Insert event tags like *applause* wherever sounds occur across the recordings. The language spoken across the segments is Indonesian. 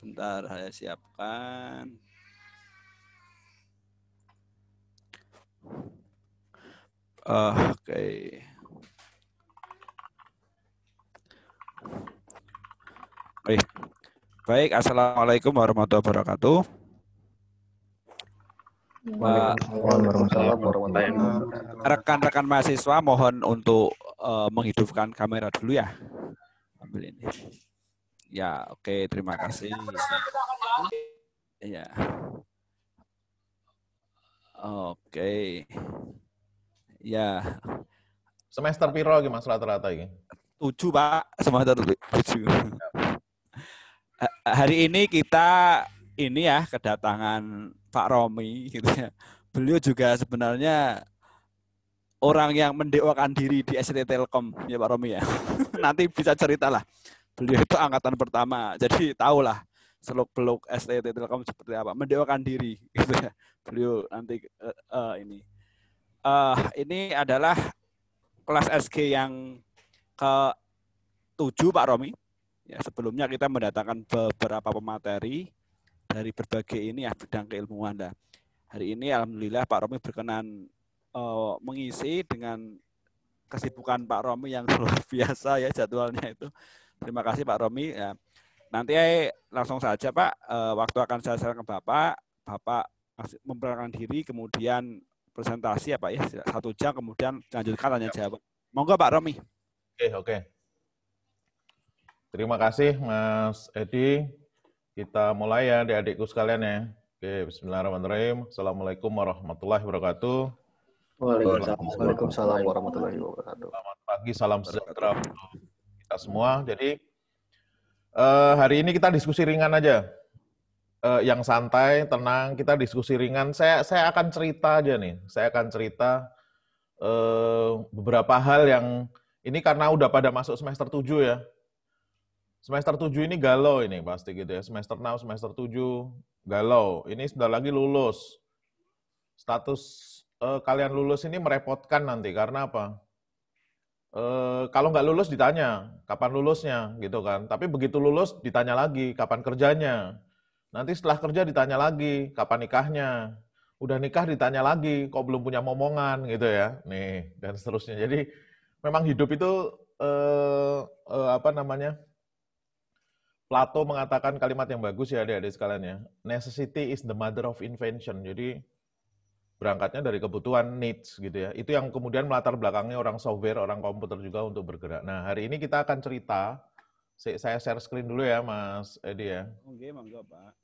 Bentar, saya siapkan. Uh, Oke. Okay. Baik. Baik, Assalamualaikum ya. warahmatullahi wabarakatuh. Rekan-rekan mahasiswa mohon untuk uh, menghidupkan kamera dulu ya. Ambil ini. Ya, oke, okay, terima kasih. Ya. Oke. Okay. Ya. Semester piro lagi Mas rata-rata iki? Tujuh, Pak. Semester tujuh. Ya. Eh, hari ini kita ini ya kedatangan Pak Romi gitu ya. Beliau juga sebenarnya orang yang mendewakan diri di ST Telkom ya Pak Romi ya. *laughs* Nanti bisa cerita lah beliau itu angkatan pertama jadi tahulah seluk beluk STT Telkom seperti apa mendewakan diri gitu ya beliau nanti uh, uh, ini uh, ini adalah kelas SG yang ke tujuh Pak Romi ya sebelumnya kita mendatangkan beberapa pemateri dari berbagai ini ya bidang keilmuan dah hari ini alhamdulillah Pak Romi berkenan uh, mengisi dengan kesibukan Pak Romi yang *laughs* luar biasa ya jadwalnya itu Terima kasih Pak Romi. Ya. Nanti langsung saja Pak, eh, waktu akan saya serahkan ke Bapak. Bapak memperkenalkan diri, kemudian presentasi ya Pak ya, satu jam, kemudian lanjutkan tanya jawab. Monggo Pak Romi. Oke, oke. Terima kasih Mas Edi. Kita mulai ya di adikku sekalian ya. Oke, bismillahirrahmanirrahim. Assalamualaikum warahmatullahi wabarakatuh. Waalaikumsalam warahmatullahi wabarakatuh. Selamat pagi, salam sejahtera kita semua. Jadi uh, hari ini kita diskusi ringan aja, uh, yang santai, tenang. Kita diskusi ringan. Saya saya akan cerita aja nih. Saya akan cerita uh, beberapa hal yang ini karena udah pada masuk semester 7 ya. Semester 7 ini galau ini pasti gitu ya. Semester 6, semester 7 galau. Ini sudah lagi lulus. Status eh, kalian lulus ini merepotkan nanti karena apa? Eh, kalau nggak lulus ditanya kapan lulusnya gitu kan. Tapi begitu lulus ditanya lagi kapan kerjanya. Nanti setelah kerja ditanya lagi kapan nikahnya. Udah nikah ditanya lagi kok belum punya momongan gitu ya. Nih dan seterusnya. Jadi memang hidup itu eh, eh, apa namanya? Plato mengatakan kalimat yang bagus ya adik-adik sekalian ya. Necessity is the mother of invention. Jadi berangkatnya dari kebutuhan needs gitu ya. Itu yang kemudian melatar belakangnya orang software, orang komputer juga untuk bergerak. Nah, hari ini kita akan cerita. Saya share screen dulu ya, Mas Edi ya. Oke, monggo Pak.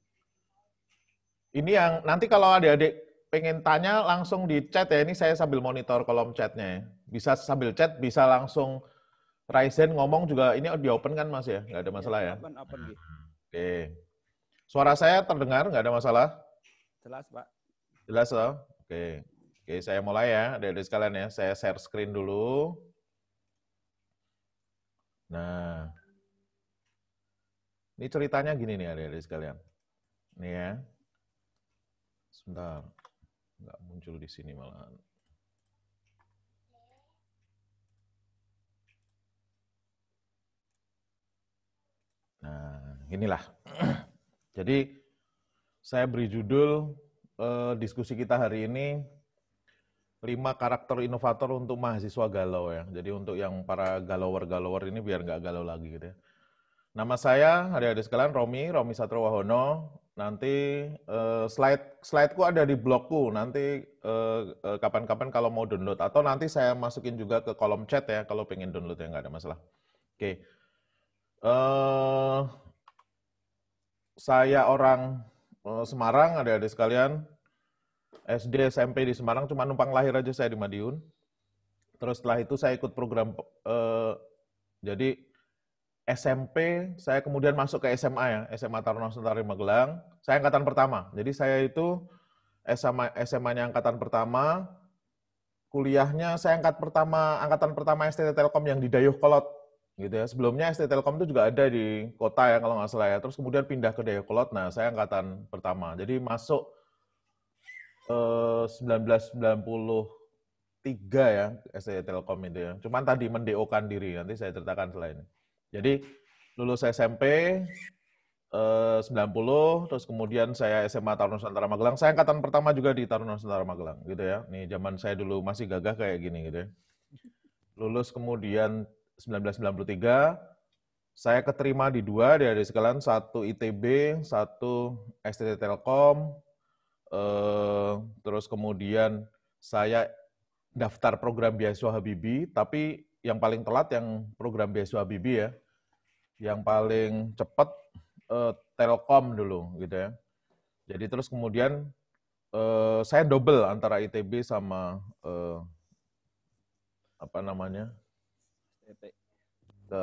Ini yang nanti kalau adik-adik pengen tanya langsung di chat ya. Ini saya sambil monitor kolom chatnya ya. Bisa sambil chat, bisa langsung Ryzen ngomong juga. Ini di open kan Mas ya? Nggak ada iya, masalah ya? Open, open. Gitu. Hmm, oke. Suara saya terdengar, nggak ada masalah? Jelas, Pak. Jelas, loh. Oke. Oke, saya mulai ya. Dari sekalian ya, saya share screen dulu. Nah, ini ceritanya gini nih adik-adik sekalian. Nih ya. Sebentar. Nggak muncul di sini malahan. Nah, inilah. *clears throat* Jadi, saya beri judul uh, diskusi kita hari ini lima karakter inovator untuk mahasiswa galau ya. Jadi untuk yang para galower-galower ini biar nggak galau lagi gitu ya. Nama saya hari adik sekalian Romi, Romi Satro Wahono. Nanti uh, slide slideku ada di blogku. Nanti eh, kapan-kapan uh, kalau mau download atau nanti saya masukin juga ke kolom chat ya kalau pengen download ya nggak ada masalah. Oke. Uh, saya orang uh, Semarang, ada adik sekalian. SD SMP di Semarang cuma numpang lahir aja saya di Madiun. Terus setelah itu saya ikut program eh, jadi SMP saya kemudian masuk ke SMA ya, SMA Taruna Nusantara Magelang. Saya angkatan pertama. Jadi saya itu SMA SMA-nya angkatan pertama, kuliahnya saya angkat pertama angkatan pertama STT Telkom yang di Dayuhkolot gitu ya. Sebelumnya STT Telkom itu juga ada di kota ya kalau nggak salah ya. Terus kemudian pindah ke Dayuhkolot. Nah, saya angkatan pertama. Jadi masuk eh, 1993 ya STI e Telkom itu ya. Cuman tadi mendeokan diri, nanti saya ceritakan setelah Jadi lulus SMP eh, 90, terus kemudian saya SMA Taruna Nusantara Magelang. Saya angkatan pertama juga di Taruna Nusantara Magelang gitu ya. Nih zaman saya dulu masih gagah kayak gini gitu ya. Lulus kemudian 1993 saya keterima di dua dari sekalian satu ITB, satu STT Telkom, terus kemudian saya daftar program beasiswa Habibi, tapi yang paling telat yang program beasiswa Habibi ya, yang paling cepat uh, Telkom dulu gitu ya. Jadi terus kemudian uh, saya double antara ITB sama uh, apa namanya ke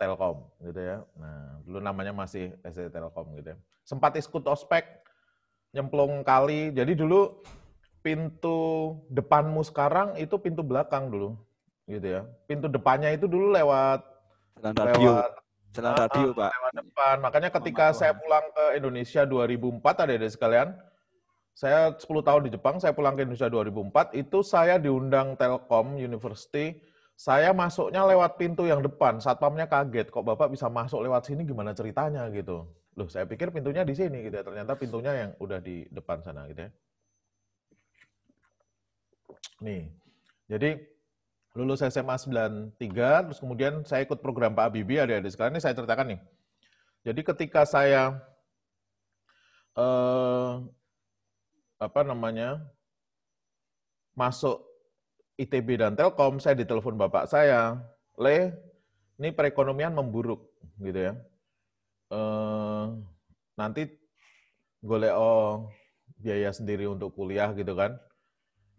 Telkom gitu ya. Nah dulu namanya masih SD Telkom gitu ya. Sempat ikut ospek nyemplung kali. Jadi dulu pintu depanmu sekarang itu pintu belakang dulu, gitu ya. Pintu depannya itu dulu lewat jalan radio. Lewat, jalan nah, radio, Pak. Lewat depan. Makanya ketika oh, saya pulang ke Indonesia 2004 ada ada sekalian, saya 10 tahun di Jepang, saya pulang ke Indonesia 2004, itu saya diundang Telkom University saya masuknya lewat pintu yang depan, satpamnya kaget, kok bapak bisa masuk lewat sini gimana ceritanya gitu loh saya pikir pintunya di sini gitu ya ternyata pintunya yang udah di depan sana gitu ya nih jadi lulus SMA 93 terus kemudian saya ikut program Pak Habibie ada di sekarang ini saya ceritakan nih jadi ketika saya eh, apa namanya masuk ITB dan Telkom saya ditelepon bapak saya le ini perekonomian memburuk gitu ya Eh, nanti golek oh, biaya sendiri untuk kuliah gitu kan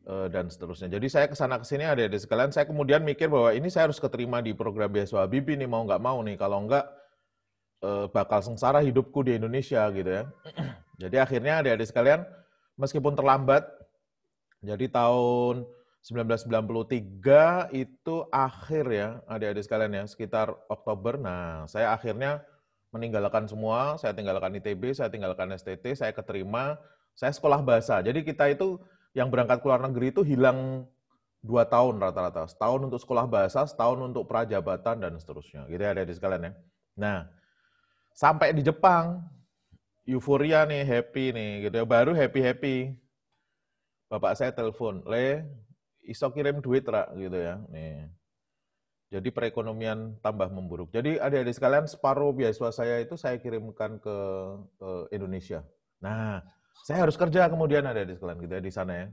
uh, dan seterusnya. Jadi saya ke sana ke sini ada di sekalian. Saya kemudian mikir bahwa ini saya harus keterima di program beasiswa BIB ini mau nggak mau nih. Kalau nggak uh, bakal sengsara hidupku di Indonesia gitu ya. *clears throat* Jadi akhirnya ada di sekalian meskipun terlambat. Jadi tahun 1993 itu akhir ya, adik-adik sekalian ya, sekitar Oktober. Nah, saya akhirnya meninggalkan semua, saya tinggalkan ITB, saya tinggalkan STT, saya keterima, saya sekolah bahasa. Jadi kita itu yang berangkat ke luar negeri itu hilang dua tahun rata-rata. Setahun untuk sekolah bahasa, setahun untuk prajabatan, dan seterusnya. Gitu ya, di sekalian ya. Nah, sampai di Jepang, euforia nih, happy nih, gitu ya. Baru happy-happy. Bapak saya telepon, Le, iso kirim duit, Ra, gitu ya. Nih, jadi perekonomian tambah memburuk. Jadi adik-adik sekalian, separuh beasiswa saya itu saya kirimkan ke, ke Indonesia. Nah, saya harus kerja kemudian adik-adik sekalian gitu ya di sana ya.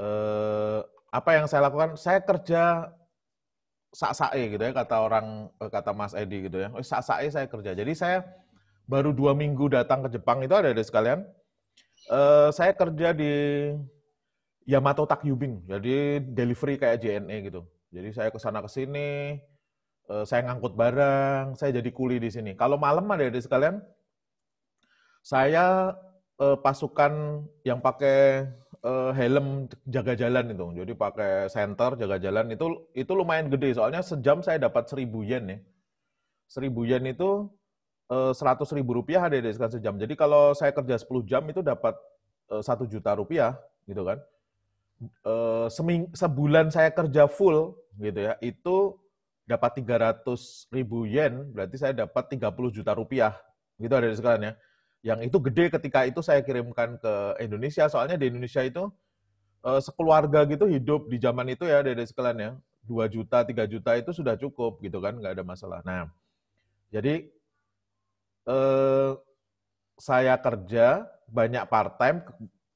Eh, apa yang saya lakukan? Saya kerja sak-sae gitu ya kata orang eh, kata Mas Edi gitu ya. Eh, sak-sae saya kerja. Jadi saya baru dua minggu datang ke Jepang itu ada di sekalian. Eh, saya kerja di Yamato Takyubin, jadi delivery kayak JNE gitu. Jadi saya ke sana ke sini, eh, saya ngangkut barang, saya jadi kuli di sini. Kalau malam ada di sekalian, saya eh, pasukan yang pakai eh, helm jaga jalan itu. Jadi pakai senter jaga jalan itu itu lumayan gede soalnya sejam saya dapat seribu yen ya. seribu yen itu seratus ribu rupiah ada di sejam. Jadi kalau saya kerja 10 jam itu dapat satu juta rupiah gitu kan. Seming, sebulan saya kerja full gitu ya, itu dapat 300 ribu yen, berarti saya dapat 30 juta rupiah. Gitu ada di sekalian ya. Yang itu gede ketika itu saya kirimkan ke Indonesia, soalnya di Indonesia itu eh, sekeluarga gitu hidup di zaman itu ya dari sekalian ya. 2 juta, 3 juta itu sudah cukup gitu kan, nggak ada masalah. Nah, jadi eh, saya kerja banyak part time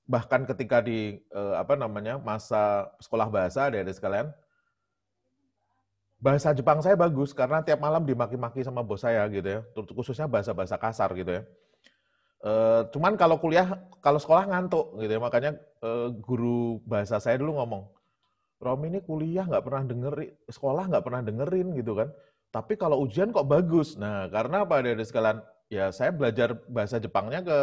bahkan ketika di eh, apa namanya masa sekolah bahasa dari sekalian bahasa Jepang saya bagus karena tiap malam dimaki-maki sama bos saya gitu ya, khususnya bahasa-bahasa kasar gitu ya. E, cuman kalau kuliah, kalau sekolah ngantuk gitu ya, makanya e, guru bahasa saya dulu ngomong, Romi ini kuliah nggak pernah dengerin, sekolah nggak pernah dengerin gitu kan. Tapi kalau ujian kok bagus. Nah, karena apa dari sekalian ya saya belajar bahasa Jepangnya ke,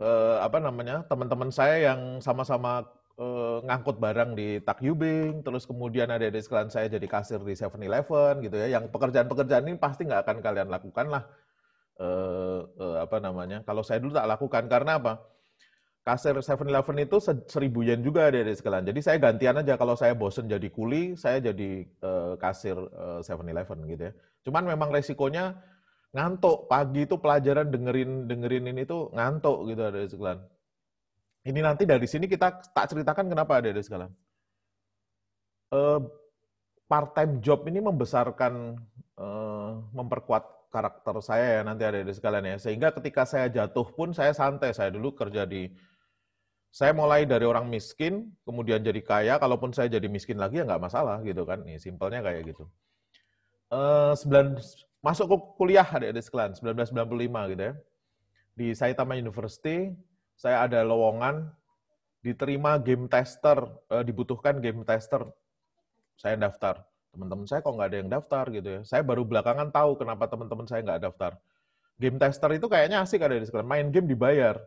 ke eh, apa namanya teman-teman saya yang sama-sama uh, ngangkut barang di Takyubing, terus kemudian ada di sekalian saya jadi kasir di 7-Eleven gitu ya. Yang pekerjaan-pekerjaan ini pasti nggak akan kalian lakukan lah. Uh, uh, apa namanya? Kalau saya dulu tak lakukan karena apa? Kasir 7-Eleven itu seribu yen juga ada di sekalian. Jadi saya gantian aja kalau saya bosen jadi kuli, saya jadi uh, kasir uh, 7-Eleven gitu ya. Cuman memang resikonya ngantuk pagi itu pelajaran dengerin dengerin ini tuh ngantuk gitu ada di sekalian ini nanti dari sini kita tak ceritakan kenapa ada ada segala. Eh, part-time job ini membesarkan, eh, memperkuat karakter saya ya nanti ada di sekalian ya. Sehingga ketika saya jatuh pun saya santai. Saya dulu kerja di, saya mulai dari orang miskin, kemudian jadi kaya. Kalaupun saya jadi miskin lagi ya nggak masalah gitu kan. Nih simpelnya kayak gitu. Uh, eh, 9, masuk ke kuliah ada di sekalian 1995 gitu ya di Saitama University saya ada lowongan diterima game tester, eh, dibutuhkan game tester. Saya daftar. Teman-teman saya kok nggak ada yang daftar gitu ya. Saya baru belakangan tahu kenapa teman-teman saya nggak daftar. Game tester itu kayaknya asik ada di sekalian. Main game dibayar.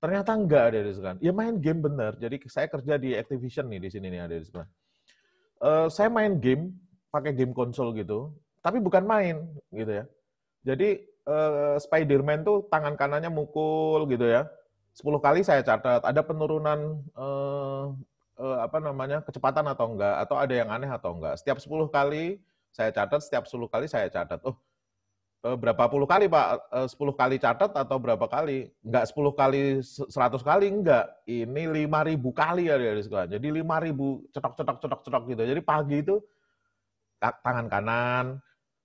Ternyata nggak ada di sekalian. Ya main game bener. Jadi saya kerja di Activision nih di sini nih ada di sekalian. Uh, eh, saya main game pakai game konsol gitu, tapi bukan main gitu ya. Jadi uh, Spider-Man tuh tangan kanannya mukul gitu ya 10 kali saya catat ada penurunan eh, eh, apa namanya kecepatan atau enggak atau ada yang aneh atau enggak. Setiap 10 kali saya catat, setiap 10 kali saya catat. Oh, eh, berapa puluh kali Pak? Eh, 10 kali catat atau berapa kali? Enggak 10 kali 100 kali enggak. Ini 5000 kali ya dari sekolah Jadi 5000 cetok cetok cetok cetok gitu. Jadi pagi itu tangan kanan,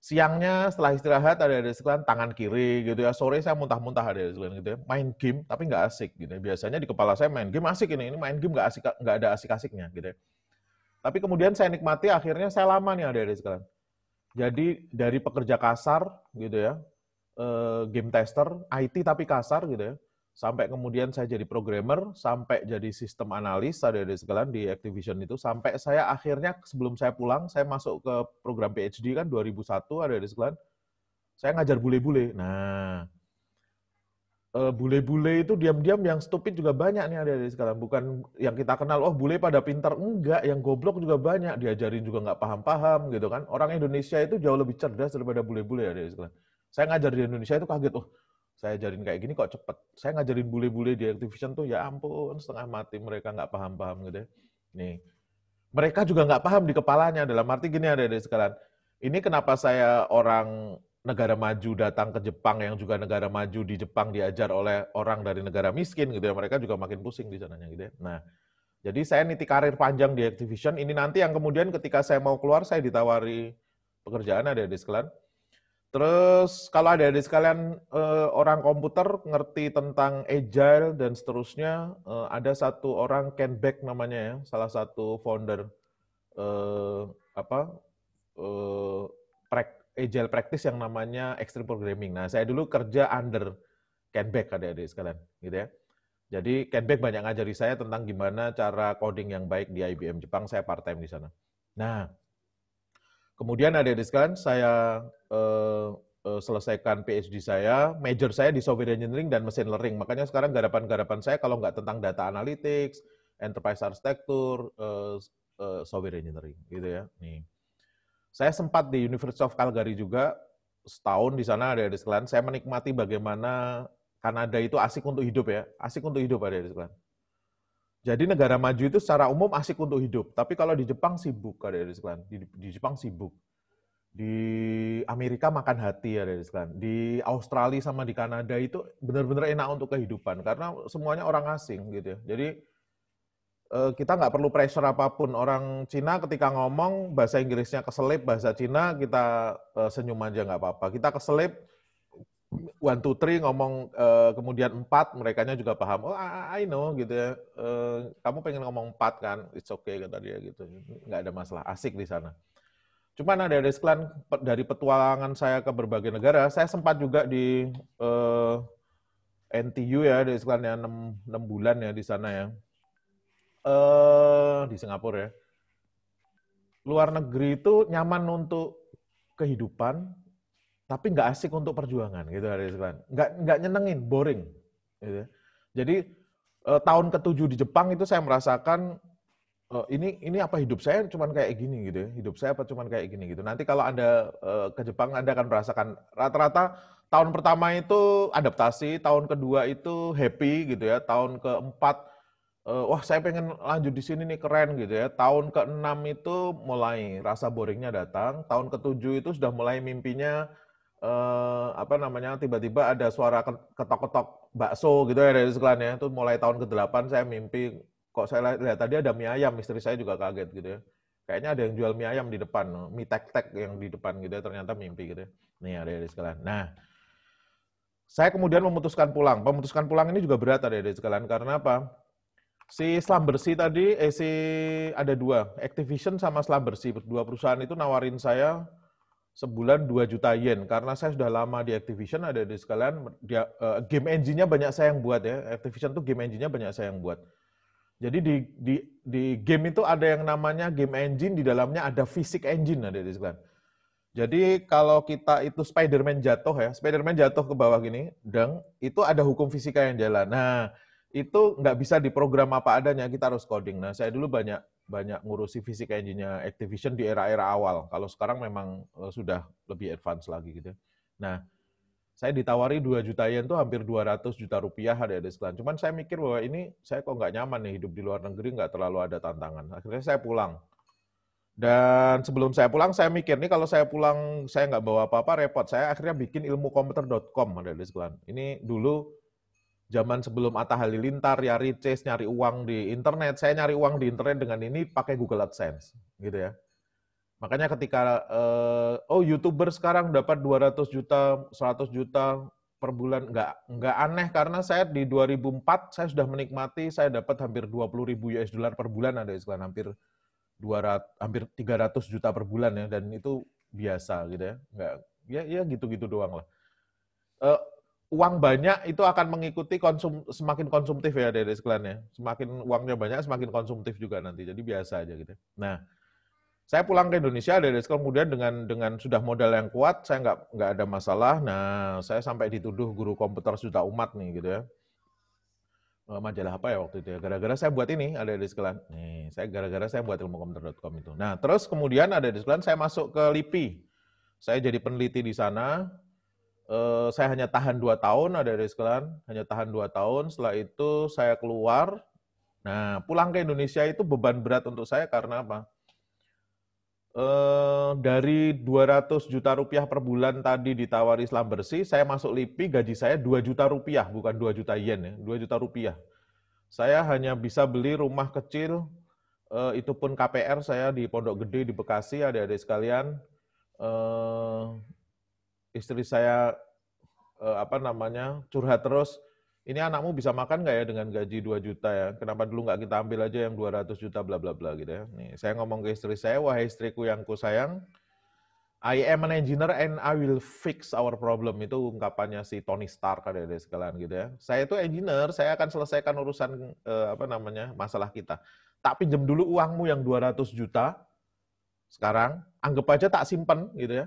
siangnya setelah istirahat ada ada sekalian tangan kiri gitu ya sore saya muntah-muntah ada ada sekalian gitu ya main game tapi nggak asik gitu ya. biasanya di kepala saya main game asik ini ini main game nggak asik nggak ada asik-asiknya gitu ya tapi kemudian saya nikmati akhirnya saya lama nih ada ada sekalian jadi dari pekerja kasar gitu ya eh, game tester IT tapi kasar gitu ya sampai kemudian saya jadi programmer, sampai jadi sistem analis, ada dari segala di Activision itu, sampai saya akhirnya sebelum saya pulang, saya masuk ke program PhD kan 2001, ada dari segala saya ngajar bule-bule. Nah, eh, bule-bule itu diam-diam yang stupid juga banyak nih ada dari sekalian. Bukan yang kita kenal, oh bule pada pintar. Enggak, yang goblok juga banyak. Diajarin juga nggak paham-paham gitu kan. Orang Indonesia itu jauh lebih cerdas daripada bule-bule ada dari sekalian. Saya ngajar di Indonesia itu kaget, oh saya ajarin kayak gini kok cepet. Saya ngajarin bule-bule di Activision tuh ya ampun setengah mati mereka nggak paham-paham gitu ya. Nih, mereka juga nggak paham di kepalanya dalam arti gini ada dari sekalian. Ini kenapa saya orang negara maju datang ke Jepang yang juga negara maju di Jepang diajar oleh orang dari negara miskin gitu ya. Mereka juga makin pusing di sananya gitu ya. Nah, jadi saya niti karir panjang di Activision. Ini nanti yang kemudian ketika saya mau keluar saya ditawari pekerjaan ada di sekalian Terus kalau ada di sekalian eh, orang komputer ngerti tentang agile dan seterusnya, eh, ada satu orang Ken Beck namanya ya, salah satu founder eh, apa eh, prak, agile practice yang namanya extreme programming. Nah, saya dulu kerja under Ken Beck ada di sekalian, gitu ya. Jadi Ken Beck banyak ngajari saya tentang gimana cara coding yang baik di IBM Jepang. Saya part time di sana. Nah, Kemudian ada adik saya eh, uh, selesaikan PhD saya, major saya di software engineering dan machine learning. Makanya sekarang garapan-garapan saya kalau nggak tentang data analytics, enterprise architecture, eh, uh, software engineering, gitu ya. Nih. Saya sempat di University of Calgary juga setahun di sana ada adik Saya menikmati bagaimana Kanada itu asik untuk hidup ya, asik untuk hidup ada adik jadi negara maju itu secara umum asik untuk hidup, tapi kalau di Jepang sibuk ada dari Di, di Jepang sibuk. Di Amerika makan hati ada dari Di Australia sama di Kanada itu benar-benar enak untuk kehidupan karena semuanya orang asing gitu ya. Jadi eh, kita nggak perlu pressure apapun. Orang Cina ketika ngomong bahasa Inggrisnya keselip bahasa Cina kita eh, senyum aja nggak apa-apa. Kita keselip one two three ngomong uh, kemudian empat nya juga paham oh I, I know gitu ya uh, kamu pengen ngomong empat kan it's okay kata dia gitu nggak ada masalah asik di sana cuman ada dari sekalian dari petualangan saya ke berbagai negara saya sempat juga di uh, eh, NTU ya dari sekalian ya enam enam bulan ya di sana ya uh, di Singapura ya luar negeri itu nyaman untuk kehidupan tapi nggak asik untuk perjuangan gitu hari sekalian. Nggak nggak nyenengin, boring. Gitu. Jadi eh, tahun ketujuh di Jepang itu saya merasakan eh, ini ini apa hidup saya cuman kayak gini gitu ya. Hidup saya apa cuman kayak gini gitu. Nanti kalau Anda eh, ke Jepang Anda akan merasakan rata-rata tahun pertama itu adaptasi, tahun kedua itu happy gitu ya, tahun keempat eh, wah saya pengen lanjut di sini nih keren gitu ya. Tahun keenam itu mulai rasa boringnya datang, tahun ketujuh itu sudah mulai mimpinya eh, apa namanya tiba-tiba ada suara ketok-ketok bakso gitu ya dari sekalian ya. Itu mulai tahun ke-8 saya mimpi kok saya lihat tadi ada mie ayam, istri saya juga kaget gitu ya. Kayaknya ada yang jual mie ayam di depan, mie tek-tek yang di depan gitu ya, ternyata mimpi gitu ya. Nih ada dari sekalian. Nah, saya kemudian memutuskan pulang. Memutuskan pulang ini juga berat ada dari sekalian karena apa? Si Islam Bersih tadi, eh si ada dua, Activision sama Islam Bersih, dua perusahaan itu nawarin saya sebulan 2 juta yen karena saya sudah lama di Activision ada di sekalian dia, uh, game engine-nya banyak saya yang buat ya Activision tuh game engine-nya banyak saya yang buat jadi di, di di game itu ada yang namanya game engine di dalamnya ada fisik engine ada di sekalian jadi kalau kita itu Spider-Man jatuh ya, Spider-Man jatuh ke bawah gini, deng, itu ada hukum fisika yang jalan. Nah, itu nggak bisa diprogram apa adanya, kita harus coding. Nah, saya dulu banyak banyak ngurusi fisik engine-nya Activision di era-era awal. Kalau sekarang memang eh, sudah lebih advance lagi gitu. Ya. Nah, saya ditawari 2 juta yen itu hampir 200 juta rupiah ada ada sekalian. Cuman saya mikir bahwa ini saya kok nggak nyaman nih hidup di luar negeri nggak terlalu ada tantangan. Akhirnya saya pulang. Dan sebelum saya pulang saya mikir nih kalau saya pulang saya nggak bawa apa-apa repot. Saya akhirnya bikin ilmukomputer.com ada ada sekalian. Ini dulu zaman sebelum Atta Halilintar, nyari chase, nyari uang di internet. Saya nyari uang di internet dengan ini pakai Google AdSense, gitu ya. Makanya ketika, uh, oh YouTuber sekarang dapat 200 juta, 100 juta per bulan, nggak, nggak aneh karena saya di 2004, saya sudah menikmati, saya dapat hampir 20 ribu US dollar per bulan, ada istilah hampir 200, hampir 300 juta per bulan ya, dan itu biasa gitu ya. Nggak, ya, ya gitu-gitu doang lah. Uh, uang banyak itu akan mengikuti konsum semakin konsumtif ya dari sekalian ya. Semakin uangnya banyak semakin konsumtif juga nanti. Jadi biasa aja gitu. Nah, saya pulang ke Indonesia dari kemudian dengan dengan sudah modal yang kuat, saya nggak nggak ada masalah. Nah, saya sampai dituduh guru komputer juta umat nih gitu ya. Eh, majalah apa ya waktu itu ya? Gara-gara saya buat ini ada di sekalian. Nih, saya gara-gara saya buat ilmu komputer.com itu. Nah, terus kemudian ada di sekalian saya masuk ke LIPI. Saya jadi peneliti di sana Eh, saya hanya tahan dua tahun ada dari sekalian hanya tahan dua tahun setelah itu saya keluar nah pulang ke Indonesia itu beban berat untuk saya karena apa uh, dari 200 juta rupiah per bulan tadi ditawari Islam Bersih, saya masuk LIPI gaji saya 2 juta rupiah, bukan 2 juta yen ya, 2 juta rupiah. Saya hanya bisa beli rumah kecil, eh, itu pun KPR saya di Pondok Gede di Bekasi, ada-ada sekalian istri saya eh, apa namanya curhat terus, ini anakmu bisa makan nggak ya dengan gaji 2 juta ya? Kenapa dulu nggak kita ambil aja yang 200 juta bla bla bla gitu ya. Nih, saya ngomong ke istri saya, wahai istriku yang ku sayang, I am an engineer and I will fix our problem. Itu ungkapannya si Tony Stark ada di sekalian gitu ya. Saya itu engineer, saya akan selesaikan urusan eh, apa namanya masalah kita. Tak pinjam dulu uangmu yang 200 juta sekarang, anggap aja tak simpen gitu ya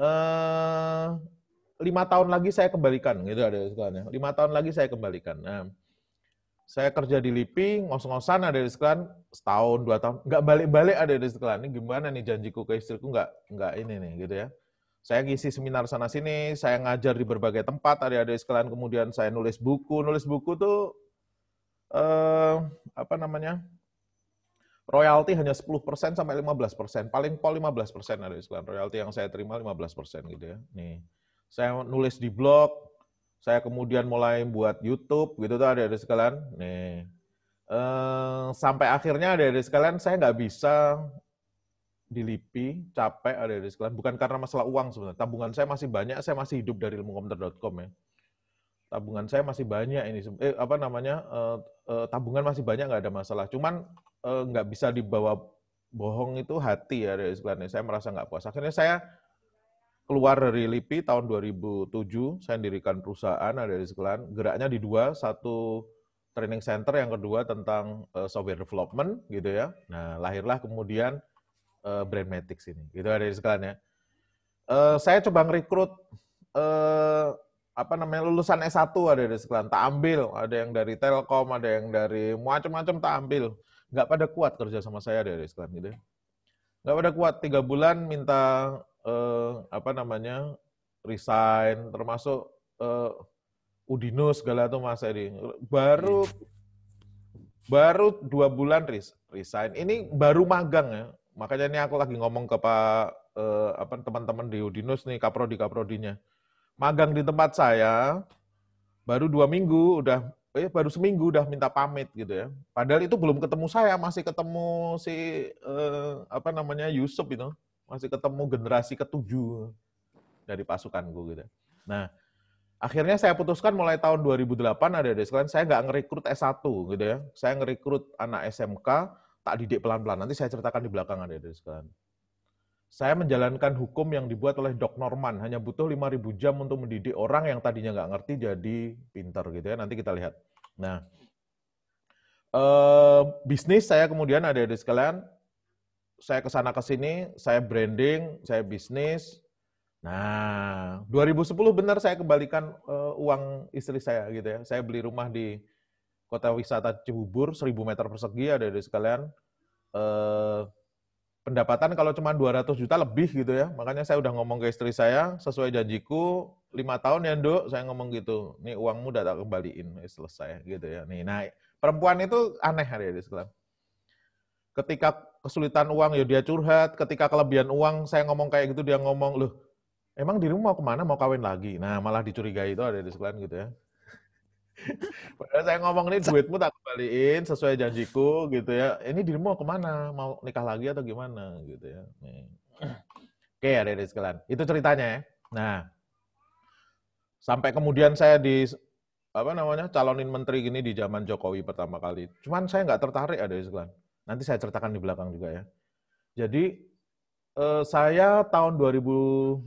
uh, lima tahun lagi saya kembalikan gitu ada sekalian lima tahun lagi saya kembalikan nah, saya kerja di LIPI ngos-ngosan ada di sekalian setahun dua tahun nggak balik-balik ada di sekalian ini gimana nih janjiku ke istriku nggak nggak ini nih gitu ya saya ngisi seminar sana sini saya ngajar di berbagai tempat ada ada sekalian kemudian saya nulis buku nulis buku tuh eh, apa namanya royalti hanya 10% sampai 15%. Paling pol 15% ada iklan. Royalti yang saya terima 15% gitu ya. Nih. Saya nulis di blog, saya kemudian mulai buat YouTube gitu tuh ada ada sekalian. Nih. Eh, sampai akhirnya ada ada sekalian saya nggak bisa dilipi, capek ada ada sekalian. Bukan karena masalah uang sebenarnya. Tabungan saya masih banyak, saya masih hidup dari ilmukomputer.com ya tabungan saya masih banyak ini eh, apa namanya eh, eh, tabungan masih banyak nggak ada masalah cuman Eh, nggak bisa dibawa bohong itu hati ya dari sekalian. Saya merasa nggak puas. Akhirnya saya keluar dari LIPI tahun 2007, saya mendirikan perusahaan ada di Geraknya di dua, satu training center, yang kedua tentang uh, software development gitu ya. Nah, lahirlah kemudian uh, eh, Brandmatic ini. Gitu ada di sekalian ya. Uh, saya coba ngerekrut uh, apa namanya lulusan S1 ada di tak ambil, ada yang dari Telkom, ada yang dari macam-macam tak ambil nggak pada kuat kerja sama saya dari sekarang gitu ya. Nggak pada kuat tiga bulan minta eh, apa namanya resign termasuk eh, Udinus segala tuh Mas Eri Baru baru dua bulan resign. Ini baru magang ya. Makanya ini aku lagi ngomong ke Pak eh, apa teman-teman di Udinus nih kaprodi kaprodinya. Magang di tempat saya baru dua minggu udah eh, baru seminggu udah minta pamit gitu ya. Padahal itu belum ketemu saya, masih ketemu si eh, apa namanya Yusuf itu, masih ketemu generasi ketujuh dari pasukan pasukanku gitu. Nah, akhirnya saya putuskan mulai tahun 2008 ada sekalian saya nggak ngerekrut S1 gitu ya. Saya ngerekrut anak SMK, tak didik pelan-pelan. Nanti saya ceritakan di belakang ada sekalian saya menjalankan hukum yang dibuat oleh Dok Norman. Hanya butuh 5.000 jam untuk mendidik orang yang tadinya nggak ngerti jadi pinter gitu ya. Nanti kita lihat. Nah, eh, bisnis saya kemudian ada di sekalian, saya ke sana ke sini, saya branding, saya bisnis. Nah, 2010 benar saya kembalikan eh, uang istri saya gitu ya. Saya beli rumah di kota wisata Cibubur, 1000 meter persegi ada di sekalian. Eh, pendapatan kalau cuma 200 juta lebih gitu ya. Makanya saya udah ngomong ke istri saya, sesuai janjiku, lima tahun ya dok, saya ngomong gitu. Nih uangmu udah tak kembaliin, eh, selesai gitu ya. Nih, naik. perempuan itu aneh hari ini sekarang. Ketika kesulitan uang ya dia curhat, ketika kelebihan uang saya ngomong kayak gitu dia ngomong, loh emang dirimu mau kemana, mau kawin lagi? Nah malah dicurigai itu ada di sekalian gitu ya. Padahal saya ngomong ini duitmu tak kembaliin sesuai janjiku gitu ya. Ini dirimu mau kemana? Mau nikah lagi atau gimana gitu ya. Oke ya dari sekalian. Itu ceritanya ya. Nah, sampai kemudian saya di apa namanya calonin menteri gini di zaman Jokowi pertama kali. Cuman saya nggak tertarik ada ya, sekalian. Nanti saya ceritakan di belakang juga ya. Jadi eh, saya tahun 2000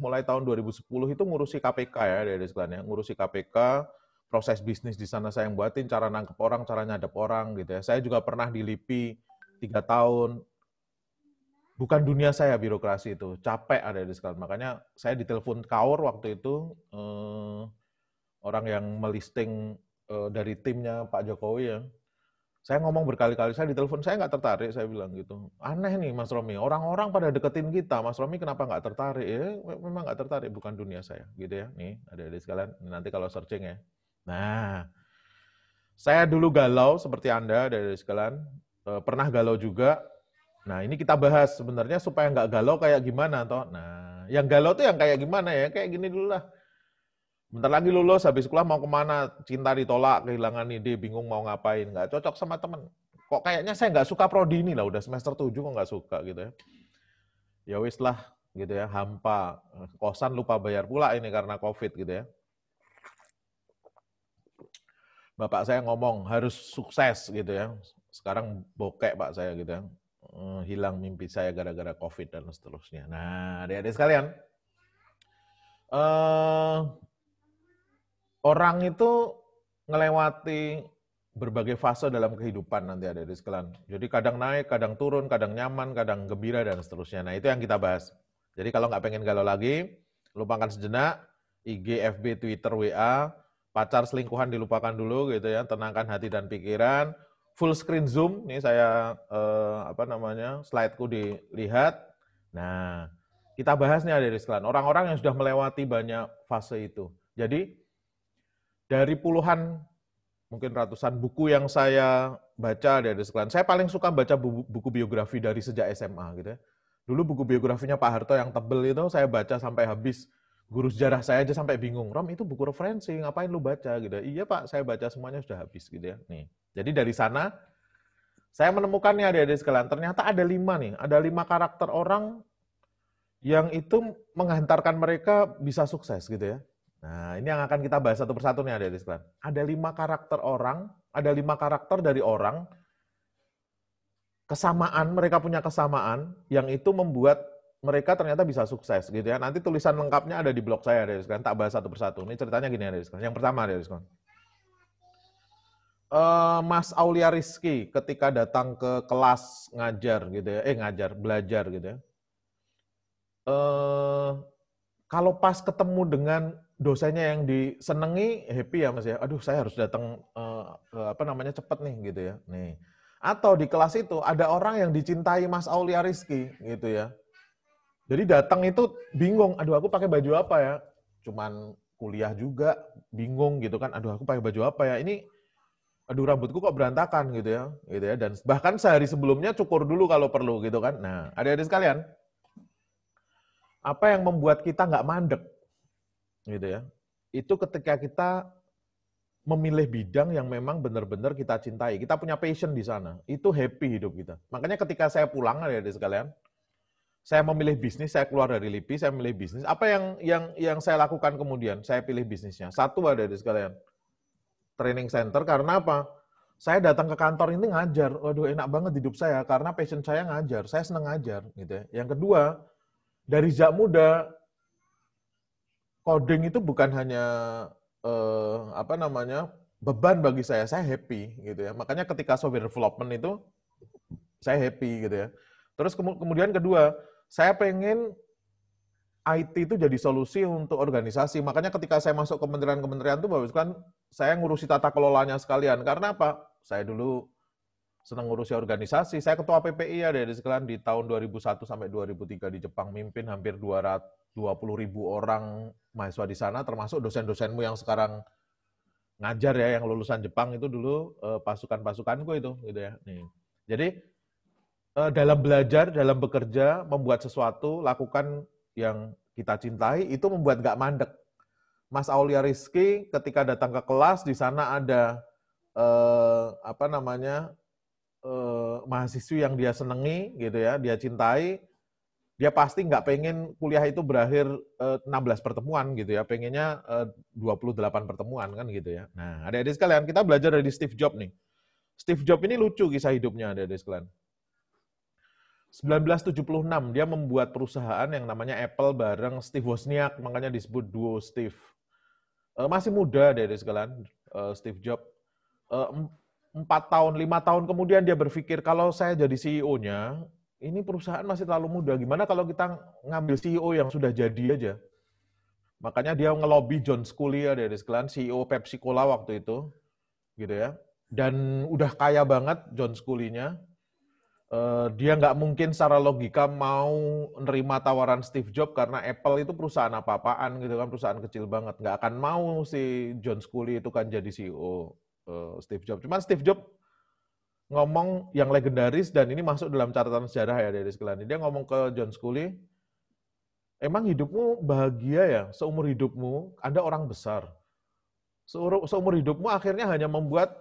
mulai tahun 2010 itu ngurusi KPK ya dari sekalian ya, ngurusi KPK proses bisnis di sana saya yang buatin, cara nangkep orang, cara nyadap orang gitu ya. Saya juga pernah di LIPI tiga tahun. Bukan dunia saya birokrasi itu, capek ada di sekalian. Makanya saya ditelepon Kaur waktu itu, eh, orang yang melisting eh, dari timnya Pak Jokowi ya. Saya ngomong berkali-kali, saya ditelepon, saya nggak tertarik, saya bilang gitu. Aneh nih Mas Romi, orang-orang pada deketin kita, Mas Romi kenapa nggak tertarik? Ya, memang nggak tertarik, bukan dunia saya gitu ya. Nih, ada di sekalian, nanti kalau searching ya. Nah, saya dulu galau seperti Anda dari sekalian, eh, pernah galau juga. Nah, ini kita bahas sebenarnya supaya nggak galau kayak gimana toh. Nah, yang galau tuh yang kayak gimana ya? Kayak gini dulu lah. Bentar lagi lulus, habis sekolah mau kemana? Cinta ditolak, kehilangan ide, bingung mau ngapain, nggak cocok sama temen. Kok kayaknya saya nggak suka prodi ini lah, udah semester 7 kok nggak suka gitu ya. Ya wis lah, gitu ya, hampa. Kosan lupa bayar pula ini karena COVID gitu ya bapak saya ngomong harus sukses gitu ya. Sekarang bokek pak saya gitu ya. Eh, hilang mimpi saya gara-gara covid dan seterusnya. Nah adik-adik sekalian, uh, orang itu ngelewati berbagai fase dalam kehidupan nanti ada di sekalian. Jadi kadang naik, kadang turun, kadang nyaman, kadang gembira dan seterusnya. Nah itu yang kita bahas. Jadi kalau nggak pengen galau lagi, lupakan sejenak, IG, FB, Twitter, WA, pacar selingkuhan dilupakan dulu gitu ya, tenangkan hati dan pikiran. Full screen zoom, ini saya eh, apa namanya slideku dilihat. Nah, kita bahas nih dari sekalian orang-orang yang sudah melewati banyak fase itu. Jadi dari puluhan mungkin ratusan buku yang saya baca dari sekalian, saya paling suka baca buku, buku biografi dari sejak SMA gitu ya. Dulu buku biografinya Pak Harto yang tebel itu saya baca sampai habis guru sejarah saya aja sampai bingung, Rom itu buku referensi, ngapain lu baca gitu. Iya Pak, saya baca semuanya sudah habis gitu ya. Nih. Jadi dari sana saya menemukannya ada, adik sekalian, ternyata ada lima nih, ada lima karakter orang yang itu menghantarkan mereka bisa sukses gitu ya. Nah, ini yang akan kita bahas satu persatu nih ada adik sekalian. Ada lima karakter orang, ada lima karakter dari orang, kesamaan, mereka punya kesamaan, yang itu membuat mereka ternyata bisa sukses gitu ya. Nanti tulisan lengkapnya ada di blog saya dari sekarang tak bahas satu persatu. Ini ceritanya gini ya, dari sekarang. Yang pertama dari sekarang. Eh, Mas Aulia Rizky ketika datang ke kelas ngajar gitu ya, eh ngajar, belajar gitu ya. Uh, kalau pas ketemu dengan dosennya yang disenangi, happy ya Mas ya. Aduh, saya harus datang uh, ke apa namanya cepet nih gitu ya. Nih. Atau di kelas itu ada orang yang dicintai Mas Aulia Rizky gitu ya jadi datang itu bingung, aduh aku pakai baju apa ya? Cuman kuliah juga bingung gitu kan, aduh aku pakai baju apa ya? Ini aduh rambutku kok berantakan gitu ya, gitu ya. Dan bahkan sehari sebelumnya cukur dulu kalau perlu gitu kan. Nah, adik-adik sekalian, apa yang membuat kita nggak mandek gitu ya? Itu ketika kita memilih bidang yang memang benar-benar kita cintai. Kita punya passion di sana. Itu happy hidup kita. Makanya ketika saya pulang adik-adik sekalian, saya memilih bisnis, saya keluar dari LIPI, saya memilih bisnis. Apa yang yang yang saya lakukan kemudian? Saya pilih bisnisnya. Satu ada di sekalian. Training center karena apa? Saya datang ke kantor ini ngajar. Waduh, enak banget hidup saya karena passion saya ngajar. Saya senang ngajar gitu ya. Yang kedua, dari sejak muda coding itu bukan hanya eh, apa namanya? beban bagi saya. Saya happy gitu ya. Makanya ketika software development itu saya happy gitu ya. Terus kemudian kedua, saya pengen IT itu jadi solusi untuk organisasi. Makanya ketika saya masuk kementerian-kementerian itu, Bapak kan saya ngurusi tata kelolanya sekalian. Karena apa? Saya dulu senang ngurusi organisasi. Saya ketua PPI ya dari sekalian di tahun 2001 sampai 2003 di Jepang mimpin hampir 220 ribu orang mahasiswa di sana, termasuk dosen-dosenmu yang sekarang ngajar ya, yang lulusan Jepang itu dulu eh, pasukan-pasukanku itu gitu ya. Nih. Jadi Eh, dalam belajar, dalam bekerja, membuat sesuatu, lakukan yang kita cintai, itu membuat gak mandek. Mas Aulia Rizky ketika datang ke kelas, di sana ada eh, apa namanya eh, mahasiswi yang dia senengi, gitu ya, dia cintai, dia pasti nggak pengen kuliah itu berakhir eh, 16 pertemuan gitu ya, pengennya eh, 28 pertemuan kan gitu ya. Nah, adik-adik sekalian, kita belajar dari Steve Jobs nih. Steve Jobs ini lucu kisah hidupnya adik-adik sekalian. 1976 dia membuat perusahaan yang namanya Apple bareng Steve Wozniak, makanya disebut duo Steve. Uh, masih muda dari sekalian uh, eh, Steve Jobs. Uh, eh, 4 tahun, lima tahun kemudian dia berpikir kalau saya jadi CEO-nya, ini perusahaan masih terlalu muda. Gimana kalau kita ngambil CEO yang sudah jadi aja? Makanya dia ngelobi John Sculia dari sekalian CEO Pepsi Cola waktu itu, gitu ya. Dan udah kaya banget John Sculinya. Eh, dia nggak mungkin secara logika mau nerima tawaran Steve Jobs karena Apple itu perusahaan apa-apaan gitu kan, perusahaan kecil banget. Nggak akan mau si John Sculley itu kan jadi CEO uh, eh, Steve Jobs. Cuman Steve Jobs ngomong yang legendaris dan ini masuk dalam catatan sejarah ya dari sekalian. Dia ngomong ke John Sculley emang hidupmu bahagia ya seumur hidupmu, Anda orang besar. Seumur, seumur hidupmu akhirnya hanya membuat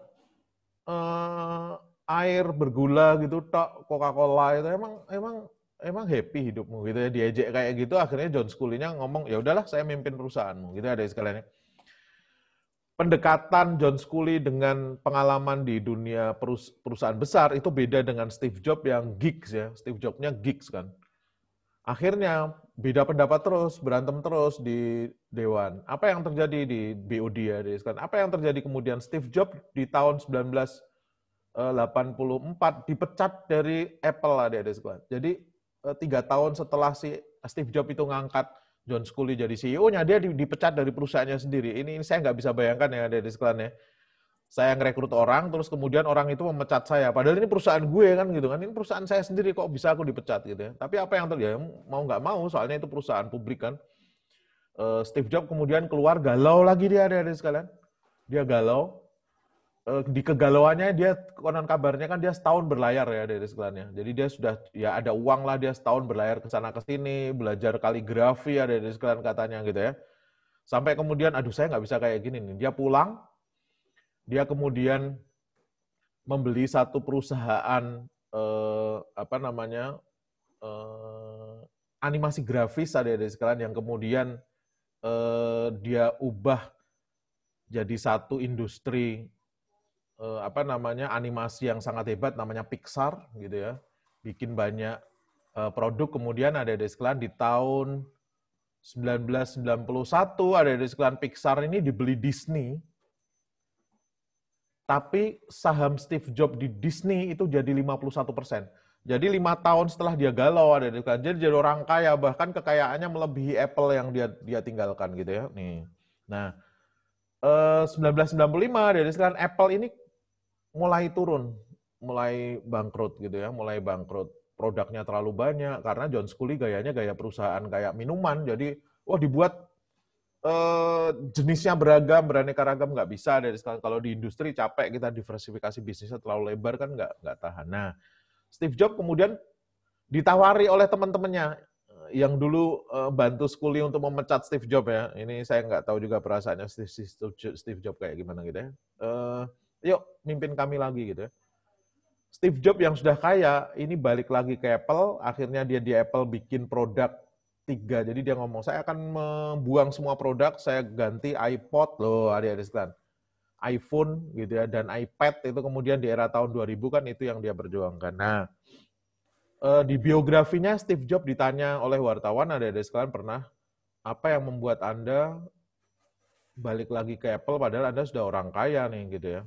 uh, air bergula gitu tok Coca-Cola itu emang emang emang happy hidupmu gitu ya diajak kayak gitu akhirnya John scully ngomong ya udahlah saya mimpin perusahaanmu gitu ada sekalian pendekatan John Scully dengan pengalaman di dunia perusahaan besar itu beda dengan Steve Jobs yang geeks ya Steve Jobsnya geeks kan akhirnya beda pendapat terus berantem terus di dewan apa yang terjadi di BOD ya di kan apa yang terjadi kemudian Steve Jobs di tahun 19 84 eh, dipecat dari Apple lah ada squad. Jadi eh, tiga tahun setelah si Steve Jobs itu ngangkat John Scully jadi CEO-nya, dia dipecat dari perusahaannya sendiri. Ini, ini saya nggak bisa bayangkan ya ada sekalian ya. Saya ngerekrut orang, terus kemudian orang itu memecat saya. Padahal ini perusahaan gue kan gitu kan, ini perusahaan saya sendiri kok bisa aku dipecat gitu ya. Tapi apa yang terjadi? Ya, mau nggak mau, soalnya itu perusahaan publik kan. Eh, Steve Jobs kemudian keluar galau lagi dia ada sekalian. Dia galau, Eh, di kegalauannya dia konon kabarnya kan dia setahun berlayar ya dari segelannya. Jadi dia sudah ya ada uang lah dia setahun berlayar ke sana ke sini, belajar kaligrafi ya dari segelan katanya gitu ya. Sampai kemudian aduh saya nggak bisa kayak gini nih. Dia pulang, dia kemudian membeli satu perusahaan eh, apa namanya eh, animasi grafis ada dari sekalian yang kemudian eh, dia ubah jadi satu industri uh, apa namanya animasi yang sangat hebat namanya Pixar gitu ya bikin banyak uh, produk kemudian ada iklan di tahun 1991 ada iklan Pixar ini dibeli Disney tapi saham Steve Jobs di Disney itu jadi 51 persen. Jadi lima tahun setelah dia galau ada di jadi jadi orang kaya bahkan kekayaannya melebihi Apple yang dia dia tinggalkan gitu ya. Nih. Nah, eh, 1995 dari sekarang Apple ini mulai turun, mulai bangkrut gitu ya, mulai bangkrut. Produknya terlalu banyak karena John Scully gayanya gaya perusahaan kayak minuman, jadi wah dibuat eh, jenisnya beragam, beraneka ragam nggak bisa dari sekarang. Kalau di industri capek kita diversifikasi bisnisnya terlalu lebar kan nggak nggak tahan. Nah, Steve Jobs kemudian ditawari oleh teman-temannya yang dulu eh, bantu Scully untuk memecat Steve Jobs ya. Ini saya nggak tahu juga perasaannya Steve, Steve, Steve Jobs kayak gimana gitu ya. Eh, yuk mimpin kami lagi gitu ya. Steve Jobs yang sudah kaya, ini balik lagi ke Apple, akhirnya dia di Apple bikin produk tiga. Jadi dia ngomong, saya akan membuang semua produk, saya ganti iPod, loh adik-adik sekalian. iPhone gitu ya, dan iPad itu kemudian di era tahun 2000 kan itu yang dia perjuangkan. Nah, eh, di biografinya Steve Jobs ditanya oleh wartawan, adik-adik sekalian pernah, apa yang membuat Anda balik lagi ke Apple padahal Anda sudah orang kaya nih gitu ya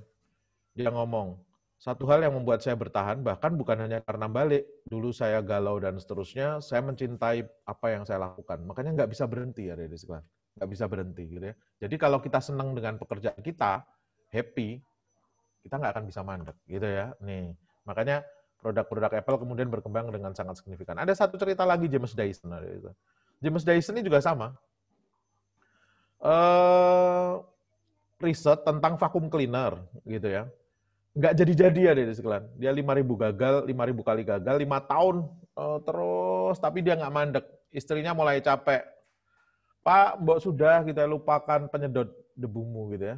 dia ngomong, satu hal yang membuat saya bertahan bahkan bukan hanya karena balik. Dulu saya galau dan seterusnya, saya mencintai apa yang saya lakukan. Makanya nggak bisa berhenti ya dari sekolah. Nggak bisa berhenti gitu ya. Jadi kalau kita senang dengan pekerjaan kita, happy, kita nggak akan bisa mandek gitu ya. Nih, makanya produk-produk Apple kemudian berkembang dengan sangat signifikan. Ada satu cerita lagi James Dyson. Gitu. James Dyson ini juga sama. Uh, riset tentang vakum cleaner gitu ya nggak jadi-jadi ya dia sekalian. Dia 5.000 gagal, 5.000 kali gagal, 5 tahun uh, terus, tapi dia nggak mandek. Istrinya mulai capek. Pak, mbok sudah kita lupakan penyedot debumu gitu ya.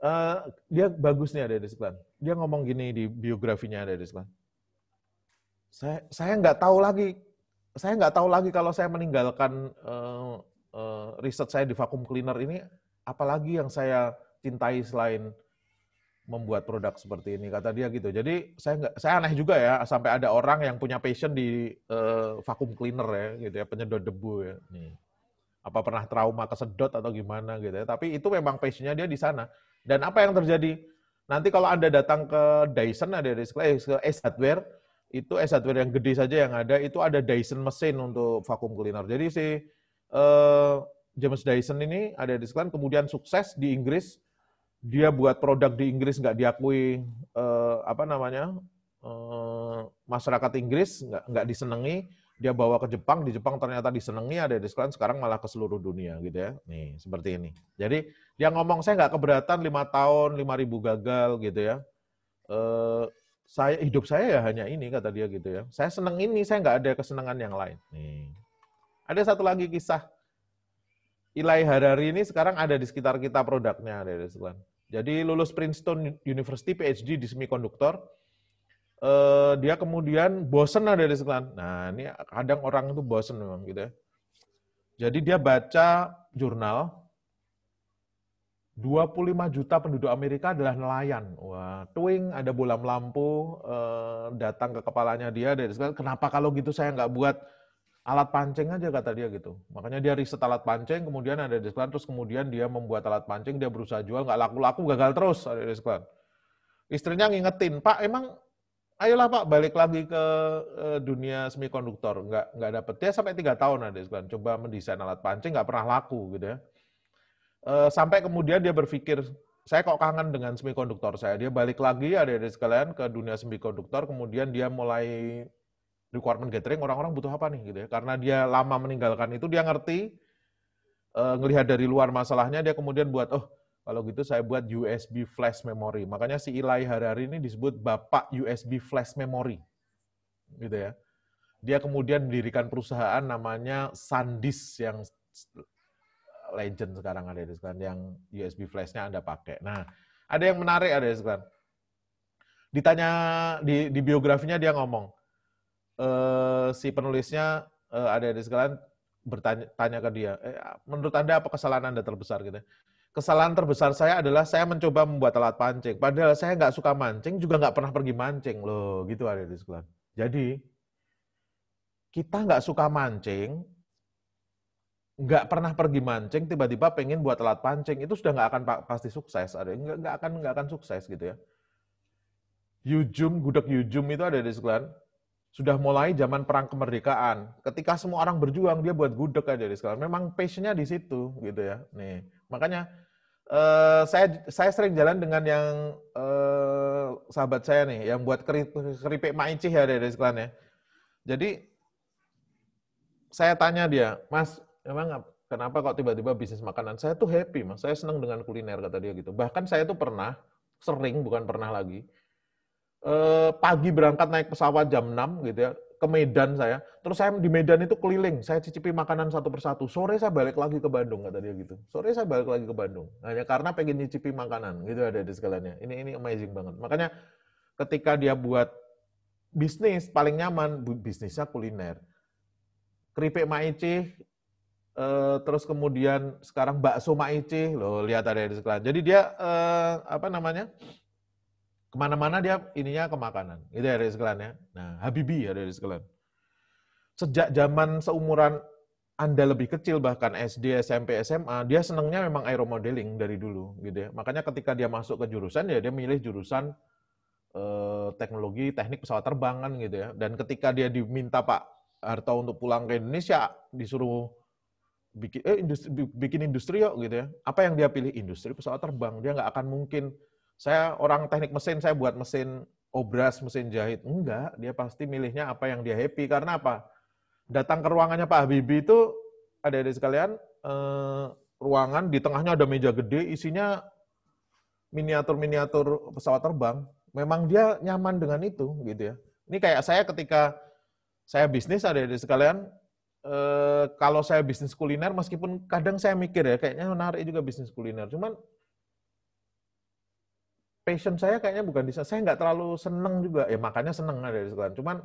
Uh, dia bagusnya di sekalian. Dia ngomong gini di biografinya ada di Saya saya nggak tahu lagi. Saya nggak tahu lagi kalau saya meninggalkan uh, uh, riset saya di vakum cleaner ini, apalagi yang saya cintai selain membuat produk seperti ini kata dia gitu. Jadi saya nggak saya aneh juga ya sampai ada orang yang punya passion di uh, vacuum cleaner ya gitu ya penyedot debu ya. Nih. Hmm. Apa pernah trauma kesedot atau gimana gitu ya. Tapi itu memang passionnya dia di sana. Dan apa yang terjadi? Nanti kalau Anda datang ke Dyson ada di eh, ke S Hardware itu S Hardware yang gede saja yang ada itu ada Dyson mesin untuk vacuum cleaner. Jadi si uh, James Dyson ini ada di sekalian kemudian sukses di Inggris dia buat produk di Inggris nggak diakui eh, apa namanya eh, masyarakat Inggris nggak nggak disenangi dia bawa ke Jepang di Jepang ternyata disenangi ada di sekarang sekarang malah ke seluruh dunia gitu ya nih seperti ini jadi dia ngomong saya nggak keberatan lima tahun lima ribu gagal gitu ya eh, saya hidup saya ya hanya ini kata dia gitu ya saya seneng ini saya nggak ada kesenangan yang lain nih ada satu lagi kisah Ilai Harari ini sekarang ada di sekitar kita produknya ada di sekitar. Jadi lulus Princeton University PhD di semikonduktor. Uh, dia kemudian bosen ada di Nah, ini kadang orang itu bosen memang gitu ya. Jadi dia baca jurnal 25 juta penduduk Amerika adalah nelayan. Wah, tuing ada bola lampu uh, datang ke kepalanya dia dari kenapa kalau gitu saya nggak buat alat pancing aja kata dia gitu. Makanya dia riset alat pancing, kemudian ada diskon, terus kemudian dia membuat alat pancing, dia berusaha jual, nggak laku-laku, gagal terus ada diskon. Istrinya ngingetin, Pak emang ayolah Pak balik lagi ke eh, dunia semikonduktor, nggak nggak dapet. Dia sampai tiga tahun ada diskon, coba mendesain alat pancing, nggak pernah laku gitu ya. Eh, sampai kemudian dia berpikir, saya kok kangen dengan semikonduktor saya. Dia balik lagi ada sekalian ke dunia semikonduktor, kemudian dia mulai requirement gathering orang-orang butuh apa nih gitu ya. Karena dia lama meninggalkan itu dia ngerti uh, ngelihat dari luar masalahnya dia kemudian buat oh kalau gitu saya buat USB flash memory. Makanya si Ilai Harari ini disebut bapak USB flash memory. Gitu ya. Dia kemudian mendirikan perusahaan namanya Sandisk yang legend sekarang ada di sekarang yang USB flashnya Anda pakai. Nah, ada yang menarik ada di sekarang. Ditanya di, di biografinya dia ngomong, uh, si penulisnya uh, eh, ada di sekalian bertanya tanya ke dia, eh, ah, menurut Anda apa kesalahan Anda terbesar gitu. Ya. Kesalahan terbesar saya adalah saya mencoba membuat alat pancing. Padahal saya nggak suka mancing, juga nggak pernah pergi mancing. Loh, gitu ada di sekalian. Jadi, kita nggak suka mancing, nggak pernah pergi mancing, tiba-tiba pengen buat alat pancing, itu sudah nggak akan pasti sukses. Ada nggak, nggak akan nggak akan sukses gitu ya. Yujum, gudeg Yujum itu ada di sekalian sudah mulai zaman perang kemerdekaan. Ketika semua orang berjuang, dia buat gudeg aja di sekolah. Memang passionnya di situ, gitu ya. Nih, makanya eh, saya saya sering jalan dengan yang eh, sahabat saya nih, yang buat keripik maicih ya dari sekolah ya. Jadi saya tanya dia, Mas, emang kenapa kok tiba-tiba bisnis makanan? Saya tuh happy, Mas. Saya senang dengan kuliner kata dia gitu. Bahkan saya tuh pernah sering bukan pernah lagi eh, pagi berangkat naik pesawat jam 6 gitu ya, ke Medan saya. Terus saya di Medan itu keliling, saya cicipi makanan satu persatu. Sore saya balik lagi ke Bandung kata dia gitu. Sore saya balik lagi ke Bandung. Hanya karena pengen nyicipi makanan gitu ada di segalanya. Ini ini amazing banget. Makanya ketika dia buat bisnis paling nyaman bisnisnya kuliner. Keripik Maici eh, terus kemudian sekarang bakso Maici loh lihat ada di sekolah Jadi dia eh, apa namanya? Kemana-mana dia ininya ke makanan. Itu dari sekelan ya. Nah, Habibi ya dari sekelan. Sejak zaman seumuran anda lebih kecil bahkan SD, SMP, SMA, dia senangnya memang aeromodeling dari dulu gitu ya. Makanya ketika dia masuk ke jurusan ya dia milih jurusan eh, teknologi teknik pesawat terbang gitu ya. Dan ketika dia diminta Pak Harto untuk pulang ke Indonesia disuruh bikin eh industri bikin industri yuk gitu ya. Apa yang dia pilih? Industri pesawat terbang. Dia nggak akan mungkin saya orang teknik mesin, saya buat mesin obras, mesin jahit. Enggak, dia pasti milihnya apa yang dia happy. Karena apa? Datang ke ruangannya Pak Habibie itu, ada-ada sekalian, eh, ruangan di tengahnya ada meja gede, isinya miniatur-miniatur pesawat terbang. Memang dia nyaman dengan itu, gitu ya. Ini kayak saya ketika saya bisnis, ada-ada sekalian, eh, kalau saya bisnis kuliner, meskipun kadang saya mikir ya, kayaknya menarik juga bisnis kuliner. Cuman passion saya kayaknya bukan di sana. Saya nggak terlalu seneng juga. Ya makanya seneng ada di sekolah. Cuman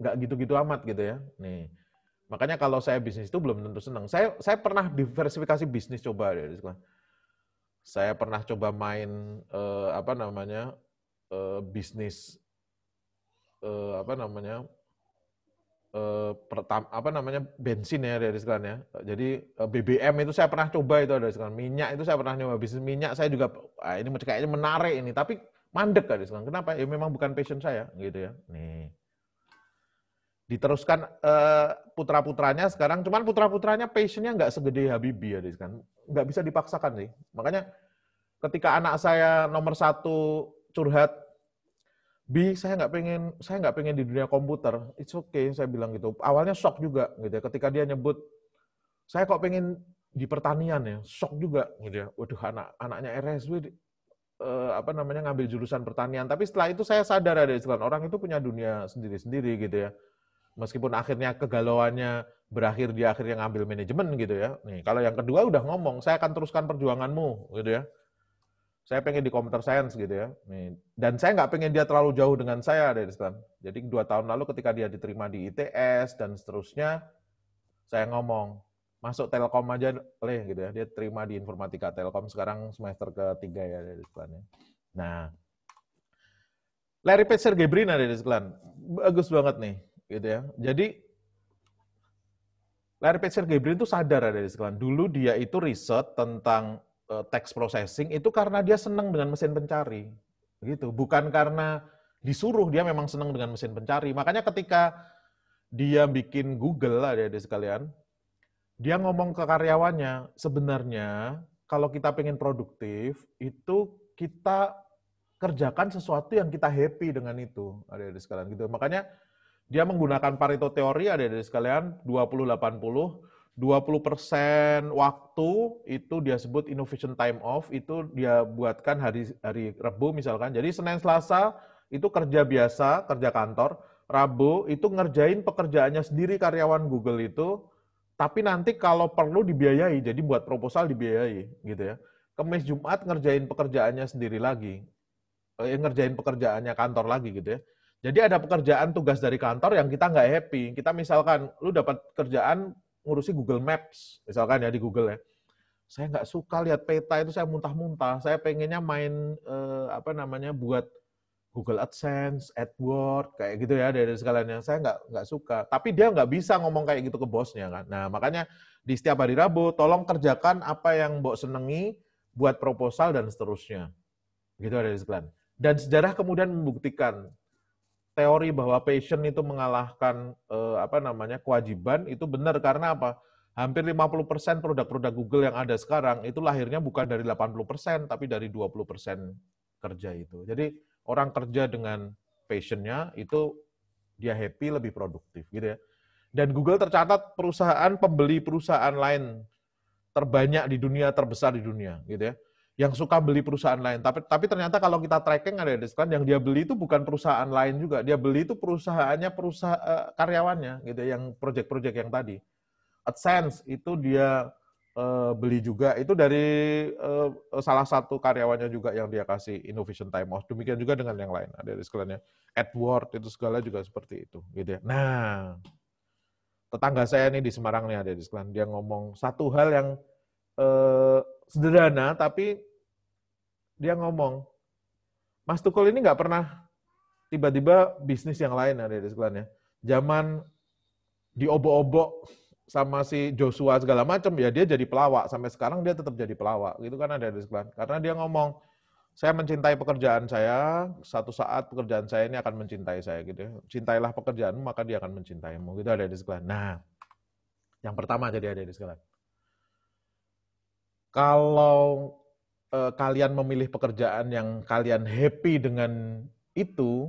nggak gitu-gitu amat gitu ya. Nih. Makanya kalau saya bisnis itu belum tentu seneng. Saya saya pernah diversifikasi bisnis coba dari sekolah. Saya pernah coba main eh, apa namanya eh, bisnis eh, apa namanya eh, pertama apa namanya bensin ya dari sekarang ya. Jadi eh, BBM itu saya pernah coba itu dari sekarang minyak itu saya pernah nyoba bisnis minyak saya juga ah, ini kayaknya menarik ini tapi mandek kan sekarang Kenapa? Ya memang bukan passion saya gitu ya. Nih diteruskan eh, putra putranya sekarang cuman putra putranya passionnya nggak segede Habibie ya sekarang nggak bisa dipaksakan sih makanya ketika anak saya nomor satu curhat bi saya nggak pengen saya nggak pengen di dunia komputer it's okay saya bilang gitu awalnya shock juga gitu ya ketika dia nyebut saya kok pengen di pertanian ya shock juga gitu ya waduh anak anaknya RSW eh, apa namanya ngambil jurusan pertanian tapi setelah itu saya sadar ada istilah orang itu punya dunia sendiri-sendiri gitu ya meskipun akhirnya kegalauannya berakhir di akhirnya ngambil manajemen gitu ya nih kalau yang kedua udah ngomong saya akan teruskan perjuanganmu gitu ya saya pengen di computer science gitu ya. Nih. Dan saya nggak pengen dia terlalu jauh dengan saya, dari Jadi dua tahun lalu ketika dia diterima di ITS dan seterusnya, saya ngomong, masuk Telkom aja leh gitu ya. Dia terima di informatika Telkom sekarang semester ketiga ya dari Islam. Ya. Nah, Larry Page Sergey ada di Islam. Bagus banget nih gitu ya. Jadi Larry Page Sergey Brin itu sadar ada di sekalian. Dulu dia itu riset tentang Eh, teks processing itu karena dia senang dengan mesin pencari gitu bukan karena disuruh dia memang senang dengan mesin pencari makanya ketika dia bikin Google ya, ada di sekalian dia ngomong ke karyawannya sebenarnya kalau kita pengen produktif itu kita kerjakan sesuatu yang kita happy dengan itu ada di sekalian gitu makanya dia menggunakan Pareto teori ada di sekalian 20 80 20% waktu itu dia sebut innovation time off, itu dia buatkan hari hari Rebu misalkan. Jadi Senin Selasa itu kerja biasa, kerja kantor. Rabu itu ngerjain pekerjaannya sendiri karyawan Google itu, tapi nanti kalau perlu dibiayai, jadi buat proposal dibiayai gitu ya. Kemis Jumat ngerjain pekerjaannya sendiri lagi. Eh, ngerjain pekerjaannya kantor lagi gitu ya. Jadi ada pekerjaan tugas dari kantor yang kita nggak happy. Kita misalkan, lu dapat kerjaan ngurusi Google Maps, misalkan ya di Google ya. Saya nggak suka lihat peta itu, saya muntah-muntah. Saya pengennya main eh, apa namanya buat Google AdSense, AdWords, kayak gitu ya dari yang Saya nggak nggak suka. Tapi dia nggak bisa ngomong kayak gitu ke bosnya kan. Nah makanya di setiap hari Rabu, tolong kerjakan apa yang Mbok senengi, buat proposal dan seterusnya. Gitu ada sekalian. Dan sejarah kemudian membuktikan teori bahwa passion itu mengalahkan eh, apa namanya kewajiban itu benar karena apa? Hampir 50% produk-produk Google yang ada sekarang itu lahirnya bukan dari 80% tapi dari 20% kerja itu. Jadi orang kerja dengan passionnya itu dia happy lebih produktif gitu ya. Dan Google tercatat perusahaan pembeli perusahaan lain terbanyak di dunia, terbesar di dunia gitu ya yang suka beli perusahaan lain. Tapi tapi ternyata kalau kita tracking ada diskon yang dia beli itu bukan perusahaan lain juga. Dia beli itu perusahaannya perusahaan eh, karyawannya gitu ya, yang project-project yang tadi. AdSense itu dia uh, beli juga itu dari uh, salah satu karyawannya juga yang dia kasih innovation time off. Demikian juga dengan yang lain. Ada diskonnya AdWord itu segala juga seperti itu gitu ya. Nah, tetangga saya nih di Semarang nih ada diskon. Dia ngomong satu hal yang uh, sederhana tapi dia ngomong, Mas Tukul ini nggak pernah tiba-tiba bisnis yang lain ada di sekolahnya. Zaman diobok-obok sama si Joshua segala macam ya dia jadi pelawak sampai sekarang dia tetap jadi pelawak gitu kan ada di sekolah karena dia ngomong saya mencintai pekerjaan saya satu saat pekerjaan saya ini akan mencintai saya gitu ya. cintailah pekerjaanmu maka dia akan mencintaimu gitu ada di sekolah nah yang pertama jadi ada di sekolah kalau eh, kalian memilih pekerjaan yang kalian happy dengan itu,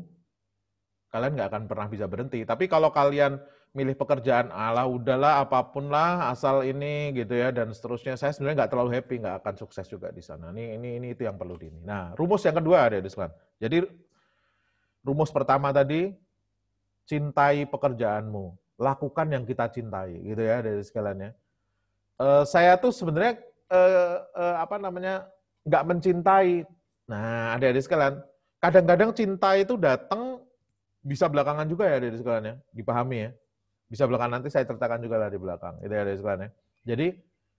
kalian nggak akan pernah bisa berhenti. Tapi kalau kalian milih pekerjaan ala udahlah apapun lah asal ini gitu ya dan seterusnya saya sebenarnya nggak terlalu happy nggak akan sukses juga di sana ini ini ini itu yang perlu di ini nah rumus yang kedua ada di sana jadi rumus pertama tadi cintai pekerjaanmu lakukan yang kita cintai gitu ya dari sekalian ya uh, saya tuh sebenarnya uh, uh, apa namanya nggak mencintai. Nah, ada adik sekalian, kadang-kadang cinta itu datang bisa belakangan juga ya adik-adik sekalian ya, dipahami ya. Bisa belakangan nanti saya ceritakan juga lah di belakang, itu ya adik sekalian ya. Jadi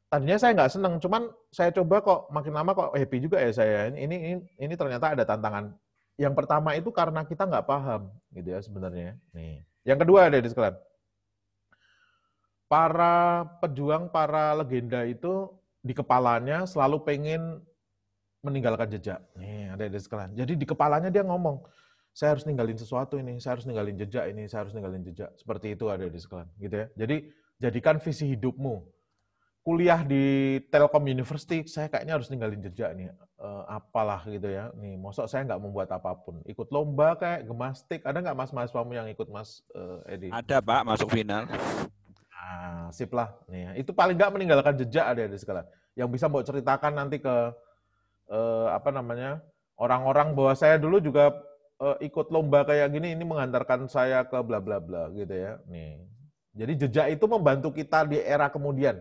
tadinya saya nggak seneng, cuman saya coba kok makin lama kok happy juga ya saya. Ini ini ini, ternyata ada tantangan. Yang pertama itu karena kita nggak paham gitu ya sebenarnya. Ya. Nih. Yang kedua ada di sekalian, para pejuang, para legenda itu di kepalanya selalu pengen meninggalkan jejak. Nih, ada di sekalian. Jadi di kepalanya dia ngomong, saya harus ninggalin sesuatu ini, saya harus ninggalin jejak ini, saya harus ninggalin jejak. Seperti itu ada di sekalian, gitu ya. Jadi jadikan visi hidupmu. Kuliah di Telkom University, saya kayaknya harus ninggalin jejak nih. E, apalah gitu ya. Nih, mosok saya nggak membuat apapun. Ikut lomba kayak gemastik. Ada nggak mas mas kamu yang ikut mas uh, Edi? Ada pak, masuk final. Nah, sip lah. Nih, ya. itu paling nggak meninggalkan jejak ada di sekalian. Yang bisa mau ceritakan nanti ke eh, apa namanya orang-orang bahwa saya dulu juga eh, ikut lomba kayak gini ini mengantarkan saya ke bla bla bla gitu ya nih jadi jejak itu membantu kita di era kemudian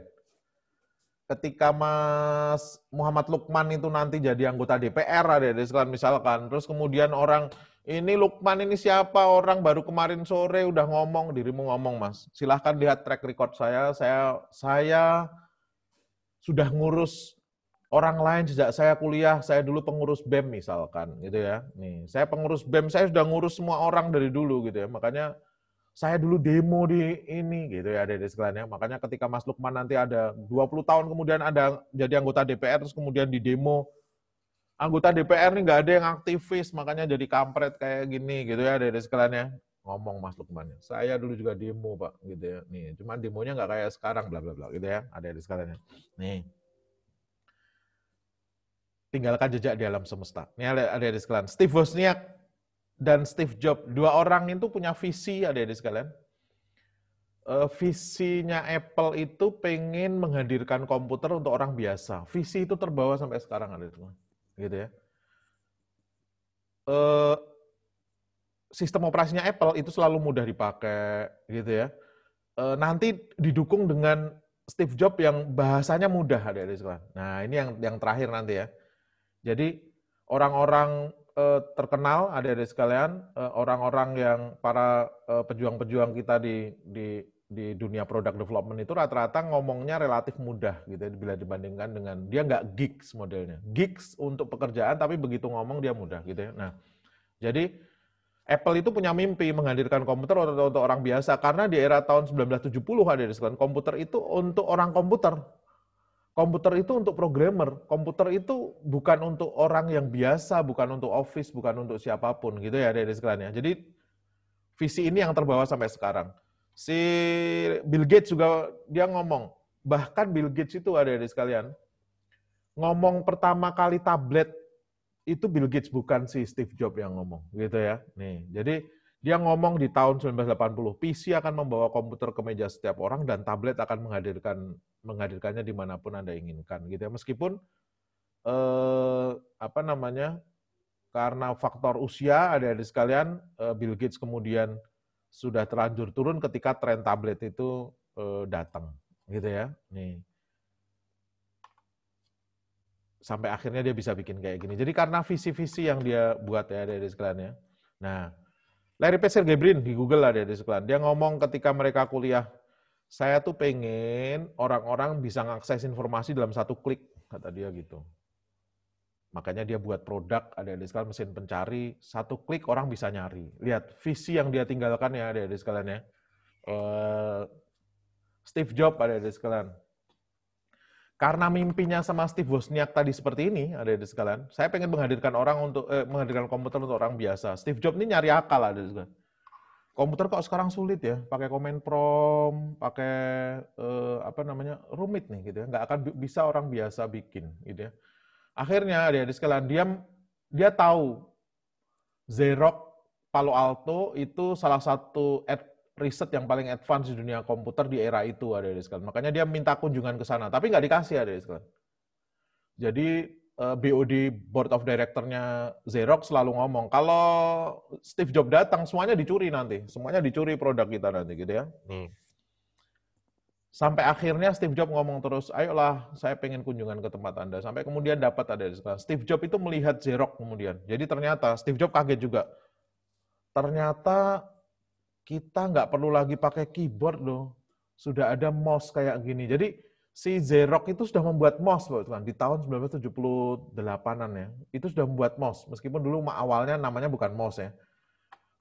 ketika Mas Muhammad Lukman itu nanti jadi anggota DPR ada di misalkan terus kemudian orang ini Lukman ini siapa orang baru kemarin sore udah ngomong dirimu ngomong Mas silahkan lihat track record saya saya saya sudah ngurus orang lain sejak saya kuliah, saya dulu pengurus BEM misalkan gitu ya. Nih, saya pengurus BEM, saya sudah ngurus semua orang dari dulu gitu ya. Makanya saya dulu demo di ini gitu ya dari sekalian ya. Makanya ketika Mas Lukman nanti ada 20 tahun kemudian ada jadi anggota DPR terus kemudian di demo anggota DPR nih nggak ada yang aktivis makanya jadi kampret kayak gini gitu ya dari sekalian ya. ngomong Mas Lukman ya. saya dulu juga demo Pak gitu ya nih cuman demonya nggak kayak sekarang bla bla bla gitu ya ada di sekalian nih tinggalkan jejak di alam semesta. Ini ada ada di sekalian. Steve Wozniak dan Steve Jobs, dua orang itu punya visi ada di sekalian. Uh, visinya Apple itu pengen menghadirkan komputer untuk orang biasa. Visi itu terbawa sampai sekarang ada di sekalian. Gitu ya. Uh, sistem operasinya Apple itu selalu mudah dipakai gitu ya. Uh, nanti didukung dengan Steve Jobs yang bahasanya mudah ada di sekalian. Nah, ini yang yang terakhir nanti ya jadi orang-orang eh, terkenal ada adik sekalian, eh, orang-orang yang para eh, pejuang-pejuang kita di di di dunia product development itu rata-rata ngomongnya relatif mudah gitu ya, bila dibandingkan dengan dia nggak gigs modelnya gigs untuk pekerjaan tapi begitu ngomong dia mudah gitu ya nah jadi Apple itu punya mimpi menghadirkan komputer untuk, untuk orang biasa karena di era tahun 1970 ada sekalian komputer itu untuk orang komputer Komputer itu untuk programmer, komputer itu bukan untuk orang yang biasa, bukan untuk office, bukan untuk siapapun gitu ya dari sekalian ya. Jadi visi ini yang terbawa sampai sekarang. Si Bill Gates juga dia ngomong, bahkan Bill Gates itu ada di sekalian, ngomong pertama kali tablet itu Bill Gates bukan si Steve Jobs yang ngomong gitu ya. Nih, jadi dia ngomong di tahun 1980, PC akan membawa komputer ke meja setiap orang dan tablet akan menghadirkan menghadirkannya dimanapun Anda inginkan. gitu ya. Meskipun eh, apa namanya karena faktor usia ada-ada sekalian, eh, Bill Gates kemudian sudah terlanjur turun ketika tren tablet itu eh, datang. Gitu ya. Nih sampai akhirnya dia bisa bikin kayak gini. Jadi karena visi-visi yang dia buat ya dari sekalian ya. Nah, Larry Page Gebrin di Google ada di sekolah. Dia ngomong ketika mereka kuliah, saya tuh pengen orang-orang bisa mengakses informasi dalam satu klik, kata dia gitu. Makanya dia buat produk, ada di sekalian mesin pencari, satu klik orang bisa nyari. Lihat visi yang dia tinggalkan ya ada di sekalian ya. Uh, Steve Jobs ada di sekalian karena mimpinya sama Steve Wozniak tadi seperti ini, ada di sekalian. Saya pengen menghadirkan orang untuk eh, menghadirkan komputer untuk orang biasa. Steve Jobs ini nyari akal ada di sekalian. Komputer kok sekarang sulit ya, pakai command prom, pakai eh, apa namanya rumit nih gitu ya, nggak akan bisa orang biasa bikin gitu ya. Akhirnya ada di sekalian dia dia tahu Xerox Palo Alto itu salah satu ad riset yang paling advance di dunia komputer di era itu ada di sekalian. Makanya dia minta kunjungan ke sana, tapi nggak dikasih ada di sekalian. Jadi eh, BOD Board of Directornya Xerox selalu ngomong, kalau Steve Jobs datang semuanya dicuri nanti, semuanya dicuri produk kita nanti gitu ya. Hmm. Sampai akhirnya Steve Jobs ngomong terus, ayolah saya pengen kunjungan ke tempat Anda. Sampai kemudian dapat ada di sekalian. Steve Jobs itu melihat Xerox kemudian. Jadi ternyata Steve Jobs kaget juga. Ternyata kita nggak perlu lagi pakai keyboard loh. Sudah ada mouse kayak gini. Jadi si Xerox itu sudah membuat mouse, Pak Tuhan, di tahun 1978-an ya. Itu sudah membuat mouse, meskipun dulu awalnya namanya bukan mouse ya.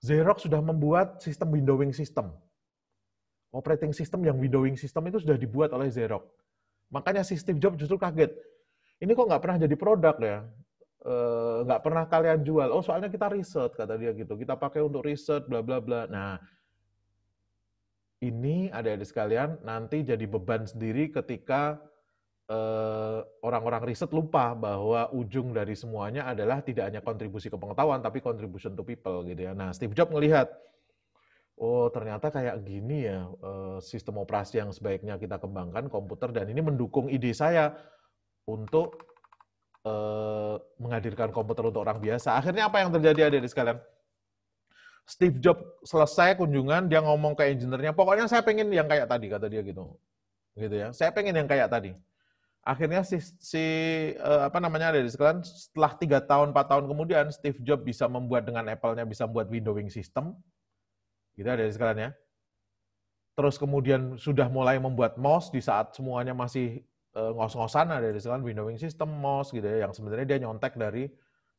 Xerox sudah membuat sistem windowing system. Operating system yang windowing system itu sudah dibuat oleh Xerox. Makanya si Steve Jobs justru kaget. Ini kok nggak pernah jadi produk ya? Eh, nggak pernah kalian jual. Oh, soalnya kita riset kata dia gitu. Kita pakai untuk riset bla bla bla. Nah, ini ada di sekalian nanti jadi beban sendiri ketika eh, orang-orang uh, riset lupa bahwa ujung dari semuanya adalah tidak hanya kontribusi ke pengetahuan tapi contribution to people gitu ya. Nah, Steve Jobs melihat oh ternyata kayak gini ya uh, sistem operasi yang sebaiknya kita kembangkan komputer dan ini mendukung ide saya untuk Eh, menghadirkan komputer untuk orang biasa. Akhirnya apa yang terjadi ada di sekalian? Steve Jobs selesai kunjungan, dia ngomong ke engineer-nya, pokoknya saya pengen yang kayak tadi, kata dia gitu. Gitu ya, saya pengen yang kayak tadi. Akhirnya si, si uh, apa namanya ada di sekalian, setelah 3 tahun, 4 tahun kemudian, Steve Jobs bisa membuat dengan Apple-nya, bisa buat windowing system. Gitu ada di sekalian ya. Terus kemudian sudah mulai membuat mouse di saat semuanya masih Eh, ngos-ngosan ada di sana, windowing system MOS gitu ya yang sebenarnya dia nyontek dari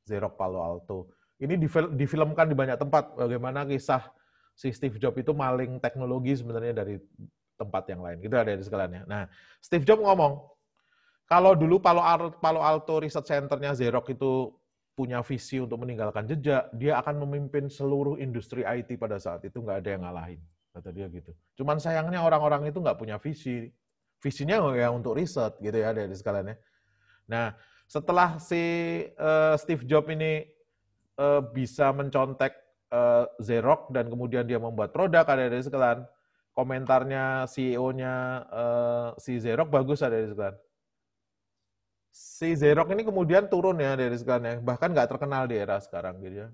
Xerox Palo Alto. Ini difil difilmkan di banyak tempat bagaimana kisah si Steve Jobs itu maling teknologi sebenarnya dari tempat yang lain. Gitu ada di sekalian Nah, Steve Jobs ngomong, kalau dulu Palo Alto, Palo Alto Research Center-nya Xerox itu punya visi untuk meninggalkan jejak, dia akan memimpin seluruh industri IT pada saat itu nggak ada yang ngalahin, kata dia gitu. Cuman sayangnya orang-orang itu nggak punya visi, visinya ya untuk riset gitu ya dari sekalian ya. Nah, setelah si uh, Steve Jobs ini uh, bisa mencontek uh, Xerox dan kemudian dia membuat produk ada dari sekalian komentarnya CEO-nya uh, si Xerox bagus ada dari sekalian. Si Xerox ini kemudian turun ya dari sekalian ya. bahkan nggak terkenal di era sekarang gitu ya.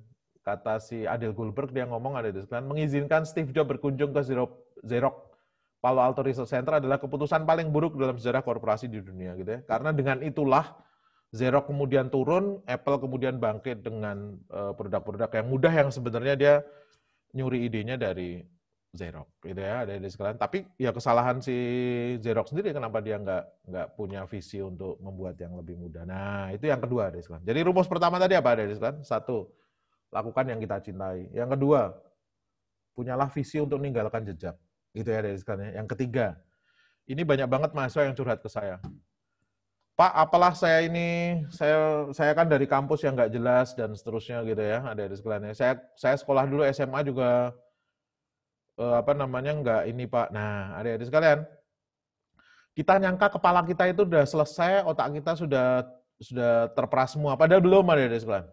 Kata si Adil Goldberg dia ngomong ada dari sekalian mengizinkan Steve Jobs berkunjung ke Xerox Palo Alto Research Center adalah keputusan paling buruk dalam sejarah korporasi di dunia gitu ya. Karena dengan itulah Xerox kemudian turun, Apple kemudian bangkit dengan eh, produk-produk yang mudah yang sebenarnya dia nyuri idenya dari Xerox gitu ya dari sekalian. Tapi ya kesalahan si Xerox sendiri kenapa dia nggak nggak punya visi untuk membuat yang lebih mudah. Nah itu yang kedua dari sekalian. Jadi rumus pertama tadi apa dari sekalian? Satu lakukan yang kita cintai. Yang kedua punyalah visi untuk meninggalkan jejak. Gitu ya dari sekalian. Ya. Yang ketiga, ini banyak banget mahasiswa yang curhat ke saya. Pak, apalah saya ini, saya saya kan dari kampus yang nggak jelas dan seterusnya gitu ya, ada dari sekalian. Ya. Saya saya sekolah dulu SMA juga eh, apa namanya nggak ini Pak. Nah, ada dari sekalian. Kita nyangka kepala kita itu udah selesai, otak kita sudah sudah terperas semua, padahal belum ada dari sekalian.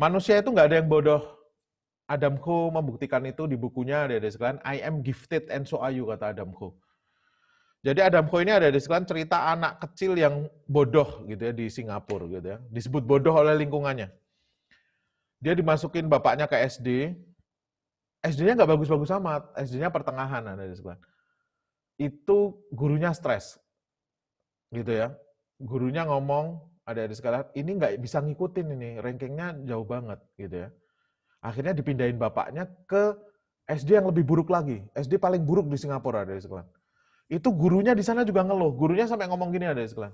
Manusia itu nggak ada yang bodoh. Adam Ho membuktikan itu di bukunya ada di sekalian I am gifted and so are you kata Adam Ho. Jadi Adam Ho ini ada di sekalian cerita anak kecil yang bodoh gitu ya di Singapura gitu ya. Disebut bodoh oleh lingkungannya. Dia dimasukin bapaknya ke SD. SD-nya nggak bagus-bagus amat. SD-nya pertengahan ada di sekalian. Itu gurunya stres. Gitu ya. Gurunya ngomong ada di sekalian ini nggak bisa ngikutin ini rankingnya jauh banget gitu ya Akhirnya dipindahin bapaknya ke SD yang lebih buruk lagi. SD paling buruk di Singapura dari sekolah. Itu gurunya di sana juga ngeluh. Gurunya sampai ngomong gini ada ya, di sekolah.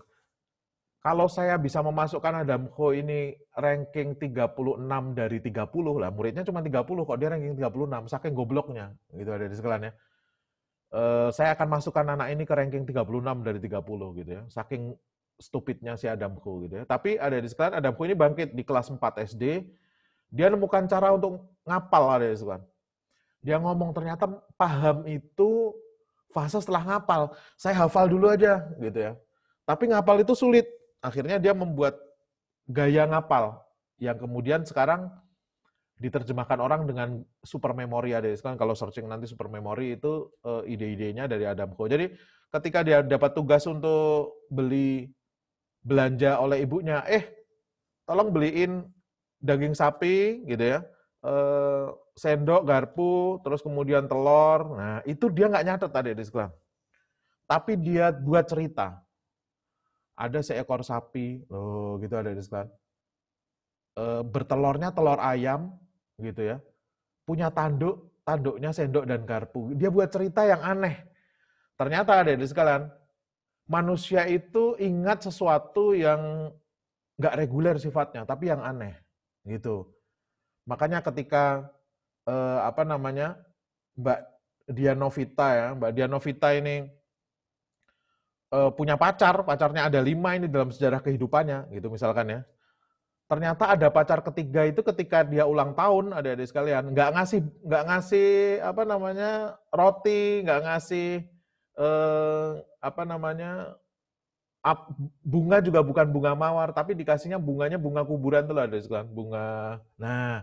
Kalau saya bisa memasukkan Adamco ini ranking 36 dari 30 lah, muridnya cuma 30 kok dia ranking 36, saking gobloknya gitu ada di sekolah ya. E, saya akan masukkan anak ini ke ranking 36 dari 30 gitu ya. Saking stupidnya si Adamco gitu ya. Tapi ada di Adam Adamco ini bangkit di kelas 4 SD, dia nemukan cara untuk ngapal ada Tuhan. Dia ngomong ternyata paham itu fase setelah ngapal. Saya hafal dulu aja gitu ya. Tapi ngapal itu sulit. Akhirnya dia membuat gaya ngapal yang kemudian sekarang diterjemahkan orang dengan super memory ada kan kalau searching nanti super memory itu uh, ide-idenya dari Adamco. Jadi ketika dia dapat tugas untuk beli belanja oleh ibunya, eh tolong beliin daging sapi gitu ya, eh, sendok, garpu, terus kemudian telur. Nah itu dia nggak nyatet tadi di sekolah. Tapi dia buat cerita. Ada seekor sapi, loh gitu ada di sekolah. E, bertelurnya telur ayam gitu ya. Punya tanduk, tanduknya sendok dan garpu. Dia buat cerita yang aneh. Ternyata ada di sekalian, manusia itu ingat sesuatu yang nggak reguler sifatnya, tapi yang aneh gitu. Makanya ketika eh, apa namanya Mbak Dianovita ya, Mbak Dianovita ini eh, punya pacar, pacarnya ada lima ini dalam sejarah kehidupannya gitu misalkan ya. Ternyata ada pacar ketiga itu ketika dia ulang tahun, ada adik sekalian, nggak ngasih nggak ngasih apa namanya roti, nggak ngasih eh, apa namanya bunga juga bukan bunga mawar, tapi dikasihnya bunganya bunga kuburan tuh ada sekalian bunga. Nah,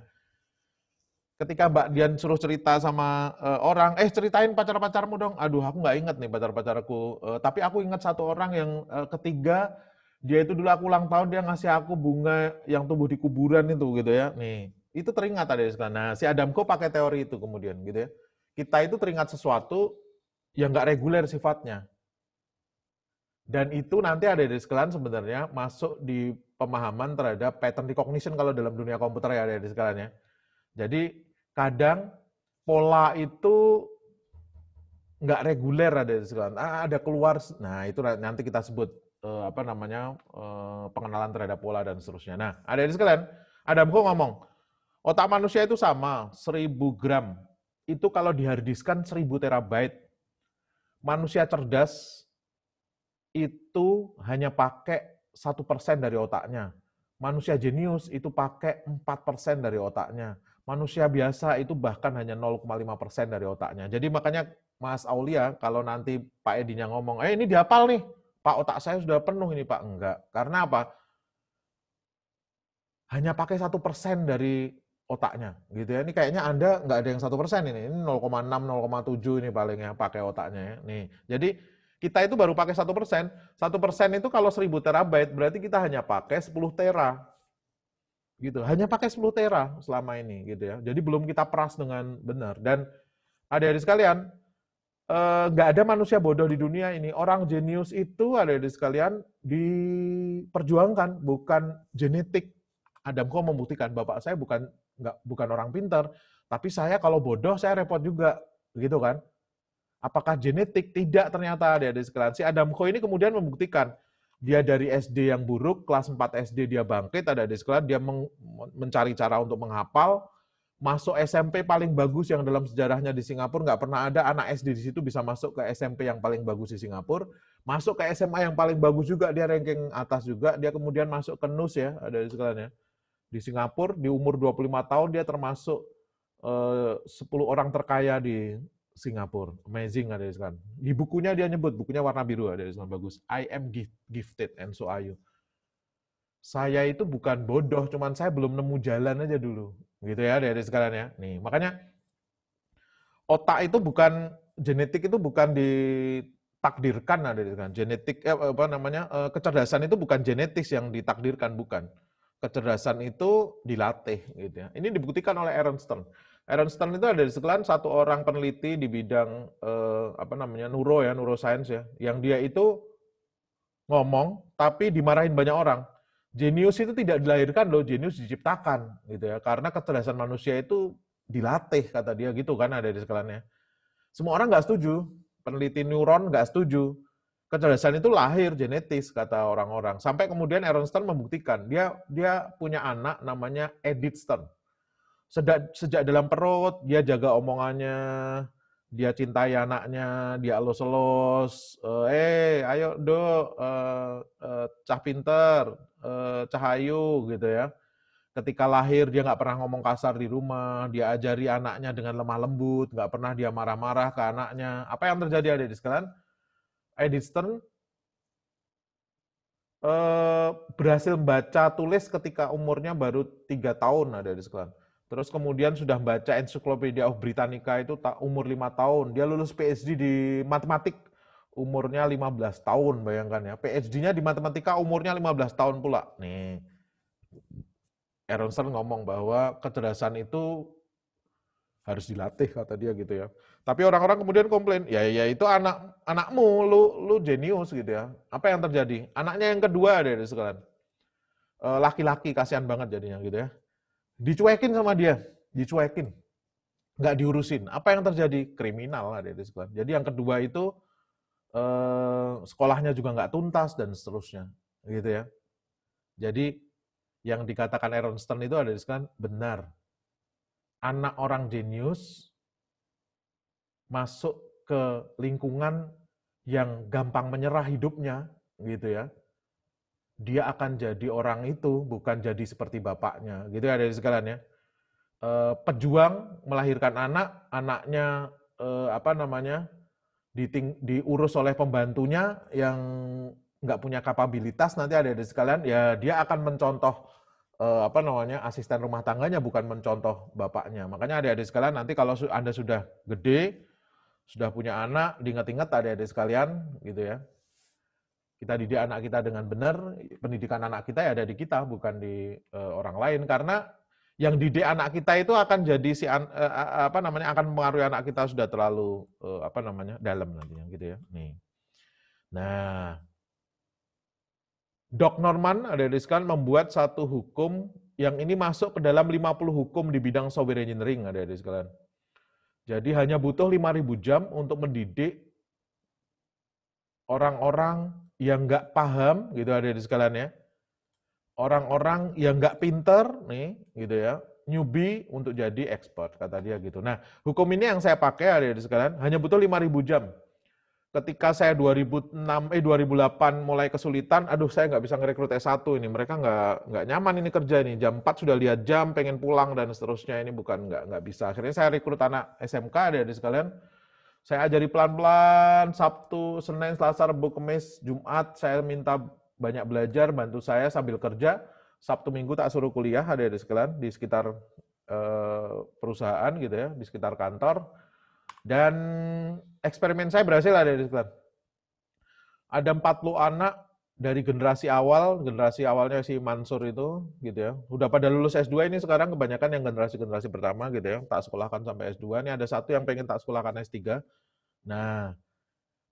ketika Mbak Dian suruh cerita sama uh, orang, eh ceritain pacar-pacarmu dong. Aduh, aku nggak inget nih pacar-pacarku. Uh, tapi aku inget satu orang yang uh, ketiga, dia itu dulu aku ulang tahun dia ngasih aku bunga yang tumbuh di kuburan itu gitu ya. Nih, itu teringat ada sekalian. Nah, si Adamko pakai teori itu kemudian gitu ya. Kita itu teringat sesuatu yang nggak reguler sifatnya dan itu nanti ada di sekalian sebenarnya masuk di pemahaman terhadap pattern recognition kalau dalam dunia komputer ya ada di sekalian ya. Jadi kadang pola itu nggak reguler ada di sekalian. Ah Ada keluar, nah itu nanti kita sebut eh, apa namanya eh, pengenalan terhadap pola dan seterusnya. Nah ada di sekalian, Ada buku ngomong, otak manusia itu sama, 1000 gram. Itu kalau dihardiskan 1000 terabyte. Manusia cerdas itu hanya pakai satu persen dari otaknya. Manusia jenius itu pakai empat persen dari otaknya. Manusia biasa itu bahkan hanya 0,5% dari otaknya. Jadi makanya Mas Aulia kalau nanti Pak Edinya ngomong, eh ini dihafal nih, Pak otak saya sudah penuh ini Pak. Enggak, karena apa? Hanya pakai satu persen dari otaknya, gitu ya. Ini kayaknya Anda nggak ada yang satu persen ini, ini 0,6, 0,7 ini paling palingnya pakai otaknya ya. Nih, jadi kita itu baru pakai satu persen. Satu persen itu kalau seribu terabyte berarti kita hanya pakai 10 tera. Gitu, hanya pakai 10 tera selama ini gitu ya. Jadi belum kita peras dengan benar. Dan ada di sekalian, eh, nggak eh, ada manusia bodoh di dunia ini. Orang jenius itu ada di sekalian diperjuangkan, bukan genetik. Adam kok membuktikan bapak saya bukan nggak bukan orang pinter, tapi saya kalau bodoh saya repot juga gitu kan. Apakah genetik? Tidak ternyata ada di Adam Koh ini kemudian membuktikan dia dari SD yang buruk, kelas 4 SD dia bangkit, ada di sekolah dia mencari cara untuk menghafal, masuk SMP paling bagus yang dalam sejarahnya di Singapura nggak pernah ada anak SD di situ bisa masuk ke SMP yang paling bagus di Singapura, masuk ke SMA yang paling bagus juga dia ranking atas juga, dia kemudian masuk ke NUS ya ada di sekalian ya. Di Singapura di umur 25 tahun dia termasuk eh, 10 orang terkaya di Singapura. Amazing ada Iskan. Di bukunya dia nyebut, bukunya warna biru ada Iskan bagus. I am gifted and so are you. Saya itu bukan bodoh, cuman saya belum nemu jalan aja dulu. Gitu ya dari sekarang ya. Nih, makanya otak itu bukan genetik itu bukan ditakdirkan ada Iskan. Genetik eh, apa namanya? Eh, kecerdasan itu bukan genetis yang ditakdirkan bukan. Kecerdasan itu dilatih gitu ya. Ini dibuktikan oleh Aaron Stern. Aaron Stern itu ada di sekalian satu orang peneliti di bidang eh, apa namanya neuro ya neuroscience ya, yang dia itu ngomong tapi dimarahin banyak orang. Genius itu tidak dilahirkan loh, genius diciptakan gitu ya. Karena kecerdasan manusia itu dilatih kata dia gitu kan ada di sekalannya. Semua orang nggak setuju, peneliti neuron nggak setuju. Kecerdasan itu lahir genetis kata orang-orang. Sampai kemudian Aaron Stern membuktikan dia dia punya anak namanya Edith Stern sejak, sejak dalam perut dia jaga omongannya, dia cintai anaknya, dia elus-elus, eh, eh ayo do, eh, uh, cah pinter, eh, cahayu gitu ya. Ketika lahir dia nggak pernah ngomong kasar di rumah, dia ajari anaknya dengan lemah lembut, nggak pernah dia marah-marah ke anaknya. Apa yang terjadi di sekalian? Edith Stern eh, berhasil baca tulis ketika umurnya baru tiga tahun ada di sekolah. Terus kemudian sudah baca Encyclopedia of Britannica itu umur 5 tahun. Dia lulus PhD di matematik umurnya 15 tahun, bayangkan ya. PhD-nya di matematika umurnya 15 tahun pula. Nih. Aronson ngomong bahwa kecerdasan itu harus dilatih kata dia gitu ya. Tapi orang-orang kemudian komplain, ya ya itu anak anakmu, lu lu jenius gitu ya. Apa yang terjadi? Anaknya yang kedua dari sekalian. Eh, laki-laki kasihan banget jadinya gitu ya dicuekin sama dia, dicuekin, nggak diurusin. Apa yang terjadi? Kriminal ada di sekolah. Jadi yang kedua itu eh, sekolahnya juga nggak tuntas dan seterusnya, gitu ya. Jadi yang dikatakan Aaron Stern itu ada di sekolah benar. Anak orang jenius masuk ke lingkungan yang gampang menyerah hidupnya, gitu ya dia akan jadi orang itu bukan jadi seperti bapaknya gitu ya dari segalanya ya eh, e, pejuang melahirkan anak anaknya e, apa namanya diting, diurus oleh pembantunya yang nggak punya kapabilitas nanti ada dari sekalian ya dia akan mencontoh e, apa namanya asisten rumah tangganya bukan mencontoh bapaknya makanya ada di sekalian nanti kalau anda sudah gede sudah punya anak diingat-ingat ada di sekalian gitu ya kita didik anak kita dengan benar, pendidikan anak kita ya ada di kita, bukan di uh, orang lain. Karena yang didik anak kita itu akan jadi si uh, apa namanya akan mempengaruhi anak kita sudah terlalu uh, apa namanya dalam nantinya gitu ya. Nih. Nah, Doc Norman ada riskan membuat satu hukum yang ini masuk ke dalam 50 hukum di bidang software engineering ada di sekalian. Jadi hanya butuh 5000 jam untuk mendidik orang-orang yang nggak paham gitu ada di sekalian ya. Orang-orang yang nggak pinter nih gitu ya, newbie untuk jadi expert kata dia gitu. Nah, hukum ini yang saya pakai ada di sekalian hanya butuh 5000 jam. Ketika saya 2006 eh 2008 mulai kesulitan, aduh saya nggak bisa ngerekrut S1 ini. Mereka nggak nggak nyaman ini kerja ini. Jam 4 sudah lihat jam, pengen pulang dan seterusnya ini bukan nggak nggak bisa. Akhirnya saya rekrut anak SMK ada di sekalian saya ajari pelan-pelan, Sabtu, Senin, Selasa, Rabu, Kamis, Jumat, saya minta banyak belajar, bantu saya sambil kerja. Sabtu Minggu tak suruh kuliah, ada di sekalian, di sekitar eh, perusahaan gitu ya, di sekitar kantor. Dan eksperimen saya berhasil ada di sekalian. Ada 40 anak, dari generasi awal, generasi awalnya si Mansur itu gitu ya. Udah pada lulus S2 ini sekarang kebanyakan yang generasi-generasi pertama gitu ya, tak sekolahkan sampai S2. Ini ada satu yang pengen tak sekolahkan S3. Nah,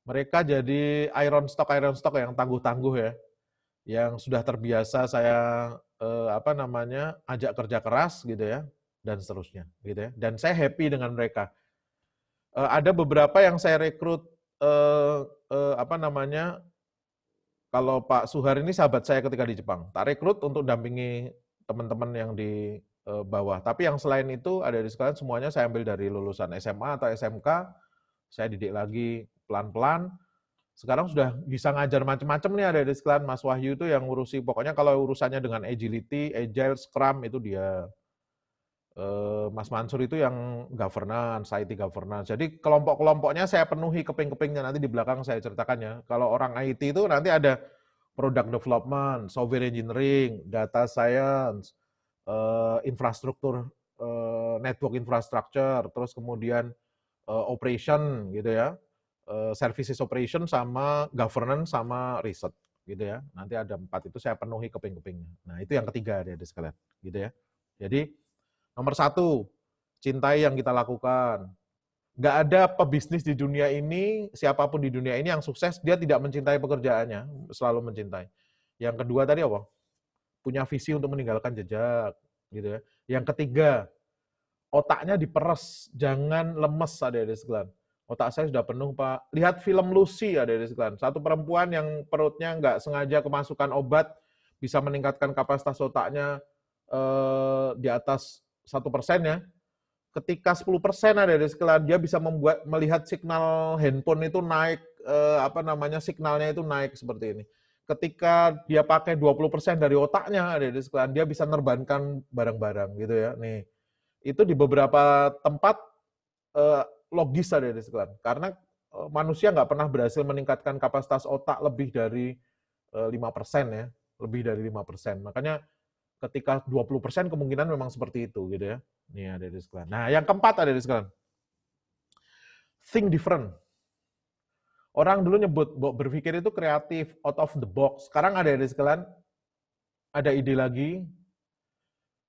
mereka jadi iron stock iron stock yang tangguh-tangguh ya. Yang sudah terbiasa saya eh, apa namanya? ajak kerja keras gitu ya dan seterusnya gitu ya. Dan saya happy dengan mereka. Eh, ada beberapa yang saya rekrut eh, eh, apa namanya? kalau Pak Suhar ini sahabat saya ketika di Jepang. Tak rekrut untuk dampingi teman-teman yang di eh, bawah. Tapi yang selain itu ada di sekalian semuanya saya ambil dari lulusan SMA atau SMK. Saya didik lagi pelan-pelan. Sekarang sudah bisa ngajar macam-macam nih ada di sekalian Mas Wahyu itu yang ngurusi. Pokoknya kalau urusannya dengan agility, agile, scrum itu dia Eh, Mas Mansur itu yang governance, IT governance. Jadi kelompok-kelompoknya saya penuhi keping-kepingnya nanti di belakang saya ceritakannya. Kalau orang IT itu nanti ada product development, software engineering, data science, eh, infrastruktur, eh, network infrastructure, terus kemudian operation gitu ya, services operation sama governance sama riset gitu ya. Nanti ada empat itu saya penuhi keping-kepingnya. Nah itu yang ketiga ada sekalian gitu ya. Jadi Nomor satu, cintai yang kita lakukan. Nggak ada pebisnis di dunia ini, siapapun di dunia ini yang sukses, dia tidak mencintai pekerjaannya, selalu mencintai. Yang kedua tadi apa? Punya visi untuk meninggalkan jejak. gitu ya. Yang ketiga, otaknya diperes, jangan lemes ada adik sekalian. Otak saya sudah penuh, Pak. Lihat film Lucy ada adik sekalian. Satu perempuan yang perutnya nggak sengaja kemasukan obat, bisa meningkatkan kapasitas otaknya eh, di atas satu persen ya ketika 10 persen ada di sekitar dia bisa membuat melihat signal handphone itu naik eh, apa namanya signalnya itu naik seperti ini. Ketika dia pakai 20 persen dari otaknya ada di sekitar dia bisa nerbankan barang-barang gitu ya. Nih itu di beberapa tempat eh, logis ada di sekitar. karena eh, manusia nggak pernah berhasil meningkatkan kapasitas otak lebih dari eh, lima persen ya lebih dari lima persen. Makanya ketika 20% kemungkinan memang seperti itu gitu ya. Nih ada di sekalian. Nah, yang keempat ada di sekalian. Think different. Orang dulu nyebut berpikir itu kreatif, out of the box. Sekarang ada di sekalian ada ide lagi.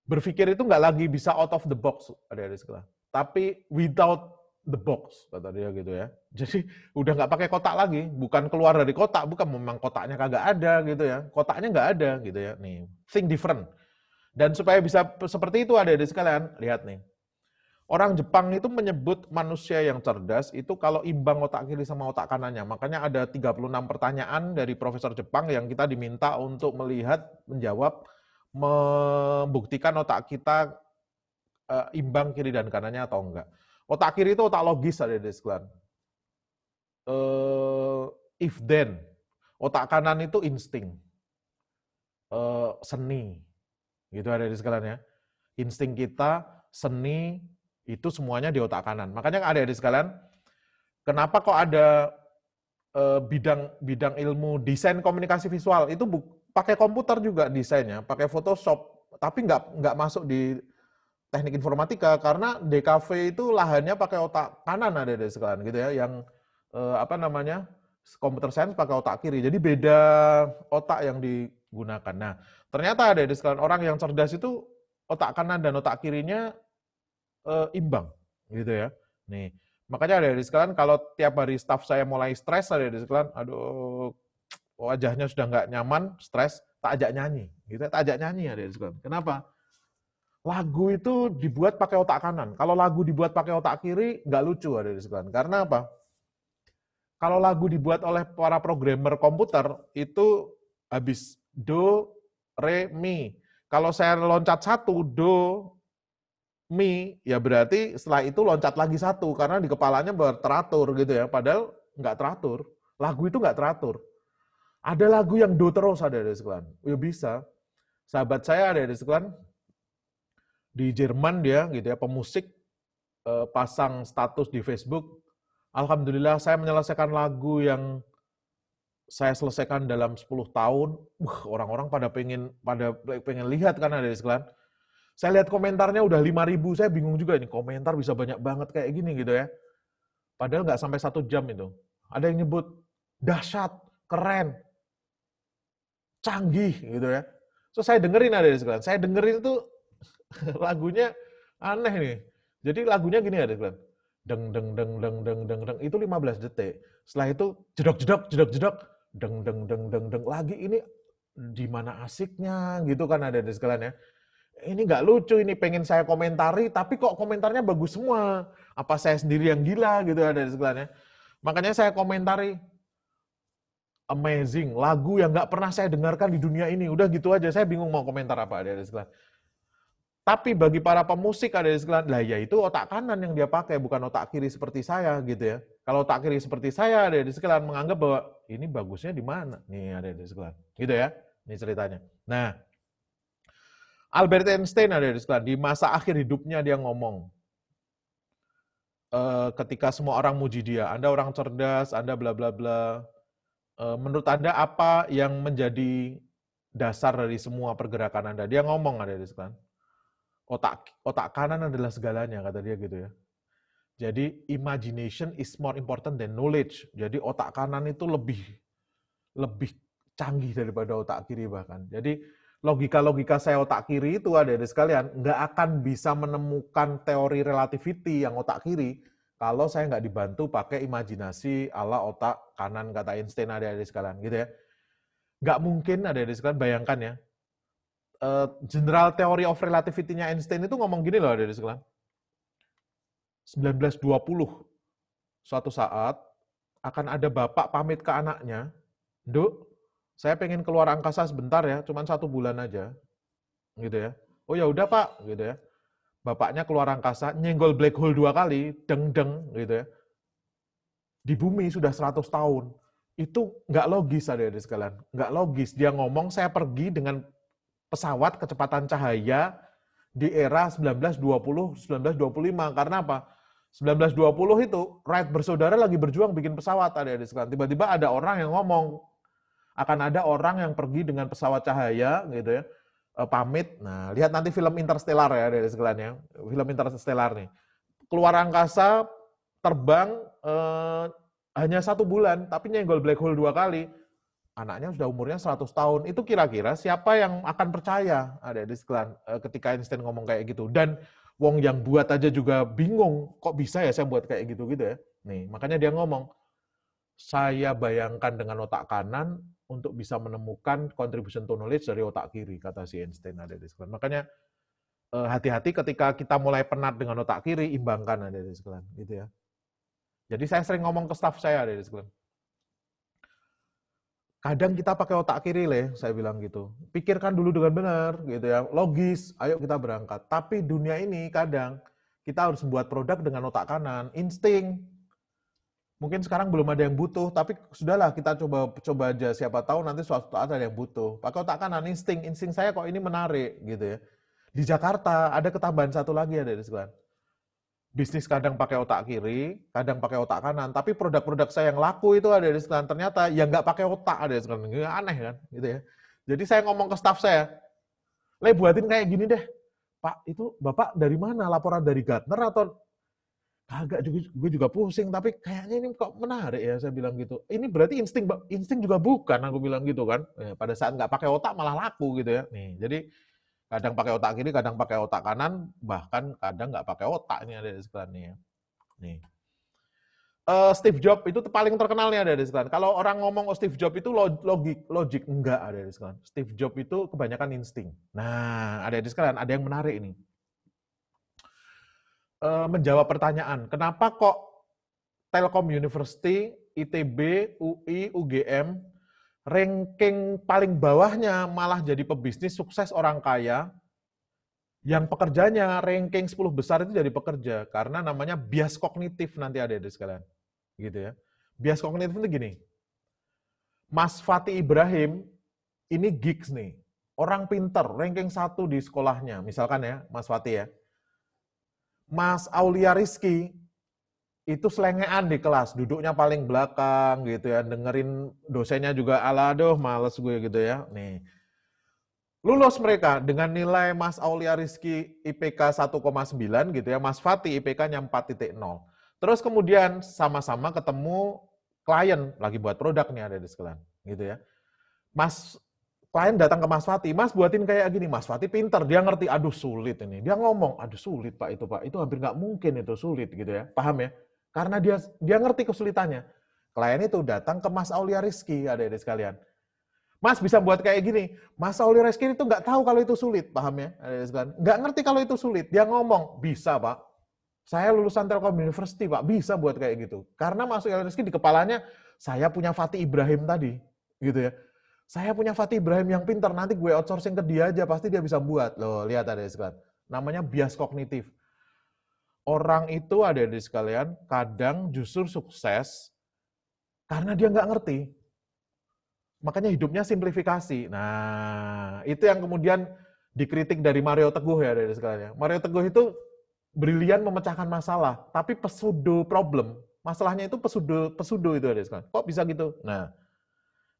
Berpikir itu nggak lagi bisa out of the box ada di sekalian. Tapi without the box kata dia gitu ya. *laughs* Jadi udah nggak pakai kotak lagi, bukan keluar dari kotak, bukan memang kotaknya kagak ada gitu ya. Kotaknya nggak ada gitu ya. Nih, think different dan supaya bisa seperti itu ada di sekalian, lihat nih. Orang Jepang itu menyebut manusia yang cerdas itu kalau imbang otak kiri sama otak kanannya. Makanya ada 36 pertanyaan dari profesor Jepang yang kita diminta untuk melihat, menjawab, membuktikan otak kita eh, imbang kiri dan kanannya atau enggak. Otak kiri itu otak logis ada di sekalian. Uh, if then, otak kanan itu insting, uh, seni, Gitu ada di sekalian ya. Insting kita, seni, itu semuanya di otak kanan. Makanya ada di sekalian, kenapa kok ada eh, bidang bidang ilmu desain komunikasi visual itu bu, pakai komputer juga desainnya, pakai Photoshop, tapi nggak nggak masuk di teknik informatika karena DKV itu lahannya pakai otak kanan ada di sekalian gitu ya, yang eh, apa namanya komputer science pakai otak kiri, jadi beda otak yang digunakan. Nah, Ternyata ada di sekalian orang yang cerdas itu otak kanan dan otak kirinya e, imbang, gitu ya. Nih, makanya ada di sekalian kalau tiap hari staff saya mulai stres ada di sekalian, aduh wajahnya sudah nggak nyaman, stres, tak ajak nyanyi, gitu, ya, tak ajak nyanyi ada di sekalian. Kenapa? Lagu itu dibuat pakai otak kanan. Kalau lagu dibuat pakai otak kiri, nggak lucu ada di sekalian. Karena apa? Kalau lagu dibuat oleh para programmer komputer, itu habis do re, mi. Kalau saya loncat satu, do, mi, ya berarti setelah itu loncat lagi satu, karena di kepalanya berteratur gitu ya, padahal nggak teratur. Lagu itu nggak teratur. Ada lagu yang do terus ada di sekalian. Ya bisa. Sahabat saya ada di sekalian, di Jerman dia gitu ya, pemusik, eh, pasang status di Facebook, Alhamdulillah saya menyelesaikan lagu yang saya selesaikan dalam 10 tahun, orang-orang pada pengen pada pengen lihat kan ada sekalian. Saya lihat komentarnya udah 5000, saya bingung juga ini komentar bisa banyak banget kayak gini gitu ya. Padahal nggak sampai satu jam itu. Ada yang nyebut dahsyat, keren, canggih gitu ya. So saya dengerin ada sekalian. Saya dengerin itu *laughs* lagunya aneh nih. Jadi lagunya gini ada sekalian deng deng deng deng deng deng deng itu 15 detik. Setelah itu jedok jedok jedok jedok deng deng deng deng deng lagi ini di mana asiknya gitu kan ada di sekalian ya. Ini nggak lucu ini pengen saya komentari tapi kok komentarnya bagus semua. Apa saya sendiri yang gila gitu ada di sekalian ya. Makanya saya komentari amazing lagu yang nggak pernah saya dengarkan di dunia ini. Udah gitu aja saya bingung mau komentar apa ada di sekalian. Tapi bagi para pemusik ada di sekalian, lah ya itu otak kanan yang dia pakai bukan otak kiri seperti saya gitu ya. Kalau tak kiri seperti saya, ada di sekelan menganggap bahwa ini bagusnya di mana? Nih ada di sekelan. Gitu ya. Ini ceritanya. Nah, Albert Einstein ada di sekelan. Di masa akhir hidupnya dia ngomong, e, ketika semua orang muji dia, Anda orang cerdas, Anda bla bla bla. E, menurut Anda apa yang menjadi dasar dari semua pergerakan Anda? Dia ngomong ada di sekelan. Otak otak kanan adalah segalanya kata dia gitu ya jadi imagination is more important than knowledge. Jadi otak kanan itu lebih lebih canggih daripada otak kiri bahkan. Jadi logika-logika saya otak kiri itu ada di sekalian nggak akan bisa menemukan teori relativity yang otak kiri kalau saya nggak dibantu pakai imajinasi ala otak kanan kata Einstein ada di sekalian gitu ya. Nggak mungkin ada di sekalian bayangkan ya. Eh, general teori of relativity-nya Einstein itu ngomong gini loh ada di sekalian 1920 suatu saat akan ada bapak pamit ke anaknya, Duk, saya pengen keluar angkasa sebentar ya, cuman satu bulan aja, gitu ya. Oh ya udah pak, gitu ya. Bapaknya keluar angkasa, nyenggol black hole dua kali, deng-deng, gitu ya. Di bumi sudah 100 tahun. Itu nggak logis ada di sekalian. Nggak logis. Dia ngomong, saya pergi dengan pesawat kecepatan cahaya di era 1920-1925. Karena apa? 1920 itu Wright bersaudara lagi berjuang bikin pesawat ada di sekarang. Tiba-tiba ada orang yang ngomong akan ada orang yang pergi dengan pesawat cahaya gitu ya. Eh, pamit. Nah, lihat nanti film Interstellar ya dari sekalian ya. Film Interstellar nih. Keluar angkasa, terbang eh, hanya satu bulan tapi nyenggol black hole dua kali. Anaknya sudah umurnya 100 tahun. Itu kira-kira siapa yang akan percaya ada di sekalian eh, ketika Einstein ngomong kayak gitu. Dan wong yang buat aja juga bingung, kok bisa ya saya buat kayak gitu-gitu ya. Nih, makanya dia ngomong, saya bayangkan dengan otak kanan untuk bisa menemukan contribution to knowledge dari otak kiri, kata si Einstein ada di sekolah. Makanya eh, hati-hati ketika kita mulai penat dengan otak kiri, imbangkan ada di sekolah, gitu ya. Jadi saya sering ngomong ke staff saya ada di sekolah kadang kita pakai otak kiri leh, saya bilang gitu. Pikirkan dulu dengan benar gitu ya, logis, ayo kita berangkat. Tapi dunia ini kadang kita harus buat produk dengan otak kanan, insting. Mungkin sekarang belum ada yang butuh, tapi sudahlah kita coba coba aja siapa tahu nanti suatu saat ada yang butuh. Pakai otak kanan, insting, insting saya kok ini menarik gitu ya. Di Jakarta ada ketambahan satu lagi ya dari sekolah bisnis kadang pakai otak kiri, kadang pakai otak kanan, tapi produk-produk saya yang laku itu ada di sekarang ternyata yang nggak pakai otak ada di sekarang. Aneh kan, gitu ya. Jadi saya ngomong ke staff saya, le buatin kayak gini deh. Pak, itu Bapak dari mana? Laporan dari Gartner atau agak juga gue juga pusing tapi kayaknya ini kok menarik ya saya bilang gitu ini berarti insting insting juga bukan aku bilang gitu kan ya, pada saat nggak pakai otak malah laku gitu ya nih jadi kadang pakai otak kiri, kadang pakai otak kanan, bahkan kadang nggak pakai otak ini ada di sekitar ini. Ya. Nih. Uh, Steve Jobs itu paling terkenal nih ada di sekitar. Kalau orang ngomong oh, Steve Jobs itu logik, logik enggak ada di sekitar. Steve Jobs itu kebanyakan insting. Nah, ada di sekitar. ada yang menarik ini. Uh, eh, menjawab pertanyaan, kenapa kok Telkom University, ITB, UI, UGM ranking paling bawahnya malah jadi pebisnis sukses orang kaya, yang pekerjanya ranking 10 besar itu jadi pekerja karena namanya bias kognitif nanti ada di sekalian. Gitu ya. Bias kognitif itu gini. Mas Fati Ibrahim ini geeks nih. Orang pinter, ranking satu di sekolahnya, misalkan ya, Mas Fati ya. Mas Aulia Rizky itu selengean di kelas, duduknya paling belakang gitu ya, dengerin dosennya juga ala aduh males gue gitu ya. Nih. Lulus mereka dengan nilai Mas Aulia Rizki IPK 1,9 gitu ya, Mas Fati IPK-nya 4.0. Terus kemudian sama-sama ketemu klien lagi buat produk nih ada di sekalian gitu ya. Mas klien datang ke Mas Fati, Mas buatin kayak gini, Mas Fati pinter, dia ngerti, aduh sulit ini. Dia ngomong, aduh sulit Pak itu Pak, itu hampir nggak mungkin itu sulit gitu ya, paham ya? Karena dia dia ngerti kesulitannya. Klien itu datang ke Mas Aulia Rizky, ada adik sekalian. Mas bisa buat kayak gini. Mas Aulia Rizky itu nggak tahu kalau itu sulit, paham ya? Adik-adik sekalian. Nggak ngerti kalau itu sulit. Dia ngomong, bisa Pak. Saya lulusan Telkom University Pak, bisa buat kayak gitu. Karena Mas Aulia Rizky di kepalanya, saya punya Fatih Ibrahim tadi. Gitu ya saya punya Fatih Ibrahim yang pinter, nanti gue outsourcing ke dia aja, pasti dia bisa buat. Loh, lihat ada sekalian. Namanya bias kognitif orang itu ada di sekalian kadang justru sukses karena dia nggak ngerti. Makanya hidupnya simplifikasi. Nah, itu yang kemudian dikritik dari Mario Teguh ya dari sekalian. Ya. Mario Teguh itu brilian memecahkan masalah, tapi pesudo problem. Masalahnya itu pesudo pesudo itu ya, dari sekalian. Kok bisa gitu? Nah,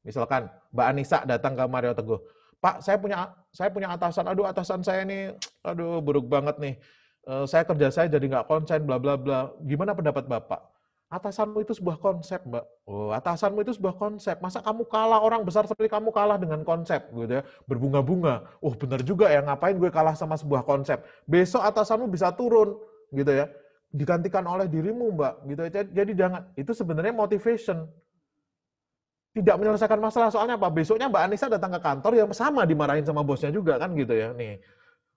misalkan Mbak Anissa datang ke Mario Teguh, Pak, saya punya saya punya atasan, aduh atasan saya ini, aduh buruk banget nih Eh, saya kerja saya jadi nggak konsen, bla bla bla. Gimana pendapat Bapak? Atasanmu itu sebuah konsep, Mbak. Oh, atasanmu itu sebuah konsep. Masa kamu kalah orang besar seperti kamu kalah dengan konsep, gitu ya. Berbunga-bunga. Oh, benar juga ya, ngapain gue kalah sama sebuah konsep. Besok atasanmu bisa turun, gitu ya. Digantikan oleh dirimu, Mbak, gitu ya. Jadi jangan itu sebenarnya motivation tidak menyelesaikan masalah soalnya apa besoknya Mbak Anissa datang ke kantor yang sama dimarahin sama bosnya juga kan gitu ya nih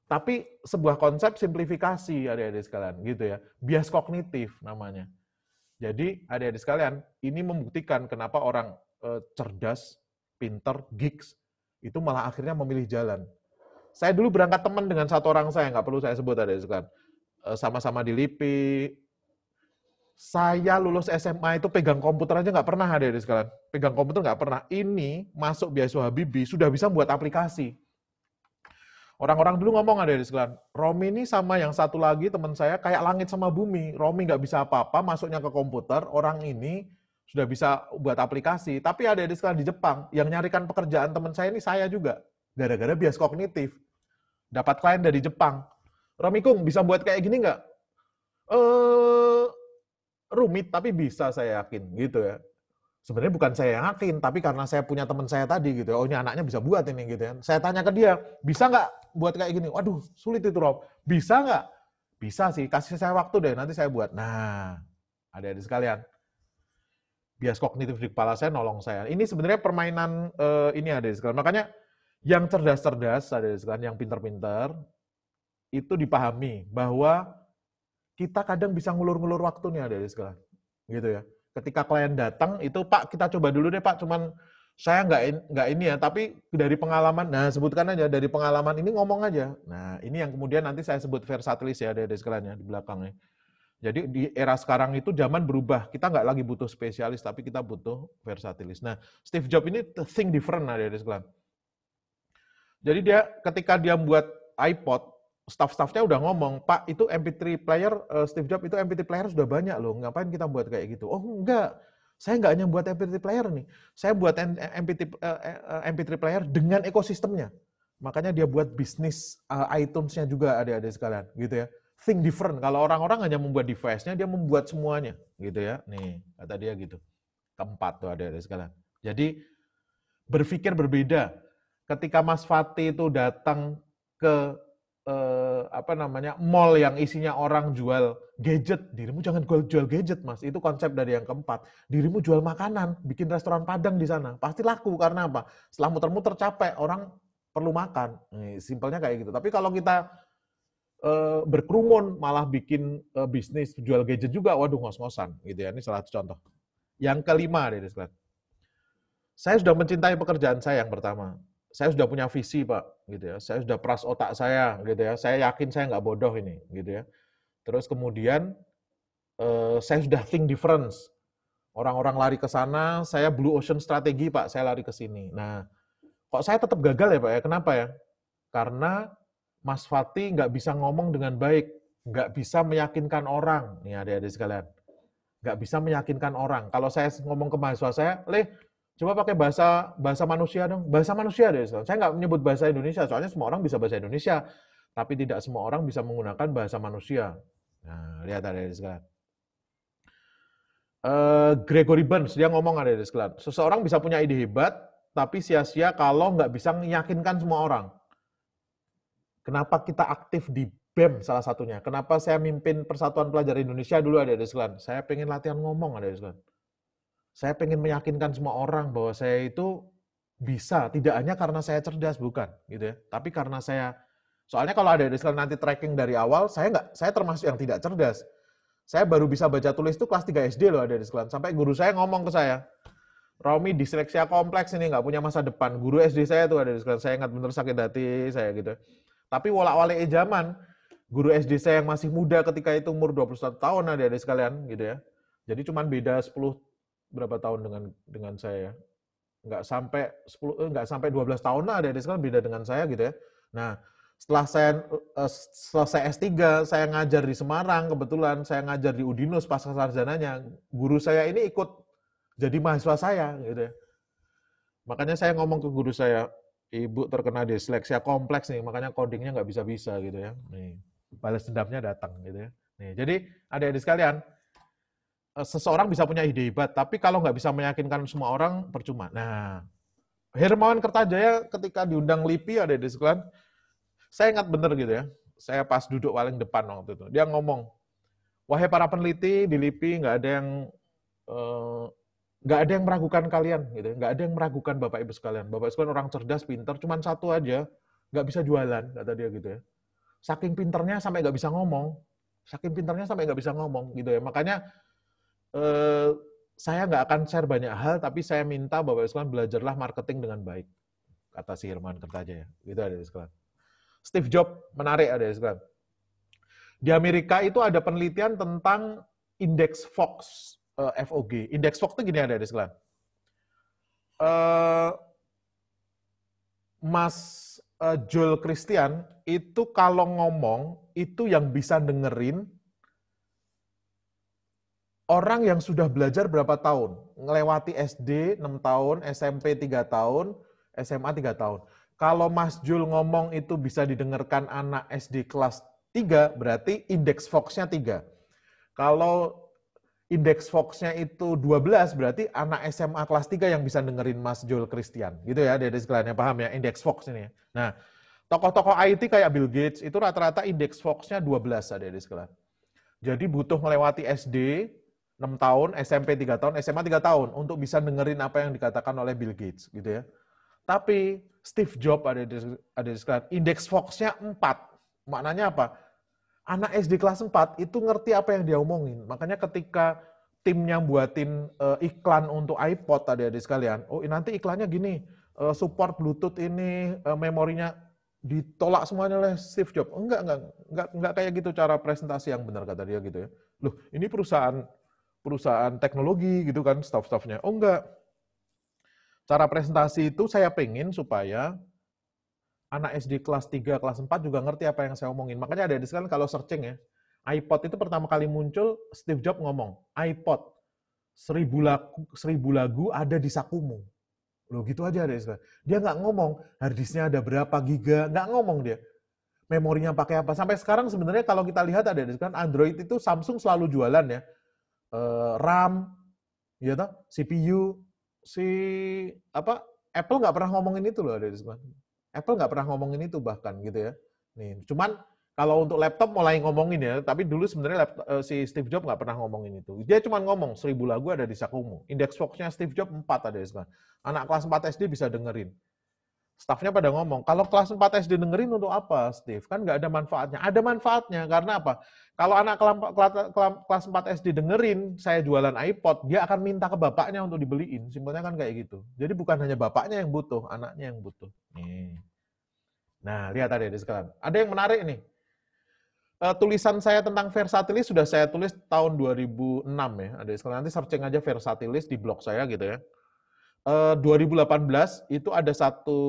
tapi sebuah konsep simplifikasi ada adik sekalian gitu ya. Bias kognitif namanya. Jadi ada adik sekalian, ini membuktikan kenapa orang e, cerdas, pinter, geeks itu malah akhirnya memilih jalan. Saya dulu berangkat teman dengan satu orang saya, nggak perlu saya sebut ada adik sekalian. E, sama-sama di LIPI. Saya lulus SMA itu pegang komputer aja nggak pernah ada di sekalian. Pegang komputer nggak pernah. Ini masuk beasiswa Habibie sudah bisa buat aplikasi Orang-orang dulu ngomong ada di sekalian, Romi ini sama yang satu lagi teman saya kayak langit sama bumi. Romi nggak bisa apa-apa, masuknya ke komputer, orang ini sudah bisa buat aplikasi. Tapi ada di sekalian di Jepang, yang nyarikan pekerjaan teman saya ini saya juga. Gara-gara bias kognitif. Dapat klien dari Jepang. Romi Kung, bisa buat kayak gini nggak? Eh, rumit tapi bisa saya yakin gitu ya sebenarnya bukan saya yang yakin, tapi karena saya punya teman saya tadi gitu, ya. oh ini anaknya bisa buat ini gitu ya. Saya tanya ke dia, bisa nggak buat kayak gini. Waduh, sulit itu Rob. Bisa nggak? Bisa sih, kasih saya waktu deh, nanti saya buat. Nah, ada-ada sekalian. Bias kognitif di kepala saya nolong saya. Ini sebenarnya permainan uh, ini ada di sekalian. Makanya yang cerdas-cerdas ada di sekalian, yang pinter-pinter, itu dipahami bahwa kita kadang bisa ngulur-ngulur waktu nih ada di sekalian. Gitu ya. Ketika klien datang, itu Pak kita coba dulu deh Pak, cuman saya nggak nggak ini ya, tapi dari pengalaman, nah sebutkan aja dari pengalaman ini ngomong aja. Nah ini yang kemudian nanti saya sebut versatilis ya dari sekalian ya, di belakangnya. Jadi di era sekarang itu zaman berubah, kita nggak lagi butuh spesialis, tapi kita butuh versatilis. Nah Steve Jobs ini think different nah dari sekalian. Jadi dia ketika dia membuat iPod, staff-staffnya udah ngomong, Pak itu MP3 player, eh, Steve Jobs itu MP3 player sudah banyak loh, ngapain kita buat kayak gitu? Oh enggak, saya nggak hanya buat MP3 player nih, saya buat MP3, eh, MP3 eh, eh, player dengan ekosistemnya. Makanya dia buat bisnis uh, iTunes-nya juga ada-ada sekalian, gitu ya. Think different. Kalau orang-orang hanya membuat device-nya, dia membuat semuanya, gitu ya. Nih, kata dia gitu. Keempat tuh ada-ada sekalian. Jadi berpikir berbeda. Ketika Mas Fati itu datang ke eh, apa namanya mall yang isinya orang jual gadget dirimu jangan jual jual gadget mas itu konsep dari yang keempat dirimu jual makanan bikin restoran padang di sana pasti laku karena apa setelah muter-muter capek orang perlu makan simpelnya kayak gitu tapi kalau kita eh, berkerumun malah bikin eh, bisnis jual gadget juga waduh ngos-ngosan gitu ya ini salah satu contoh yang kelima dari saya sudah mencintai pekerjaan saya yang pertama saya sudah punya visi pak gitu ya saya sudah peras otak saya gitu ya saya yakin saya nggak bodoh ini gitu ya terus kemudian eh, saya sudah think difference orang-orang lari ke sana saya blue ocean strategi pak saya lari ke sini nah kok saya tetap gagal ya pak ya kenapa ya karena Mas Fati nggak bisa ngomong dengan baik nggak bisa meyakinkan orang nih ada-ada sekalian nggak bisa meyakinkan orang kalau saya ngomong ke mahasiswa saya leh Coba pakai bahasa bahasa manusia dong. Bahasa manusia deh, Saya nggak menyebut bahasa Indonesia, soalnya semua orang bisa bahasa Indonesia. Tapi tidak semua orang bisa menggunakan bahasa manusia. Nah, lihat ada di sekarang. Uh, eh, Gregory Burns, dia ngomong ada di sekarang. Seseorang bisa punya ide hebat, tapi sia-sia kalau nggak bisa meyakinkan semua orang. Kenapa kita aktif di BEM salah satunya? Kenapa saya mimpin Persatuan Pelajar Indonesia dulu ada di sekarang? Saya pengen latihan ngomong ada di sekarang saya pengen meyakinkan semua orang bahwa saya itu bisa, tidak hanya karena saya cerdas, bukan, gitu ya. Tapi karena saya, soalnya kalau ada istilah nanti tracking dari awal, saya nggak, saya termasuk yang tidak cerdas. Saya baru bisa baca tulis itu kelas 3 SD loh ada di sekolah. Sampai guru saya ngomong ke saya, Romi disleksia kompleks ini nggak punya masa depan. Guru SD saya tuh ada di sekolah. Saya ingat bener sakit hati saya gitu. Tapi wala wale eh, zaman, guru SD saya yang masih muda ketika itu umur 21 tahun ada ada sekalian gitu ya. Jadi cuman beda 10 berapa tahun dengan dengan saya ya. Nggak sampai 10 eh, nggak sampai 12 tahun lah ada sekarang beda dengan saya gitu ya. Nah, setelah saya eh, saya S3, saya ngajar di Semarang kebetulan, saya ngajar di Udinus pas sarjananya. Guru saya ini ikut jadi mahasiswa saya gitu ya. Makanya saya ngomong ke guru saya, ibu terkena disleksia kompleks nih, makanya codingnya nggak bisa-bisa gitu ya. Nih, balas dendamnya datang gitu ya. Nih, jadi ada adik sekalian, Eh, seseorang bisa punya ide hebat, tapi kalau nggak bisa meyakinkan semua orang, percuma. Nah, Hermawan Kertajaya ketika diundang LIPI ada di sekolah, saya ingat bener gitu ya, saya pas duduk paling depan waktu itu, dia ngomong, wahai para peneliti di LIPI nggak ada yang nggak eh, nggak ada yang meragukan kalian gitu ya. nggak ada yang meragukan bapak ibu sekalian bapak ibu sekalian orang cerdas pintar cuman satu aja nggak bisa jualan kata dia gitu ya saking pinternya sampai nggak bisa ngomong saking pinternya sampai nggak bisa ngomong gitu ya makanya Eh, saya nggak akan share banyak hal, tapi saya minta Bapak Islam belajarlah marketing dengan baik. Kata si Herman Kertajaya. Gitu ada di sekolah. Steve Jobs menarik ada di sekolah. Di Amerika itu ada penelitian tentang indeks Fox, uh, eh, FOG. Indeks Fox itu gini ada di sekolah. Mas eh, Joel Christian itu kalau ngomong itu yang bisa dengerin orang yang sudah belajar berapa tahun? Ngelewati SD 6 tahun, SMP 3 tahun, SMA 3 tahun. Kalau Mas Jul ngomong itu bisa didengarkan anak SD kelas 3, berarti indeks Fox-nya 3. Kalau indeks Fox-nya itu 12, berarti anak SMA kelas 3 yang bisa dengerin Mas Jul Christian. Gitu ya, dari sekalian yang paham ya, indeks Fox ini ya. Nah, tokoh-tokoh IT kayak Bill Gates, itu rata-rata indeks Fox-nya 12 ada di sekalian. Jadi butuh melewati SD, 6 tahun, SMP 3 tahun, SMA 3 tahun untuk bisa dengerin apa yang dikatakan oleh Bill Gates gitu ya. Tapi Steve Jobs ada di, ada di sekarang, indeks Fox-nya 4. Maknanya apa? Anak SD kelas 4 itu ngerti apa yang dia omongin. Makanya ketika timnya buatin uh, iklan untuk iPod tadi ada di sekalian, oh nanti iklannya gini, uh, support Bluetooth ini, uh, memorinya ditolak semuanya oleh Steve Jobs. Enggak, enggak, enggak, enggak kayak gitu cara presentasi yang benar kata dia gitu ya. Loh, ini perusahaan perusahaan teknologi gitu kan staff-staffnya. Oh enggak. Cara presentasi itu saya pengen supaya anak SD kelas 3, kelas 4 juga ngerti apa yang saya omongin. Makanya ada di sekarang kalau searching ya, iPod itu pertama kali muncul Steve Jobs ngomong, iPod seribu lagu, seribu lagu ada di sakumu. Loh gitu aja ada di sekarang. Dia nggak ngomong harddisknya ada berapa giga, nggak ngomong dia. Memorinya pakai apa. Sampai sekarang sebenarnya kalau kita lihat ada di sekarang Android itu Samsung selalu jualan ya uh, RAM, ya toh, CPU, si apa Apple nggak pernah ngomongin itu loh ada di Apple nggak pernah ngomongin itu bahkan gitu ya. Nih, cuman kalau untuk laptop mulai ngomongin ya, tapi dulu sebenarnya eh, si Steve Jobs nggak pernah ngomongin itu. Dia cuma ngomong seribu lagu ada di sakumu. Indeks fox nya Steve Jobs empat, ada di Anak kelas 4 SD bisa dengerin. Staffnya pada ngomong, kalau kelas 4 SD dengerin untuk apa, Steve? Kan nggak ada manfaatnya. Ada manfaatnya, karena apa? Kalau anak kelas 4 SD dengerin saya jualan iPod, dia akan minta ke bapaknya untuk dibeliin. Simpelnya kan kayak gitu. Jadi bukan hanya bapaknya yang butuh, anaknya yang butuh. Nah, lihat tadi di sekalian. Ada yang menarik nih. Uh, tulisan saya tentang versatilis sudah saya tulis tahun 2006 ya. Ada sekalian nanti searching aja versatilis di blog saya gitu ya. 2018 eh, itu ada satu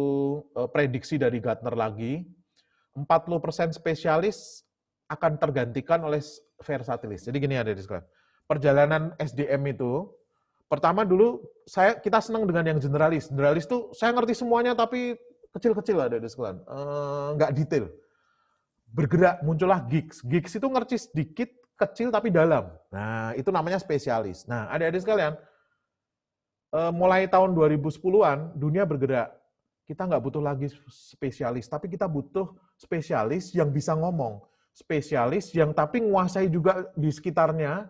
eh, prediksi dari Gartner lagi, 40% spesialis akan tergantikan oleh versatilis. Jadi gini ada di sekolah. Perjalanan SDM itu pertama dulu saya kita senang dengan yang generalis. Generalis itu saya ngerti semuanya tapi kecil-kecil ada di sekolah. nggak detail. Bergerak muncullah gigs. Gigs itu ngerti sedikit, kecil tapi dalam. Nah, itu namanya spesialis. Nah, ada-ada sekalian, Eh, mulai tahun 2010-an dunia bergerak. Kita nggak butuh lagi spesialis, tapi kita butuh spesialis yang bisa ngomong, spesialis yang tapi menguasai juga di sekitarnya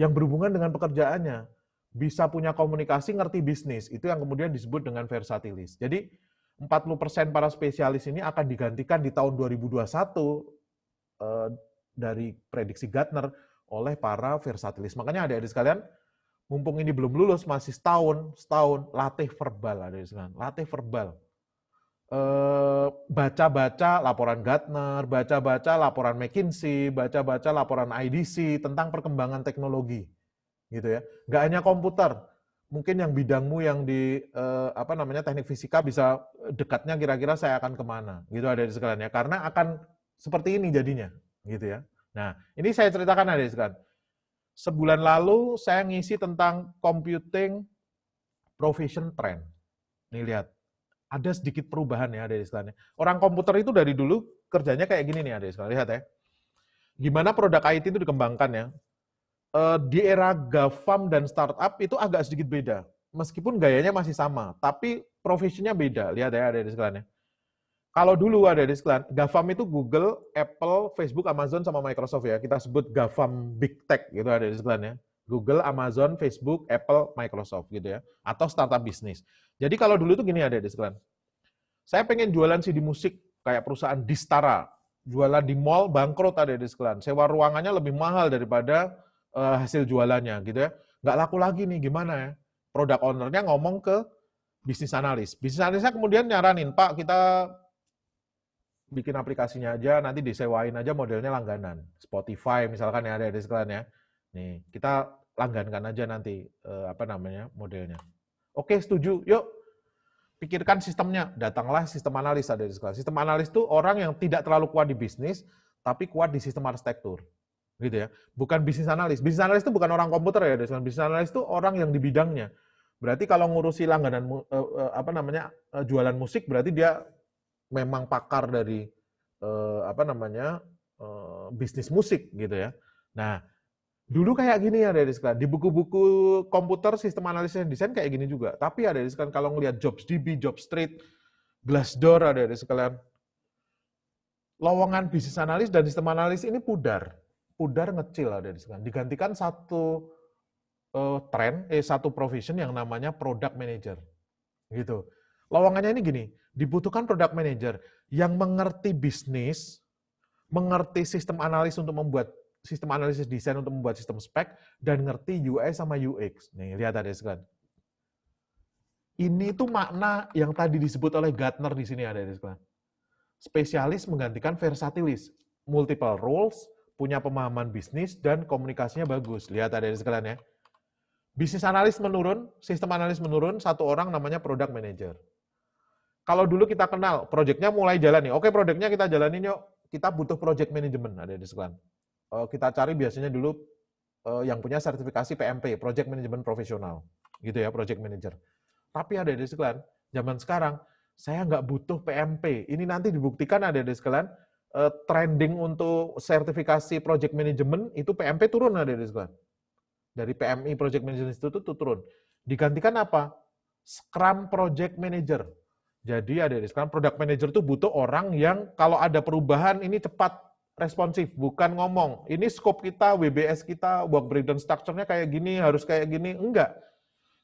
yang berhubungan dengan pekerjaannya. Bisa punya komunikasi, ngerti bisnis. Itu yang kemudian disebut dengan versatilis. Jadi 40% para spesialis ini akan digantikan di tahun 2021 eh, dari prediksi Gartner oleh para versatilis. Makanya ada adik sekalian, mumpung ini belum lulus masih setahun setahun latih verbal ada sekarang latih verbal eh, baca-baca laporan Gartner, baca-baca laporan McKinsey, baca-baca laporan IDC tentang perkembangan teknologi, gitu ya. nggak hanya komputer, mungkin yang bidangmu yang di eh, apa namanya teknik fisika bisa dekatnya kira-kira saya akan kemana, gitu ada di sekalian ya. Karena akan seperti ini jadinya, gitu ya. Nah ini saya ceritakan ada di sekalian sebulan lalu saya ngisi tentang computing profession trend. Nih lihat, ada sedikit perubahan ya dari istilahnya. Orang komputer itu dari dulu kerjanya kayak gini nih ada istilahnya. Lihat ya. Gimana produk IT itu dikembangkan ya. Eh, di era GAFAM dan startup itu agak sedikit beda. Meskipun gayanya masih sama, tapi profesinya beda. Lihat ya ada di kalau dulu ada sekalian, GAFAM itu Google, Apple, Facebook, Amazon, sama Microsoft ya. Kita sebut GAFAM Big Tech gitu ada sekalian ya. Google, Amazon, Facebook, Apple, Microsoft gitu ya. Atau startup bisnis. Jadi kalau dulu itu gini ada sekalian. Saya pengen jualan CD musik kayak perusahaan Distara. Jualan di mall bangkrut ada sekalian. Sewa ruangannya lebih mahal daripada uh, hasil jualannya gitu ya. Nggak laku lagi nih gimana ya. Produk ownernya ngomong ke bisnis analis. Bisnis analisnya kemudian nyaranin, Pak kita bikin aplikasinya aja, nanti disewain aja modelnya langganan. Spotify misalkan yang ada di sekalian ya. Nih, kita langgankan aja nanti eh, apa namanya modelnya. Oke, setuju. Yuk, pikirkan sistemnya. Datanglah sistem analis ada di sekolah. Sistem analis itu orang yang tidak terlalu kuat di bisnis, tapi kuat di sistem arsitektur. Gitu ya. Bukan bisnis analis. Bisnis analis itu bukan orang komputer ya. Bisnis analis itu orang yang di bidangnya. Berarti kalau ngurusi langganan eh, eh, apa namanya eh, jualan musik, berarti dia memang pakar dari uh, apa namanya uh, bisnis musik gitu ya. Nah dulu kayak gini ya dari sekarang di buku-buku komputer sistem analisis dan desain kayak gini juga. Tapi ada dari sekarang kalau ngelihat JobsDB, JobStreet, Glassdoor ada dari sekalian lowongan bisnis analis dan sistem analis ini pudar, pudar ngecil ada dari sekarang. Digantikan satu uh, eh, tren, eh satu provision yang namanya product manager, gitu. Lowongannya ini gini, dibutuhkan produk manager yang mengerti bisnis, mengerti sistem analis untuk membuat sistem analisis desain untuk membuat sistem spek dan ngerti UI sama UX. Nih, lihat tadi sekalian. Ini tuh makna yang tadi disebut oleh Gartner di sini ada sekalian. Spesialis menggantikan versatilis, multiple roles, punya pemahaman bisnis dan komunikasinya bagus. Lihat ada sekalian ya. Bisnis analis menurun, sistem analis menurun, satu orang namanya product manager. Kalau dulu kita kenal, proyeknya mulai jalan nih. Oke, proyeknya kita jalanin yuk. Kita butuh project management ada di sekalian. Eh, kita cari biasanya dulu eh, yang punya sertifikasi PMP, Project Management Profesional. Gitu ya, Project Manager. Tapi ada di sekalian, zaman sekarang, saya nggak butuh PMP. Ini nanti dibuktikan ada di sekalian, eh, trending untuk sertifikasi project management itu PMP turun ada di sekalian. Dari PMI Project Management Institute itu turun. Digantikan apa? Scrum Project Manager. Jadi ada sekarang product manager itu butuh orang yang kalau ada perubahan ini cepat responsif, bukan ngomong. Ini scope kita, WBS kita, work breakdown structure-nya kayak gini, harus kayak gini. Enggak.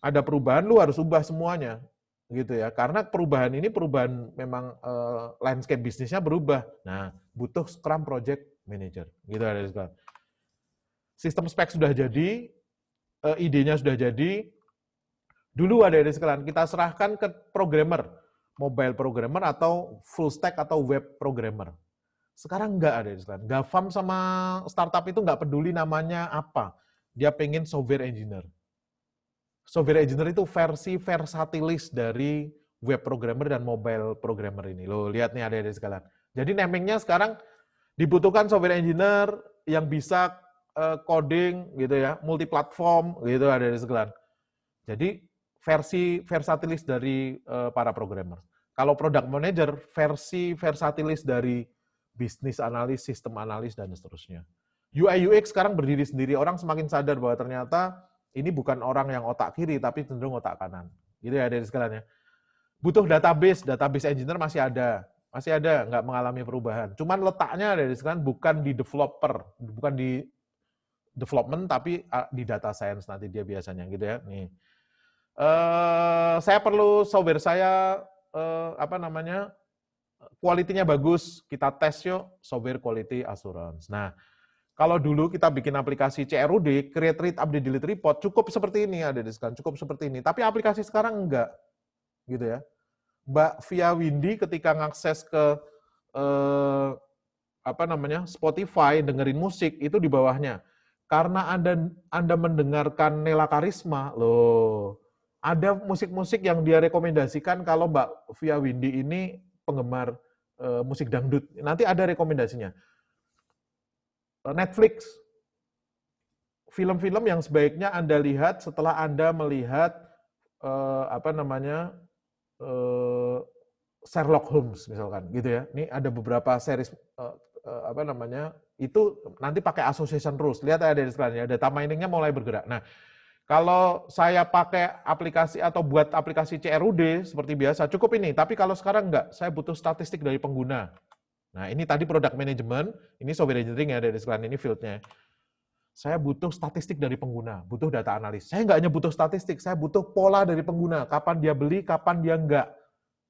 Ada perubahan lu harus ubah semuanya. Gitu ya. Karena perubahan ini perubahan memang uh, landscape bisnisnya berubah. Nah, butuh Scrum Project Manager. Gitu ada sekarang. Sistem spek sudah jadi, uh, idenya sudah jadi. Dulu ada sekalian kita serahkan ke programmer mobile programmer atau full stack atau web programmer. Sekarang enggak ada istilahnya. GAFAM sama startup itu enggak peduli namanya apa. Dia pengen software engineer. Software engineer itu versi versatilis dari web programmer dan mobile programmer ini. Loh, lihat nih ada-ada sekalian. Jadi namingnya sekarang dibutuhkan software engineer yang bisa eh, coding gitu ya, multi platform gitu ada di segala. Jadi versi versatilis dari eh, para programmer. Kalau product manager, versi versatilis dari bisnis analis, sistem analis, dan seterusnya. UI UX sekarang berdiri sendiri. Orang semakin sadar bahwa ternyata ini bukan orang yang otak kiri, tapi cenderung otak kanan. Gitu ya dari sekalanya. Butuh database, database engineer masih ada. Masih ada, nggak mengalami perubahan. Cuman letaknya dari sekarang bukan di developer, bukan di development, tapi di data science nanti dia biasanya gitu ya. Nih. Uh, saya perlu software saya eh, apa namanya kualitinya bagus, kita tes yuk software quality assurance. Nah, kalau dulu kita bikin aplikasi CRUD, create read update delete report cukup seperti ini ada di sekarang, cukup seperti ini. Tapi aplikasi sekarang enggak. Gitu ya. Mbak via Windy ketika ngakses ke eh, apa namanya? Spotify dengerin musik itu di bawahnya. Karena Anda Anda mendengarkan Nela Karisma, loh ada musik-musik yang dia rekomendasikan kalau Mbak Via Windy ini penggemar e, musik dangdut. Nanti ada rekomendasinya. Eh, Netflix, film-film yang sebaiknya Anda lihat setelah Anda melihat e, apa namanya e, Sherlock Holmes misalkan, gitu ya. Ini ada beberapa series e, e, apa namanya itu nanti pakai association rules. Lihat ada di sekarang ya, Ada miningnya mulai bergerak. Nah, kalau saya pakai aplikasi atau buat aplikasi CRUD seperti biasa, cukup ini. Tapi kalau sekarang enggak, saya butuh statistik dari pengguna. Nah, ini tadi product management, ini software engineering ya dari sekalian ini fieldnya. Saya butuh statistik dari pengguna, butuh data analis. Saya enggak hanya butuh statistik, saya butuh pola dari pengguna. Kapan dia beli, kapan dia enggak.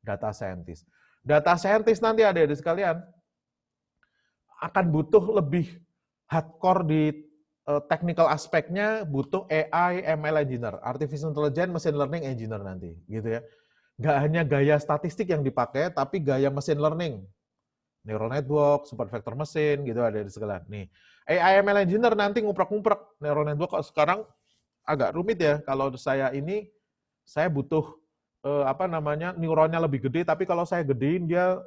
Data scientist. Data scientist nanti ada di sekalian akan butuh lebih hardcore di uh, technical aspeknya butuh AI, ML engineer, artificial intelligence, machine learning engineer nanti, gitu ya. Gak hanya gaya statistik yang dipakai, tapi gaya machine learning, neural network, super vector machine, gitu ada di segala. Nih, AI, ML engineer nanti nguprek-nguprek neural network kok sekarang agak rumit ya. Kalau saya ini, saya butuh eh, apa namanya neuronnya lebih gede, tapi kalau saya gedein dia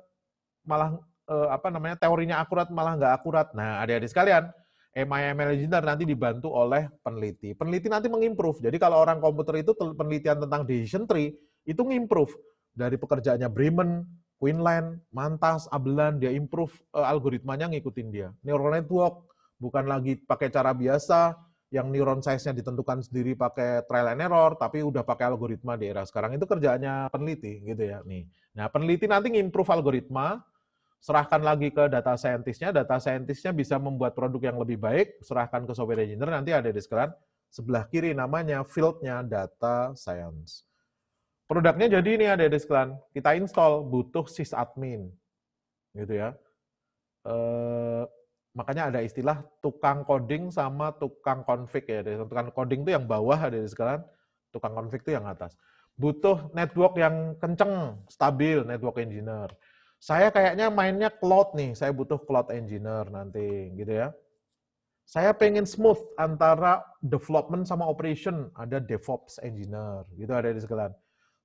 malah eh, apa namanya teorinya akurat malah nggak akurat. Nah, ada di sekalian, MIML Engineer nanti dibantu oleh peneliti. Peneliti nanti mengimprove. Jadi kalau orang komputer itu penelitian tentang decision tree itu ngimprove dari pekerjaannya Bremen, Queensland, Mantas, Abelan dia improve uh, algoritmanya ngikutin dia. Neural network bukan lagi pakai cara biasa yang neuron size-nya ditentukan sendiri pakai trial and error, tapi udah pakai algoritma di era sekarang itu kerjaannya peneliti gitu ya nih. Nah peneliti nanti ngimprove algoritma, serahkan lagi ke data saintisnya, data saintisnya bisa membuat produk yang lebih baik, serahkan ke software engineer, nanti ada di sekalian. sebelah kiri namanya fieldnya data science. Produknya jadi ini ada di sekalian. kita install, butuh sysadmin. Gitu ya. E, makanya ada istilah tukang coding sama tukang config ya. Tukang coding itu yang bawah ada di sekalian. tukang config itu yang atas. Butuh network yang kenceng, stabil, network engineer saya kayaknya mainnya cloud nih, saya butuh cloud engineer nanti gitu ya. Saya pengen smooth antara development sama operation, ada DevOps engineer, gitu ada di segala.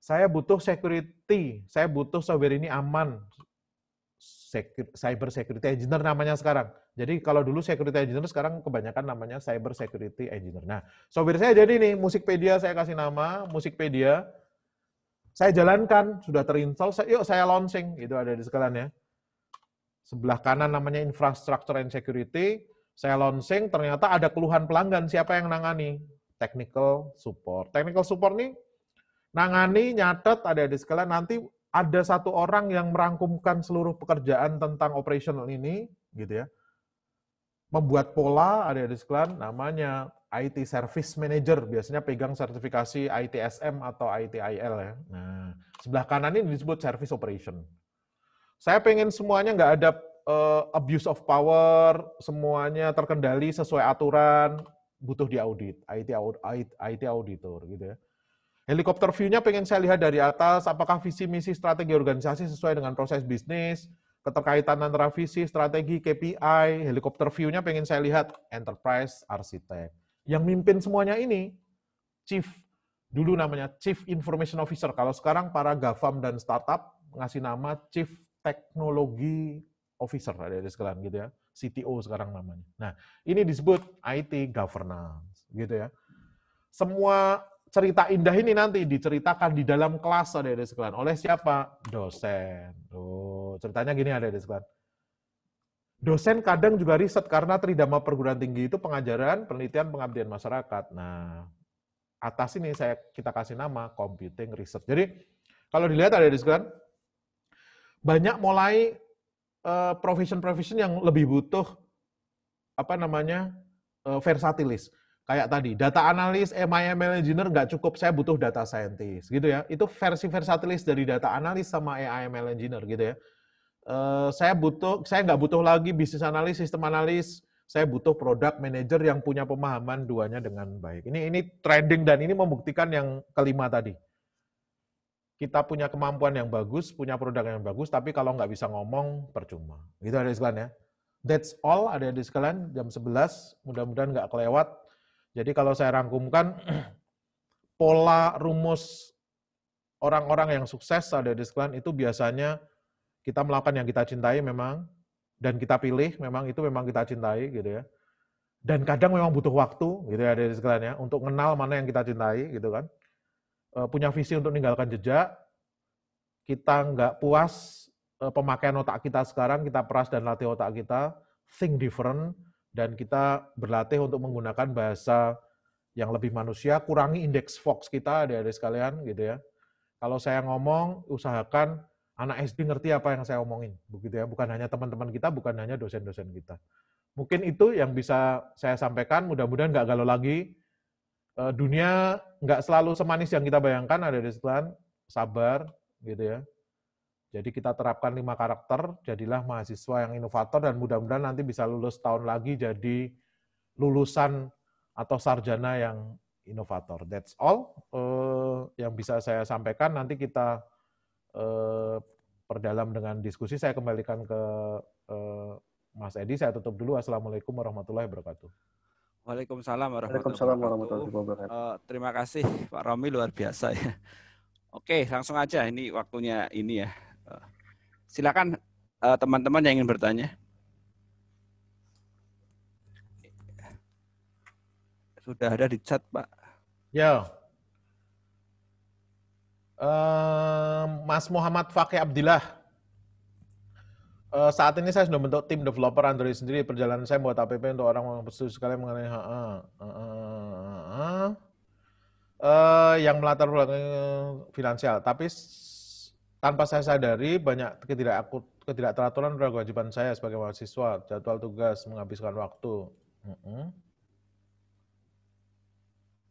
Saya butuh security, saya butuh software ini aman, cyber security engineer namanya sekarang. Jadi kalau dulu security engineer sekarang kebanyakan namanya cyber security engineer. Nah, software saya jadi nih Musikpedia saya kasih nama Musikpedia. Saya jalankan, sudah terinstall, saya, yuk saya launching, itu ada di sekalian ya. Sebelah kanan namanya infrastructure and security, saya launching, ternyata ada keluhan pelanggan, siapa yang nangani? Technical support. Technical support nih, nangani, nyatet, ada di sekalian, nanti ada satu orang yang merangkumkan seluruh pekerjaan tentang operational ini, gitu ya. Membuat pola, ada di sekalian, namanya IT Service Manager, biasanya pegang sertifikasi ITSM atau ITIL ya. Nah, sebelah kanan ini disebut Service Operation. Saya pengen semuanya nggak ada uh, abuse of power, semuanya terkendali sesuai aturan, butuh diaudit, IT, audit, IT auditor gitu ya. Helikopter view-nya pengen saya lihat dari atas, apakah visi, misi, strategi organisasi sesuai dengan proses bisnis, keterkaitan antara visi, strategi, KPI, helikopter view-nya pengen saya lihat enterprise arsitek yang mimpin semuanya ini, chief, dulu namanya chief information officer, kalau sekarang para GAFAM dan startup ngasih nama chief teknologi officer, ada di sekalian gitu ya, CTO sekarang namanya. Nah, ini disebut IT governance, gitu ya. Semua cerita indah ini nanti diceritakan di dalam kelas ada di sekalian oleh siapa dosen. Oh, ceritanya gini ada di sekalian dosen kadang juga riset karena tridama perguruan tinggi itu pengajaran, penelitian, pengabdian masyarakat. Nah, atas ini saya kita kasih nama computing research. Jadi kalau dilihat ada di sekalian, banyak mulai profession eh, profession-profession yang lebih butuh apa namanya uh, versatilis. Kayak tadi data analis, AI/ML engineer nggak cukup, saya butuh data scientist gitu ya. Itu versi versatilis dari data analis sama AI/ML engineer gitu ya. Eh, saya butuh, saya nggak butuh lagi bisnis analis, sistem analis, saya butuh produk manager yang punya pemahaman duanya dengan baik. Ini ini trending dan ini membuktikan yang kelima tadi. Kita punya kemampuan yang bagus, punya produk yang bagus, tapi kalau nggak bisa ngomong, percuma. itu ada sekalian ya. That's all ada di sekalian jam 11. Mudah-mudahan nggak kelewat. Jadi kalau saya rangkumkan, *clears throat* pola rumus orang-orang yang sukses ada di sekalian itu biasanya kita melakukan yang kita cintai memang dan kita pilih memang itu memang kita cintai gitu ya. Dan kadang memang butuh waktu gitu ya dari sekalian ya, untuk kenal mana yang kita cintai gitu kan. E, punya visi untuk meninggalkan jejak. Kita nggak puas e, pemakaian otak kita sekarang, kita peras dan latih otak kita, think different dan kita berlatih untuk menggunakan bahasa yang lebih manusia, kurangi indeks Fox kita dari sekalian gitu ya. Kalau saya ngomong, usahakan Anak SD ngerti apa yang saya omongin, begitu ya. Bukan hanya teman-teman kita, bukan hanya dosen-dosen kita. Mungkin itu yang bisa saya sampaikan. Mudah-mudahan nggak galau lagi. E, dunia nggak selalu semanis yang kita bayangkan. Ada di setelan, sabar, gitu ya. Jadi kita terapkan lima karakter, jadilah mahasiswa yang inovator dan mudah-mudahan nanti bisa lulus tahun lagi jadi lulusan atau sarjana yang inovator. That's all uh, yang bisa saya sampaikan. Nanti kita eh, perdalam dengan diskusi, saya kembalikan ke eh, Mas Edi. Saya tutup dulu. Assalamualaikum warahmatullahi wabarakatuh. Waalaikumsalam warahmatullahi wabarakatuh. Uh, terima kasih Pak Romi luar biasa ya. Oke, langsung aja ini waktunya ini ya. Eh, silakan eh, teman-teman yang ingin bertanya. Sudah ada di chat, Pak. Ya. Mas Muhammad Fakih Abdillah. Uh, saat ini saya sudah bentuk tim developer Android sendiri. Perjalanan saya membuat app untuk orang-orang pesusu sekali mengenai HA. Uh, uh, uh, yang melatar belakang eh, finansial. Tapi tanpa saya sadari banyak ketidak aku, ketidakteraturan kewajiban saya sebagai mahasiswa, jadwal tugas, menghabiskan waktu. Uh -uh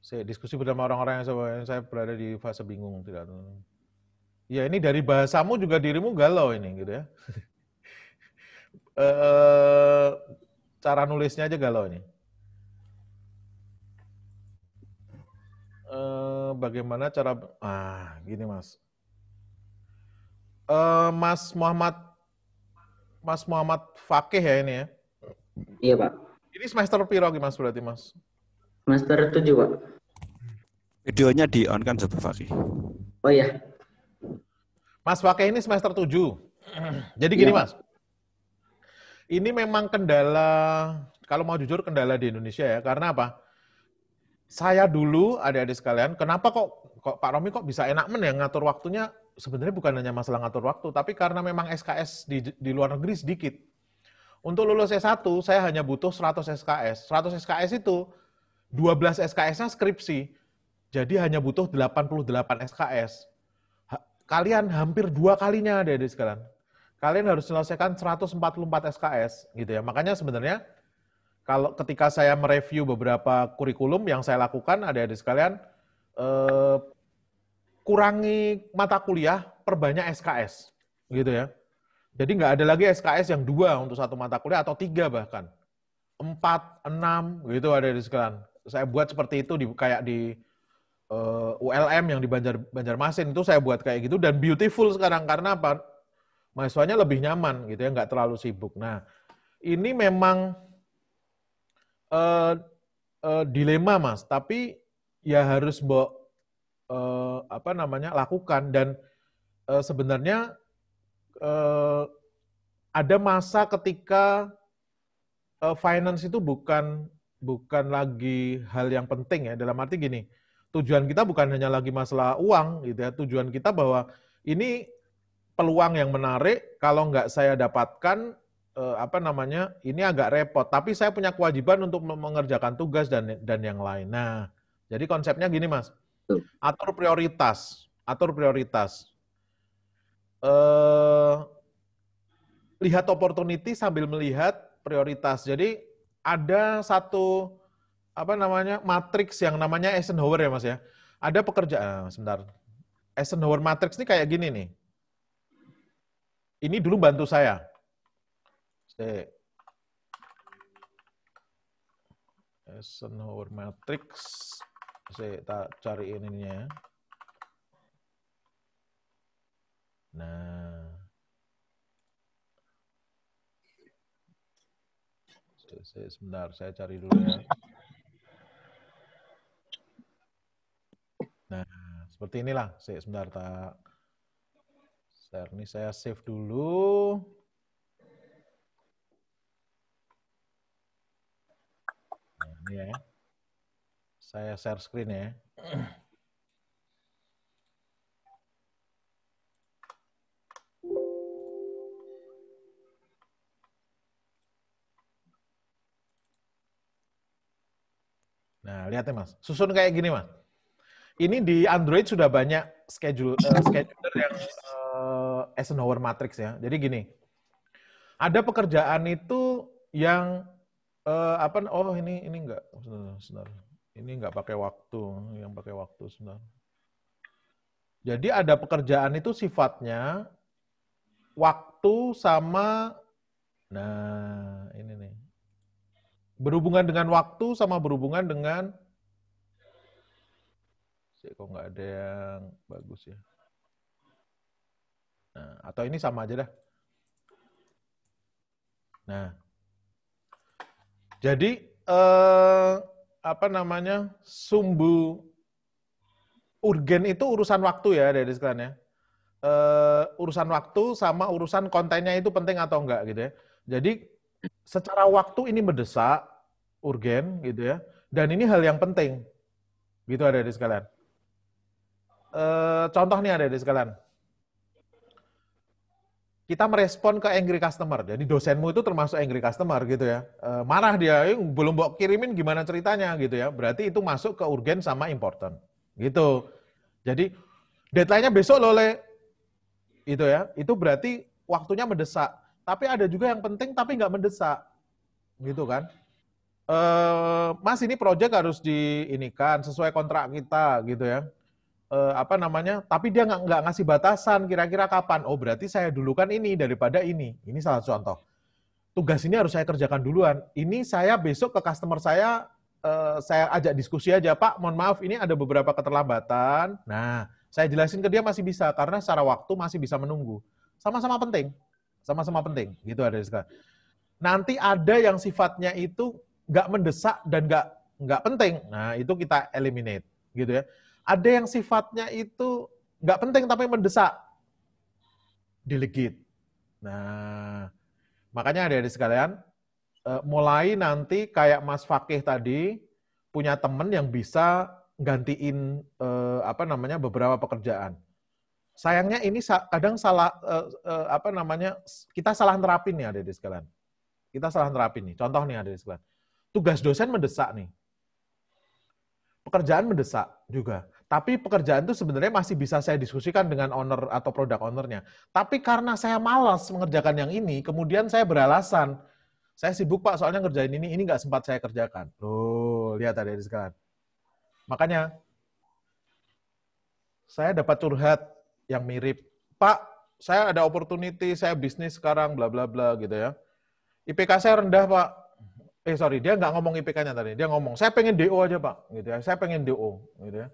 saya diskusi bersama orang-orang yang saya, berada di fase bingung tidak ya ini dari bahasamu juga dirimu galau ini gitu ya *laughs* e, cara nulisnya aja galau ini e, bagaimana cara ah gini mas e, mas Muhammad Mas Muhammad Fakih ya ini ya iya pak ini semester piro mas berarti mas semester tujuh pak Videonya di on kan Sobat Faki. Oh iya. Mas Faki ini semester 7. *clears throat* Jadi gini ya. Mas. Ini memang kendala kalau mau jujur kendala di Indonesia ya. Karena apa? Saya dulu adik-adik sekalian, kenapa kok kok Pak Romi kok bisa enak men ya ngatur waktunya? Sebenarnya bukan hanya masalah ngatur waktu, tapi karena memang SKS di, di luar negeri sedikit. Untuk lulus S1, saya hanya butuh 100 SKS. 100 SKS itu 12 SKS-nya skripsi. Jadi hanya butuh 88 SKS. kalian hampir dua kalinya di sekalian. Kalian harus menyelesaikan 144 SKS gitu ya. Makanya sebenarnya kalau ketika saya mereview beberapa kurikulum yang saya lakukan ada di sekalian eh, kurangi mata kuliah perbanyak SKS gitu ya jadi nggak ada lagi SKS yang dua untuk satu mata kuliah atau tiga bahkan empat enam gitu ada di sekalian saya buat seperti itu di kayak di uh, eh, ULM yang di Banjar Banjarmasin itu saya buat kayak gitu dan beautiful sekarang karena apa? Mahasiswanya lebih nyaman gitu ya, nggak terlalu sibuk. Nah, ini memang uh, uh, dilema mas, tapi ya harus bo uh, apa namanya lakukan dan uh, sebenarnya uh, ada masa ketika uh, finance itu bukan bukan lagi hal yang penting ya dalam arti gini tujuan kita bukan hanya lagi masalah uang gitu ya. Tujuan kita bahwa ini peluang yang menarik kalau nggak saya dapatkan eh, apa namanya ini agak repot tapi saya punya kewajiban untuk mengerjakan tugas dan dan yang lain nah jadi konsepnya gini mas atur prioritas atur prioritas eh, lihat opportunity sambil melihat prioritas jadi ada satu apa namanya matrix yang namanya Eisenhower ya mas ya. Ada pekerjaan, eh, sebentar. Eisenhower matrix ini kayak gini nih. Ini dulu bantu saya. Eisenhower matrix. Saya tak cari ininya. Nah. Sebentar, saya cari dulu ya. Nah, seperti inilah. Saya sebentar tak share ini saya save dulu. Nah, ini ya. Saya share screen ya. Nah, lihat ya, Mas. Susun kayak gini, Mas. Ini di Android sudah banyak schedule uh, scheduler yang uh, Eisenhower matrix ya. Jadi gini, ada pekerjaan itu yang uh, apa? Oh ini ini enggak, ini enggak pakai waktu, yang pakai waktu sebentar. Jadi ada pekerjaan itu sifatnya waktu sama, nah ini nih, berhubungan dengan waktu sama berhubungan dengan kok nggak ada yang bagus ya. Nah, atau ini sama aja dah. Nah, jadi eh, apa namanya sumbu urgen itu urusan waktu ya dari sekalian ya. Eh, urusan waktu sama urusan kontennya itu penting atau enggak gitu ya. Jadi secara waktu ini mendesak, urgen gitu ya. Dan ini hal yang penting. Gitu ada di sekalian. Eh, contoh nih ada di sekalian. Kita merespon ke angry customer. Jadi dosenmu itu termasuk angry customer gitu ya. E, marah dia, eh, belum bawa kirimin gimana ceritanya gitu ya. Berarti itu masuk ke urgen sama important. Gitu. Jadi deadline-nya besok loh, Le. Itu ya. Itu berarti waktunya mendesak. Tapi ada juga yang penting tapi nggak mendesak. Gitu kan. Uh, mas ini project harus diinikan sesuai kontrak kita gitu ya eh, apa namanya tapi dia nggak nggak ngasih batasan kira-kira kapan oh berarti saya dulukan ini daripada ini ini salah satu contoh tugas ini harus saya kerjakan duluan ini saya besok ke customer saya eh, saya ajak diskusi aja pak mohon maaf ini ada beberapa keterlambatan nah saya jelasin ke dia masih bisa karena secara waktu masih bisa menunggu sama-sama penting sama-sama penting gitu ada sekarang nanti ada yang sifatnya itu nggak mendesak dan nggak nggak penting nah itu kita eliminate gitu ya ada yang sifatnya itu nggak penting tapi mendesak. Delegate. Nah, makanya ada di sekalian, eh, mulai nanti kayak Mas Fakih tadi, punya temen yang bisa gantiin eh, apa namanya beberapa pekerjaan. Sayangnya ini kadang salah eh, apa namanya kita salah nerapin nih ada di sekalian. Kita salah nerapin nih. Contoh nih ada di sekalian. Tugas dosen mendesak nih. Pekerjaan mendesak juga. Tapi pekerjaan itu sebenarnya masih bisa saya diskusikan dengan owner atau produk ownernya. Tapi karena saya malas mengerjakan yang ini, kemudian saya beralasan, saya sibuk pak soalnya ngerjain ini, ini nggak sempat saya kerjakan. Tuh, lihat ada di sekarang. Makanya, saya dapat curhat yang mirip. Pak, saya ada opportunity, saya bisnis sekarang, bla bla bla gitu ya. IPK saya rendah pak, eh sorry dia nggak ngomong IPK-nya tadi, dia ngomong saya pengen DO aja pak, gitu ya, saya pengen DO, gitu ya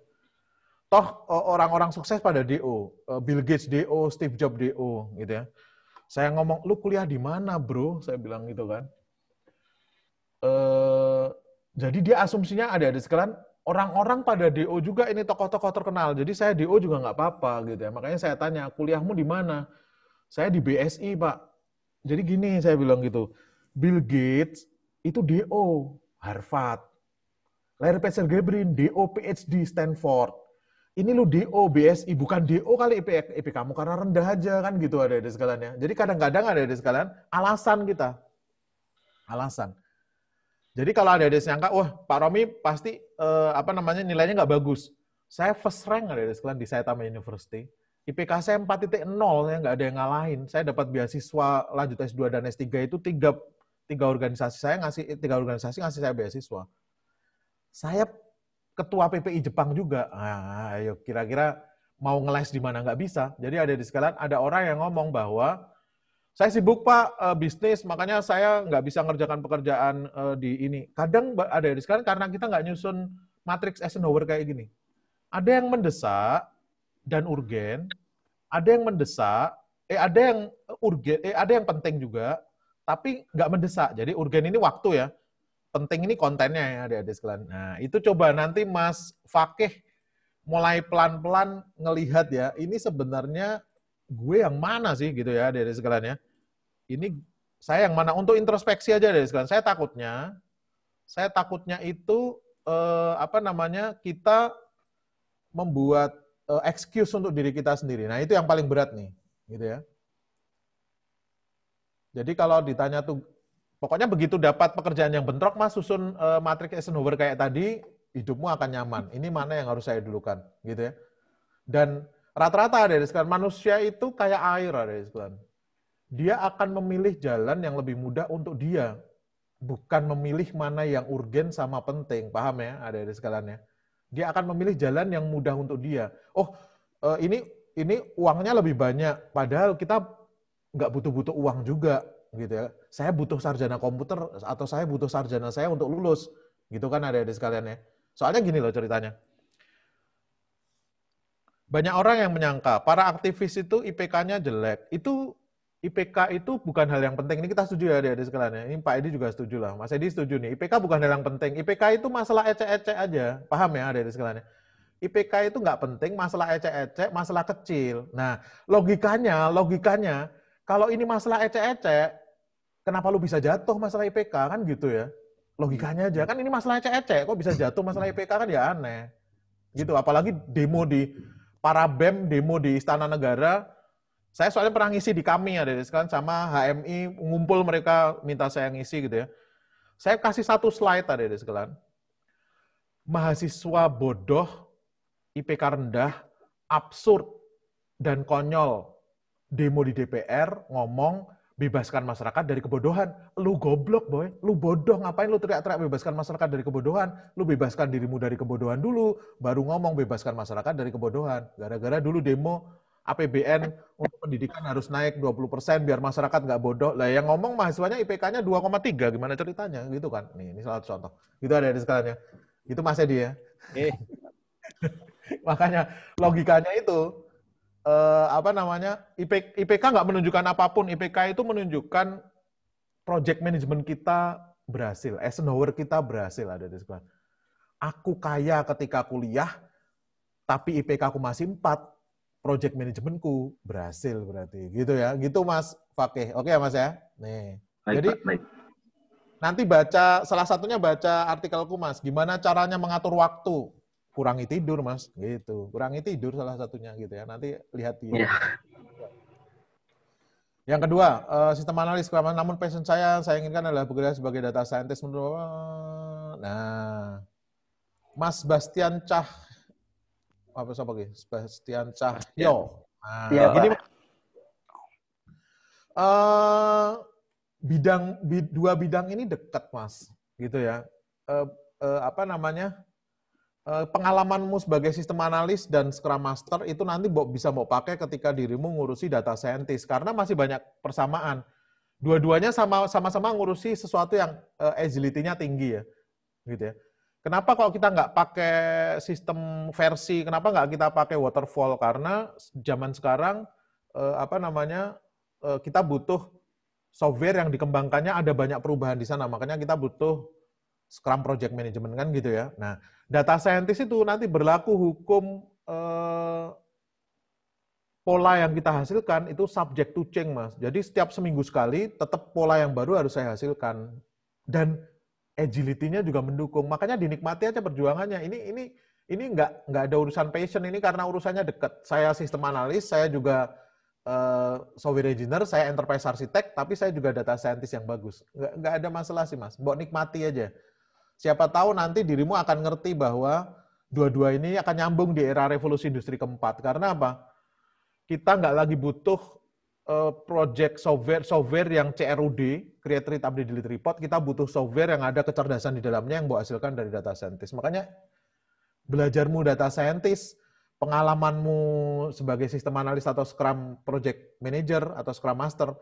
toh e, orang-orang sukses pada DO, e, Bill Gates DO, Steve Jobs DO gitu ya. Saya ngomong, lu kuliah di mana bro? Saya bilang gitu kan. E, jadi dia asumsinya ada ada sekalian orang-orang pada DO juga ini tokoh-tokoh terkenal. Jadi saya DO juga nggak apa-apa gitu ya. Makanya saya tanya, kuliahmu di mana? Saya di BSI pak. Jadi gini saya bilang gitu, Bill Gates itu DO Harvard. Larry Page Gebrin, DO PhD Stanford ini lu DO BSI bukan DO kali IP IP kamu karena rendah aja kan gitu ada ada ya. Jadi kadang-kadang ada ada sekalian alasan kita. Alasan. Jadi kalau ada ada nyangka, wah Pak Romi pasti eh, apa namanya nilainya nggak bagus. Saya first rank ada ada sekalian di Saitama University. IPK saya 4.0, saya nggak ada yang ngalahin. Saya dapat beasiswa lanjut S2 dan S3 itu tiga, tiga organisasi saya ngasih tiga organisasi ngasih saya beasiswa. Saya ketua PPI Jepang juga. Nah, ayo kira-kira mau ngeles di mana nggak bisa. Jadi ada di sekalian ada orang yang ngomong bahwa saya sibuk pak eh, bisnis, makanya saya nggak bisa ngerjakan pekerjaan eh, di ini. Kadang ada di sekalian karena kita nggak nyusun matriks Eisenhower kayak gini. Ada yang mendesak dan urgen, ada yang mendesak, eh ada yang urgen, eh ada yang penting juga, tapi nggak mendesak. Jadi urgen ini waktu ya penting ini kontennya ya adik-adik sekalian. Nah, itu coba nanti Mas Fakih mulai pelan-pelan ngelihat ya, ini sebenarnya gue yang mana sih gitu ya adik-adik sekalian ya. Ini saya yang mana untuk introspeksi aja adik-adik sekalian. Saya takutnya saya takutnya itu eh, apa namanya? kita membuat eh, excuse untuk diri kita sendiri. Nah, itu yang paling berat nih, gitu ya. Jadi kalau ditanya tuh Pokoknya begitu dapat pekerjaan yang bentrok, Mas, susun uh, eh, matrik Eisenhower kayak tadi, hidupmu akan nyaman. Ini mana yang harus saya dulukan, gitu ya. Dan rata-rata ada sekalian, manusia itu kayak air ada sekalian. Dia akan memilih jalan yang lebih mudah untuk dia, bukan memilih mana yang urgen sama penting. Paham ya, ada sekalian ya. Dia akan memilih jalan yang mudah untuk dia. Oh, eh, ini ini uangnya lebih banyak, padahal kita nggak butuh-butuh uang juga gitu ya. Saya butuh sarjana komputer atau saya butuh sarjana saya untuk lulus. Gitu kan ada di sekalian ya. Soalnya gini loh ceritanya. Banyak orang yang menyangka para aktivis itu IPK-nya jelek. Itu IPK itu bukan hal yang penting. Ini kita setuju ya di sekalian ya. Ini Pak Edi juga setuju lah. Mas Edi setuju nih. IPK bukan hal yang penting. IPK itu masalah ece-ece aja. Paham ya ada sekalian ya. IPK itu nggak penting, masalah ecek-ecek, masalah kecil. Nah, logikanya, logikanya, kalau ini masalah ecek-ecek, kenapa lu bisa jatuh masalah IPK kan gitu ya logikanya aja kan ini masalah ecek-ecek kok bisa jatuh masalah IPK kan ya aneh gitu apalagi demo di para bem demo di istana negara saya soalnya pernah ngisi di kami ya dari sekalian sama HMI ngumpul mereka minta saya ngisi gitu ya saya kasih satu slide tadi dari sekalian mahasiswa bodoh IPK rendah absurd dan konyol demo di DPR ngomong bebaskan masyarakat dari kebodohan. Lu goblok, boy. Lu bodoh, ngapain lu teriak-teriak bebaskan masyarakat dari kebodohan? Lu bebaskan dirimu dari kebodohan dulu, baru ngomong bebaskan masyarakat dari kebodohan. Gara-gara dulu demo APBN untuk pendidikan harus naik 20% biar masyarakat nggak bodoh. Lah yang ngomong mahasiswanya IPK-nya 2,3, gimana ceritanya? Gitu kan. Nih, ini salah satu contoh. Gitu ada di skalanya. itu Mas Edi ya. Eh. *laughs* Makanya logikanya itu eh, apa namanya IP, IPK nggak menunjukkan apapun IPK itu menunjukkan project management kita berhasil Eisenhower kita berhasil ada di sekolah aku kaya ketika kuliah tapi IPK aku masih empat project manajemenku berhasil berarti gitu ya gitu Mas Fakih oke ya Mas ya nih baik, jadi baik. nanti baca salah satunya baca artikelku Mas gimana caranya mengatur waktu kurangi tidur mas gitu kurangi tidur salah satunya gitu ya nanti lihat di yeah. yang kedua eh, sistem analis kelamaan namun passion saya saya inginkan adalah bekerja sebagai data scientist menurut nah Mas Bastian Cah apa siapa lagi Bastian Cahyo iya. nah, ya, ini uh, bidang dua bidang ini dekat mas gitu ya uh, uh, apa namanya Eh, pengalamanmu sebagai sistem analis dan Scrum Master itu nanti bisa mau pakai ketika dirimu ngurusi data scientist karena masih banyak persamaan. Dua-duanya sama-sama ngurusi sesuatu yang eh, agility-nya tinggi ya. Gitu ya. Kenapa kalau kita nggak pakai sistem versi, kenapa nggak kita pakai waterfall? Karena zaman sekarang eh, apa namanya kita butuh software yang dikembangkannya ada banyak perubahan di sana, makanya kita butuh Scrum Project Management kan gitu ya. Nah, data scientist itu nanti berlaku hukum eh, pola yang kita hasilkan itu subject to change, Mas. Jadi setiap seminggu sekali tetap pola yang baru harus saya hasilkan. Dan agility-nya juga mendukung. Makanya dinikmati aja perjuangannya. Ini ini ini nggak nggak ada urusan passion ini karena urusannya dekat. Saya sistem analis, saya juga uh, software engineer, saya enterprise architect, tapi saya juga data scientist yang bagus. Nggak, nggak ada masalah sih mas, buat nikmati aja. Siapa tahu nanti dirimu akan ngerti bahwa dua-dua ini akan nyambung di era revolusi industri keempat. Karena apa? Kita nggak lagi butuh uh, project software software yang CRUD, create, read, update, delete, report. Kita butuh software yang ada kecerdasan di dalamnya yang menghasilkan dari data saintis. Makanya belajarmu data saintis, pengalamanmu sebagai sistem analis atau Scrum project manager atau Scrum master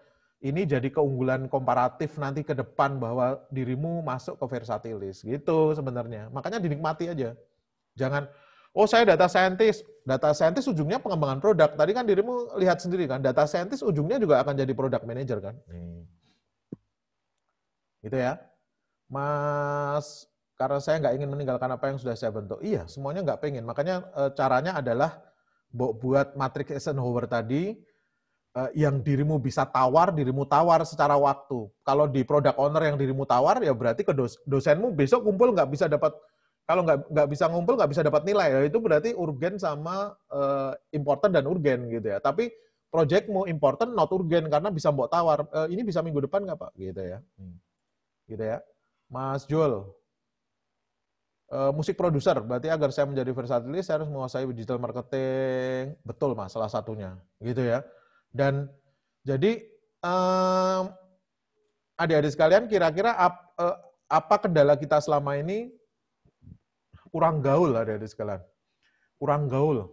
ini jadi keunggulan komparatif nanti ke depan bahwa dirimu masuk ke versatilis gitu sebenarnya. Makanya dinikmati aja. Jangan oh saya data scientist, data scientist ujungnya pengembangan produk. Tadi kan dirimu lihat sendiri kan, data scientist ujungnya juga akan jadi product manager kan. Hmm. Gitu ya. Mas, karena saya nggak ingin meninggalkan apa yang sudah saya bentuk. Iya, semuanya nggak pengen. Makanya eh, caranya adalah buat matrix Eisenhower tadi, Eh, yang dirimu bisa tawar, dirimu tawar secara waktu. Kalau di product owner yang dirimu tawar, ya berarti ke dos dosenmu besok kumpul nggak bisa dapat kalau nggak nggak bisa ngumpul nggak bisa dapat nilai. Ya itu berarti urgen sama uh, important dan urgen gitu ya. Tapi projectmu important not urgen karena bisa mbok tawar. Uh, ini bisa minggu depan nggak pak? Gitu ya. Hmm. Gitu ya. Mas Jul, Uh, musik produser, berarti agar saya menjadi versatilis saya harus menguasai digital marketing. Betul, Mas, salah satunya. Gitu ya. Dan jadi um, adik-adik sekalian kira-kira ap, uh, apa kendala kita selama ini kurang gaul adik-adik sekalian. Kurang gaul.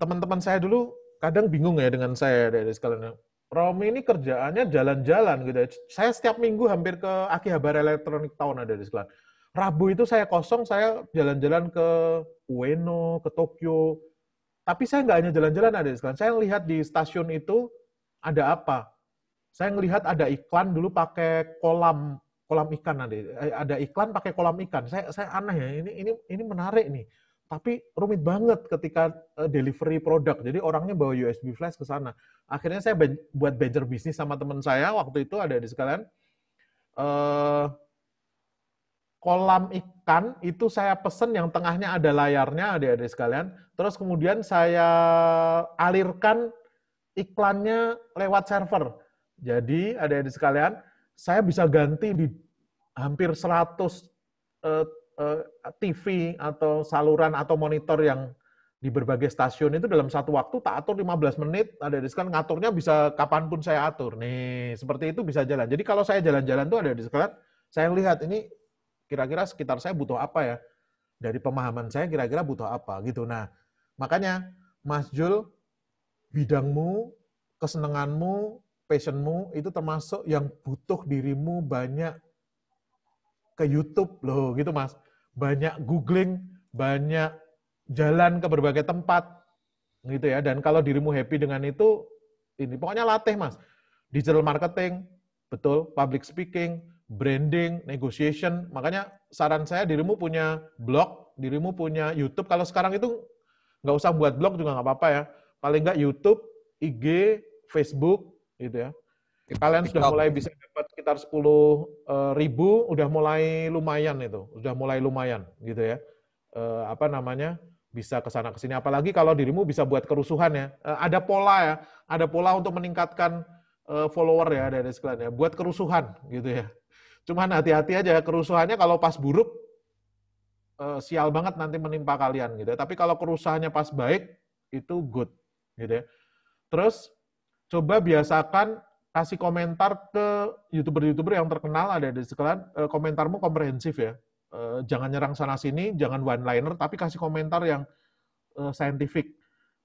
Teman-teman saya dulu kadang bingung ya dengan saya adik-adik sekalian. Romi ini kerjaannya jalan-jalan gitu. Ya. Saya setiap minggu hampir ke Akihabara Electronic Town ada di sekalian. Rabu itu saya kosong, saya jalan-jalan ke Ueno, ke Tokyo, tapi saya nggak hanya jalan-jalan ada iklan. Saya lihat di stasiun itu ada apa. Saya ngelihat ada iklan dulu pakai kolam kolam ikan ada eh, ada iklan pakai kolam ikan. Saya saya aneh ya ini ini ini menarik nih. Tapi rumit banget ketika eh, delivery produk. Jadi orangnya bawa USB flash ke sana. Akhirnya saya buat venture bisnis sama teman saya waktu itu ada di sekalian. Uh, eh, kolam ikan itu saya pesen yang tengahnya ada layarnya adik-adik sekalian. Terus kemudian saya alirkan iklannya lewat server. Jadi adik-adik sekalian, saya bisa ganti di hampir 100 uh, uh, TV atau saluran atau monitor yang di berbagai stasiun itu dalam satu waktu tak atur 15 menit, ada di sekalian ngaturnya bisa kapanpun saya atur. Nih, seperti itu bisa jalan. Jadi kalau saya jalan-jalan tuh ada di sekalian, saya lihat ini kira-kira sekitar saya butuh apa ya? Dari pemahaman saya kira-kira butuh apa gitu. Nah, makanya Mas Jul bidangmu, kesenanganmu, passionmu itu termasuk yang butuh dirimu banyak ke YouTube loh gitu Mas. Banyak googling, banyak jalan ke berbagai tempat gitu ya. Dan kalau dirimu happy dengan itu ini pokoknya latih Mas. Digital marketing, betul, public speaking, branding, negotiation. Makanya saran saya dirimu punya blog, dirimu punya YouTube. Kalau sekarang itu nggak usah buat blog juga nggak apa-apa ya. Paling nggak YouTube, IG, Facebook gitu ya. Kalian sudah mulai bisa dapat sekitar 10 eh, ribu, udah mulai lumayan itu, udah mulai lumayan gitu ya. Eh, apa namanya? bisa ke sana ke sini apalagi kalau dirimu bisa buat kerusuhan ya. Eh, ada pola ya, ada pola untuk meningkatkan follower ya dari sekalian ya, buat kerusuhan gitu ya Cuman hati-hati aja kerusuhannya kalau pas buruk uh, sial banget nanti menimpa kalian gitu. Ya. Tapi kalau kerusuhannya pas baik itu good gitu ya. Terus coba biasakan kasih komentar ke youtuber-youtuber yang terkenal ada di sekalian uh, komentarmu komprehensif ya. Uh, jangan nyerang sana sini, jangan one liner tapi kasih komentar yang uh, scientific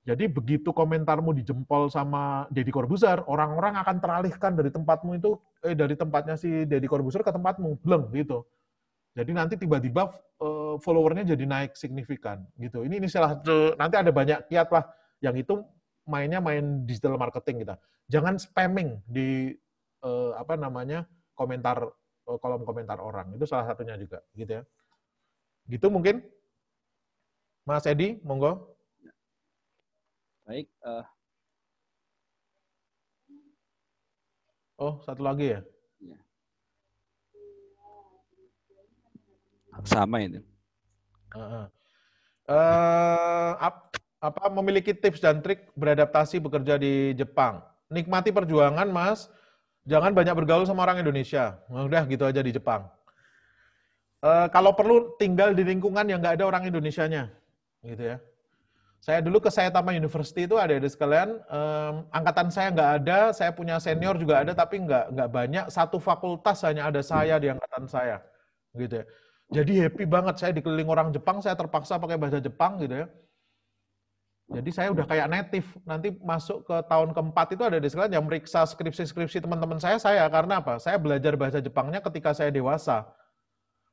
jadi begitu komentarmu dijempol sama Deddy Corbuzier, orang-orang akan teralihkan dari tempatmu itu, eh dari tempatnya si Deddy Corbuzier ke tempatmu, belum gitu. Jadi nanti tiba-tiba uh, followernya jadi naik signifikan gitu. Ini ini salah satu nanti ada banyak kiat lah yang itu mainnya main digital marketing kita. Jangan spamming di uh, apa namanya komentar uh, kolom komentar orang itu salah satunya juga gitu ya. Gitu mungkin Mas Edi, monggo. Baik. Uh, oh, satu lagi ya? ya. Sama ini. Uh, uh, ap, apa memiliki tips dan trik beradaptasi bekerja di Jepang? Nikmati perjuangan, Mas. Jangan banyak bergaul sama orang Indonesia. Udah gitu aja di Jepang. Uh, kalau perlu tinggal di lingkungan yang nggak ada orang Indonesianya, gitu ya. Saya dulu ke saya Sayatama University itu ada di sekalian um, angkatan saya nggak ada, saya punya senior juga ada tapi nggak nggak banyak. Satu fakultas hanya ada saya di angkatan saya, gitu. Ya. Jadi happy banget saya dikeliling orang Jepang, saya terpaksa pakai bahasa Jepang gitu ya. Jadi saya udah kayak native. Nanti masuk ke tahun keempat itu ada di sekalian yang meriksa skripsi-skripsi teman-teman saya, saya karena apa? Saya belajar bahasa Jepangnya ketika saya dewasa.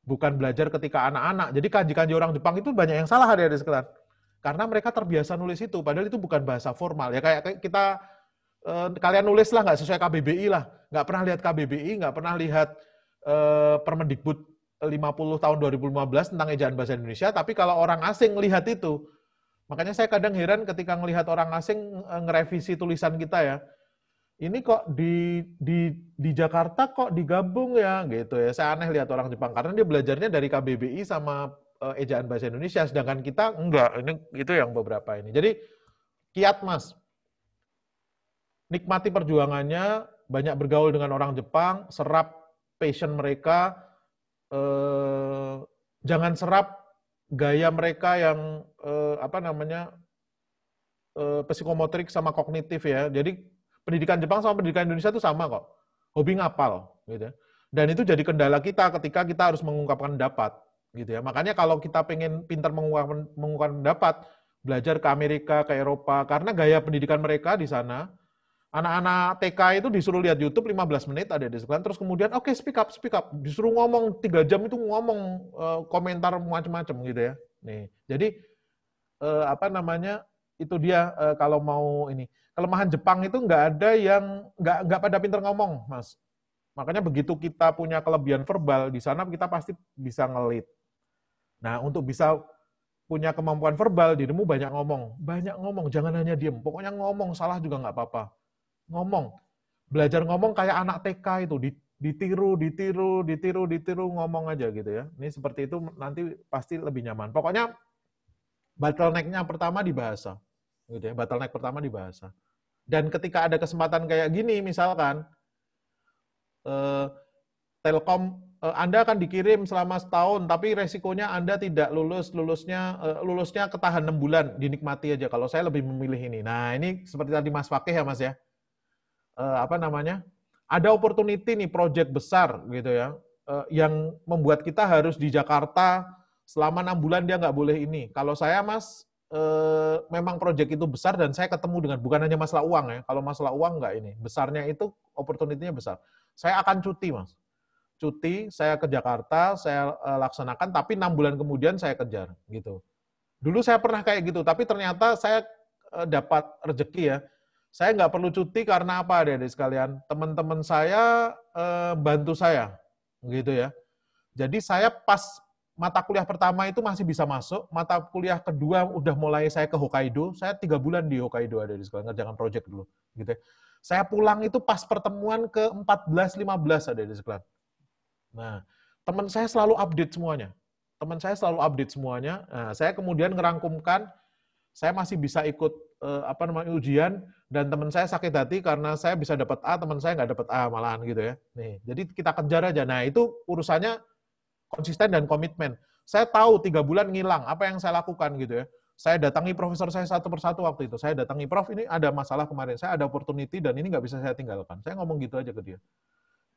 Bukan belajar ketika anak-anak. Jadi kanji-kanji orang Jepang itu banyak yang salah ada di sekalian. Karena mereka terbiasa nulis itu, padahal itu bukan bahasa formal. Ya kayak kita eh, kalian nulis lah nggak sesuai KBBI lah, nggak pernah lihat KBBI, nggak pernah lihat eh, Permendikbud 50 tahun 2015 tentang ejaan bahasa Indonesia, tapi kalau orang asing lihat itu, makanya saya kadang heran ketika melihat orang asing eh, ngerevisi tulisan kita ya, ini kok di di di Jakarta kok digabung ya gitu ya. Saya aneh lihat orang Jepang karena dia belajarnya dari KBBI sama uh, ejaan bahasa Indonesia, sedangkan kita enggak. Ini itu yang beberapa ini. Jadi kiat mas, nikmati perjuangannya, banyak bergaul dengan orang Jepang, serap passion mereka, eh, jangan serap gaya mereka yang eh, apa namanya eh, psikomotorik sama kognitif ya. Jadi pendidikan Jepang sama pendidikan Indonesia itu sama kok. Hobi ngapal gitu. Ya. Dan itu jadi kendala kita ketika kita harus mengungkapkan pendapat gitu ya. Makanya kalau kita pengen pintar mengumpulkan, mengumpulkan pendapat, belajar ke Amerika, ke Eropa, karena gaya pendidikan mereka di sana, anak-anak TK itu disuruh lihat YouTube 15 menit ada di sekolah, terus kemudian oke okay, speak up, speak up, disuruh ngomong tiga jam itu ngomong eh, komentar macam-macam gitu ya. Nih, jadi eh, apa namanya itu dia eh, kalau mau ini kelemahan Jepang itu nggak ada yang nggak nggak pada pinter ngomong, mas. Makanya begitu kita punya kelebihan verbal di sana kita pasti bisa ngelit Nah, untuk bisa punya kemampuan verbal, dirimu banyak ngomong. Banyak ngomong, jangan hanya diem. Pokoknya ngomong, salah juga nggak apa-apa. Ngomong. Belajar ngomong kayak anak TK itu, ditiru, ditiru, ditiru, ditiru, ngomong aja gitu ya. Ini seperti itu nanti pasti lebih nyaman. Pokoknya bottleneck-nya pertama di bahasa. Gitu ya, bottleneck pertama di bahasa. Dan ketika ada kesempatan kayak gini, misalkan, eh, Telkom Eh, Anda akan dikirim selama setahun, tapi resikonya Anda tidak lulus, lulusnya eh, lulusnya ketahan 6 bulan, dinikmati aja. Kalau saya lebih memilih ini. Nah, ini seperti tadi Mas Fakih ya, Mas ya. Eh, apa namanya? Ada opportunity nih project besar gitu ya, yang membuat kita harus di Jakarta selama enam bulan dia nggak boleh ini. Kalau saya Mas, memang project itu besar dan saya ketemu dengan bukan hanya masalah uang ya. Kalau masalah uang nggak ini, besarnya itu opportunity-nya besar. Saya akan cuti Mas cuti, saya ke Jakarta, saya eh, laksanakan, tapi enam bulan kemudian saya kejar gitu. Dulu saya pernah kayak gitu, tapi ternyata saya eh, dapat rezeki ya. Saya nggak perlu cuti karena apa, ada di sekalian? Teman-teman saya eh, bantu saya, gitu ya. Jadi saya pas mata kuliah pertama itu masih bisa masuk, mata kuliah kedua udah mulai saya ke Hokkaido, saya tiga bulan di Hokkaido ada di sekolah, ngerjakan project dulu. gitu ya. Saya pulang itu pas pertemuan ke 14-15 ada di sekalian Nah, teman saya selalu update semuanya. Teman saya selalu update semuanya. Nah, saya kemudian ngerangkumkan, saya masih bisa ikut eh, apa namanya ujian dan teman saya sakit hati karena saya bisa dapat A, teman saya nggak dapat A malahan gitu ya. Nih, jadi kita kejar aja. Nah, itu urusannya konsisten dan komitmen. Saya tahu tiga bulan ngilang, apa yang saya lakukan gitu ya. Saya datangi profesor saya satu persatu waktu itu. Saya datangi prof, ini ada masalah kemarin. Saya ada opportunity dan ini nggak bisa saya tinggalkan. Saya ngomong gitu aja ke dia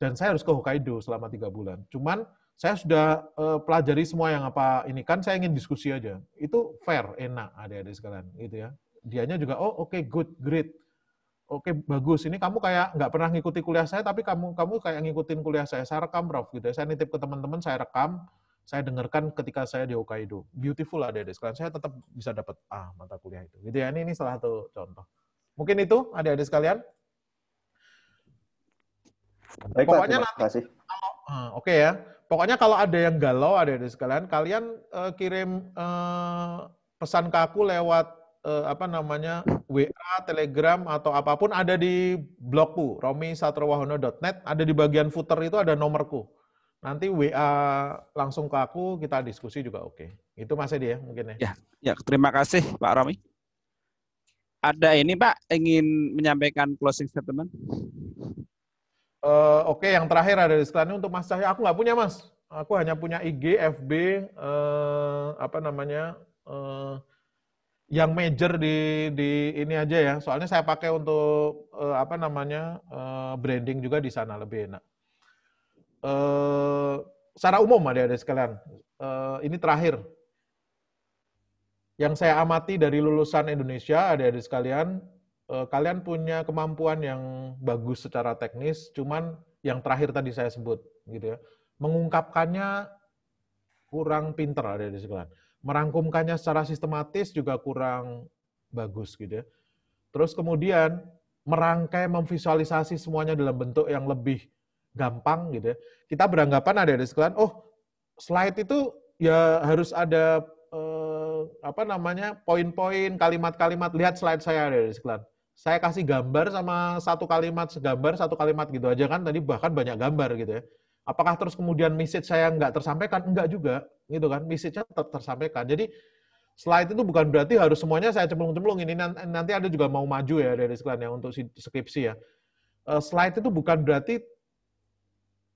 dan saya harus ke Hokkaido selama tiga bulan. Cuman saya sudah uh, pelajari semua yang apa ini kan saya ingin diskusi aja. Itu fair, enak adik-adik sekalian gitu ya. Dianya juga oh oke okay, good, great. Oke okay, bagus. Ini kamu kayak nggak pernah ngikuti kuliah saya tapi kamu kamu kayak ngikutin kuliah saya. Saya rekam Prof gitu ya. Saya nitip ke teman-teman, saya rekam, saya dengarkan ketika saya di Hokkaido. Beautiful adik-adik sekalian. Saya tetap bisa dapat ah, mata kuliah itu. Gitu ya. Ini ini salah satu contoh. Mungkin itu adik-adik sekalian. Baik, Pokoknya nanti, kasih. kalau uh, oke okay ya. Pokoknya kalau ada yang galau, ada yang sekalian, kalian uh, kirim uh, pesan ke aku lewat uh, apa namanya WA, Telegram atau apapun ada di blogku romi.satrowahono.net. Ada di bagian footer itu ada nomorku. Nanti WA langsung ke aku, kita diskusi juga oke. Okay. Itu masih dia ya, mungkin ya. Ya, ya terima kasih Pak Romi. Ada ini Pak ingin menyampaikan closing statement? Eh, oke okay, yang terakhir ada di sekalian untuk Mas Cahyo. Aku nggak punya Mas. Aku hanya punya IG, FB, uh, eh, apa namanya, uh, yang major di di ini aja ya. Soalnya saya pakai untuk uh, apa namanya uh, branding juga di sana lebih enak. Uh, secara umum ada ada sekalian. Uh, ini terakhir yang saya amati dari lulusan Indonesia ada ada sekalian Eh, kalian punya kemampuan yang bagus secara teknis, cuman yang terakhir tadi saya sebut gitu ya, mengungkapkannya kurang pinter ada di sekalian. Merangkumkannya secara sistematis juga kurang bagus gitu ya. Terus kemudian merangkai memvisualisasi semuanya dalam bentuk yang lebih gampang gitu ya. Kita beranggapan ada di sekalian, oh slide itu ya harus ada eh, apa namanya poin-poin kalimat-kalimat lihat slide saya ada di sekalian saya kasih gambar sama satu kalimat segambar satu kalimat gitu aja kan tadi bahkan banyak gambar gitu ya apakah terus kemudian message saya nggak tersampaikan nggak juga gitu kan message-nya tetap tersampaikan jadi slide itu bukan berarti harus semuanya saya cemplung-cemplung ini nanti ada juga mau maju ya dari sekalian ya untuk skripsi ya eh, slide itu bukan berarti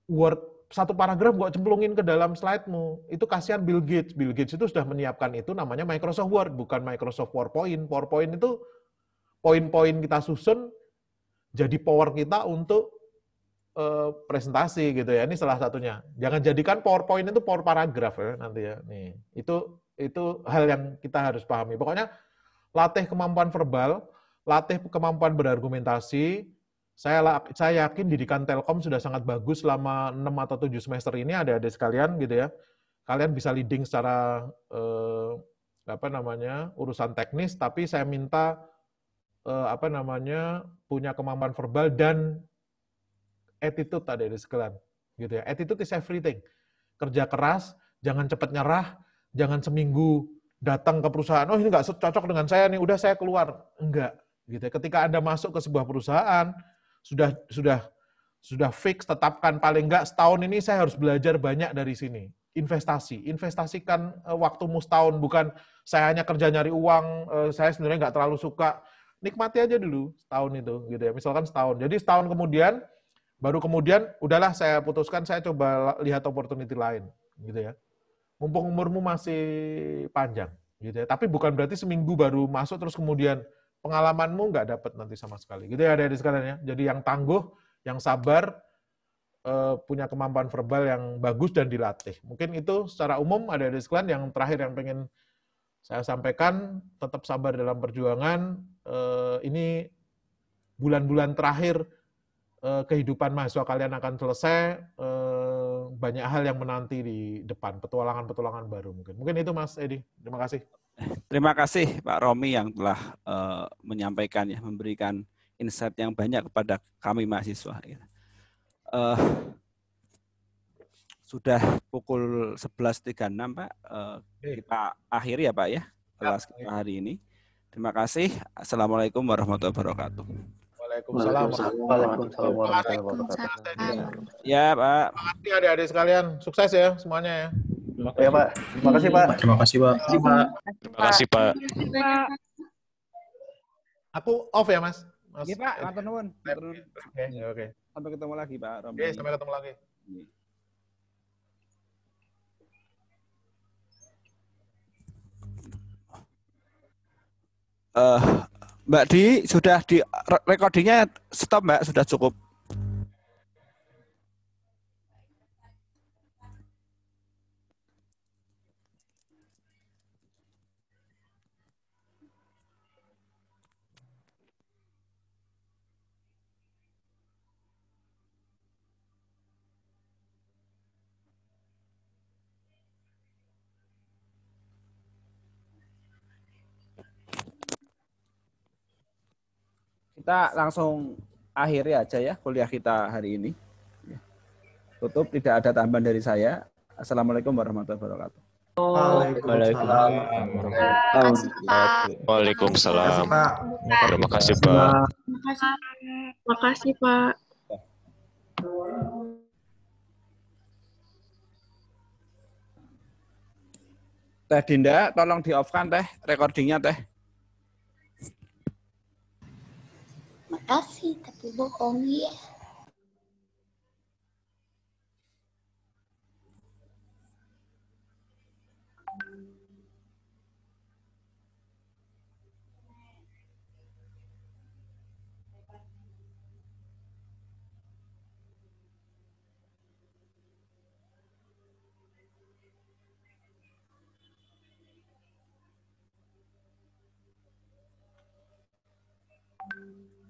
word satu paragraf gua cemplungin ke dalam slide-mu. Itu kasihan Bill Gates. Bill Gates itu sudah menyiapkan itu namanya Microsoft Word, bukan Microsoft PowerPoint. PowerPoint itu poin-poin kita susun jadi power kita untuk uh, presentasi gitu ya. Ini salah satunya. Jangan jadikan PowerPoint itu power paragraf ya nanti ya. Nih, itu itu hal yang kita harus pahami. Pokoknya latih kemampuan verbal, latih kemampuan berargumentasi. Saya saya yakin didikan Telkom sudah sangat bagus selama 6 atau 7 semester ini ada ada sekalian gitu ya. Kalian bisa leading secara uh, apa namanya? urusan teknis tapi saya minta uh, apa namanya punya kemampuan verbal dan attitude tadi di sekalian gitu ya. Attitude is everything. Kerja keras, jangan cepat nyerah, jangan seminggu datang ke perusahaan, oh ini nggak cocok dengan saya nih, udah saya keluar. Enggak. Gitu ya. Ketika Anda masuk ke sebuah perusahaan, sudah sudah sudah fix, tetapkan paling enggak setahun ini saya harus belajar banyak dari sini. Investasi, investasikan eh, waktumu setahun, bukan saya hanya kerja nyari uang, eh, saya sebenarnya nggak terlalu suka, nikmati aja dulu setahun itu gitu ya. Misalkan setahun. Jadi setahun kemudian baru kemudian udahlah saya putuskan saya coba lihat opportunity lain gitu ya. Mumpung umurmu masih panjang gitu ya. Tapi bukan berarti seminggu baru masuk terus kemudian pengalamanmu nggak dapat nanti sama sekali. Gitu ya dari sekalian ya. Jadi yang tangguh, yang sabar, eh, punya kemampuan verbal yang bagus dan dilatih. Mungkin itu secara umum ada di sekalian yang terakhir yang pengen saya sampaikan tetap sabar dalam perjuangan. Eh, ini bulan-bulan terakhir eh, kehidupan mahasiswa kalian akan selesai. Eh, banyak hal yang menanti di depan, petualangan-petualangan baru mungkin. Mungkin itu Mas Edi. Terima kasih. Terima kasih Pak Romi yang telah uh, menyampaikan ya, memberikan insight yang banyak kepada kami mahasiswa. Uh, sudah pukul 11.36 Pak. Uh, kita akhiri ya Pak ya, ya kelas kita hari ini. Terima kasih. Assalamualaikum warahmatullahi wabarakatuh. Waalaikumsalam. Waalaikumsalam warahmatullahi wabarakatuh. Ya Pak. Terima kasih adik-adik sekalian. Sukses ya semuanya ya. Terima Ya, Pak. Terima kasih, Pak. Terima kasih, Pak. Terima kasih, Pak. Aku off ya, Mas? Oke, Iya, Pak. Matur nuwun. Oke, oke. Sampai ketemu lagi, Pak. Oke, sampai ketemu lagi. Iya. Uh, Mbak Di sudah di recordingnya stop Mbak sudah cukup. Kita langsung akhiri aja ya kuliah kita hari ini. Tutup, tidak ada tambahan dari saya. Assalamualaikum warahmatullahi wabarakatuh. Waalaikumsalam. Waalaikumsalam. Terima kasih Pak. Terima kasih Pak. Teh Dinda, tolong di off kan teh recordingnya teh. makasih tapi bohong ya. Thank you.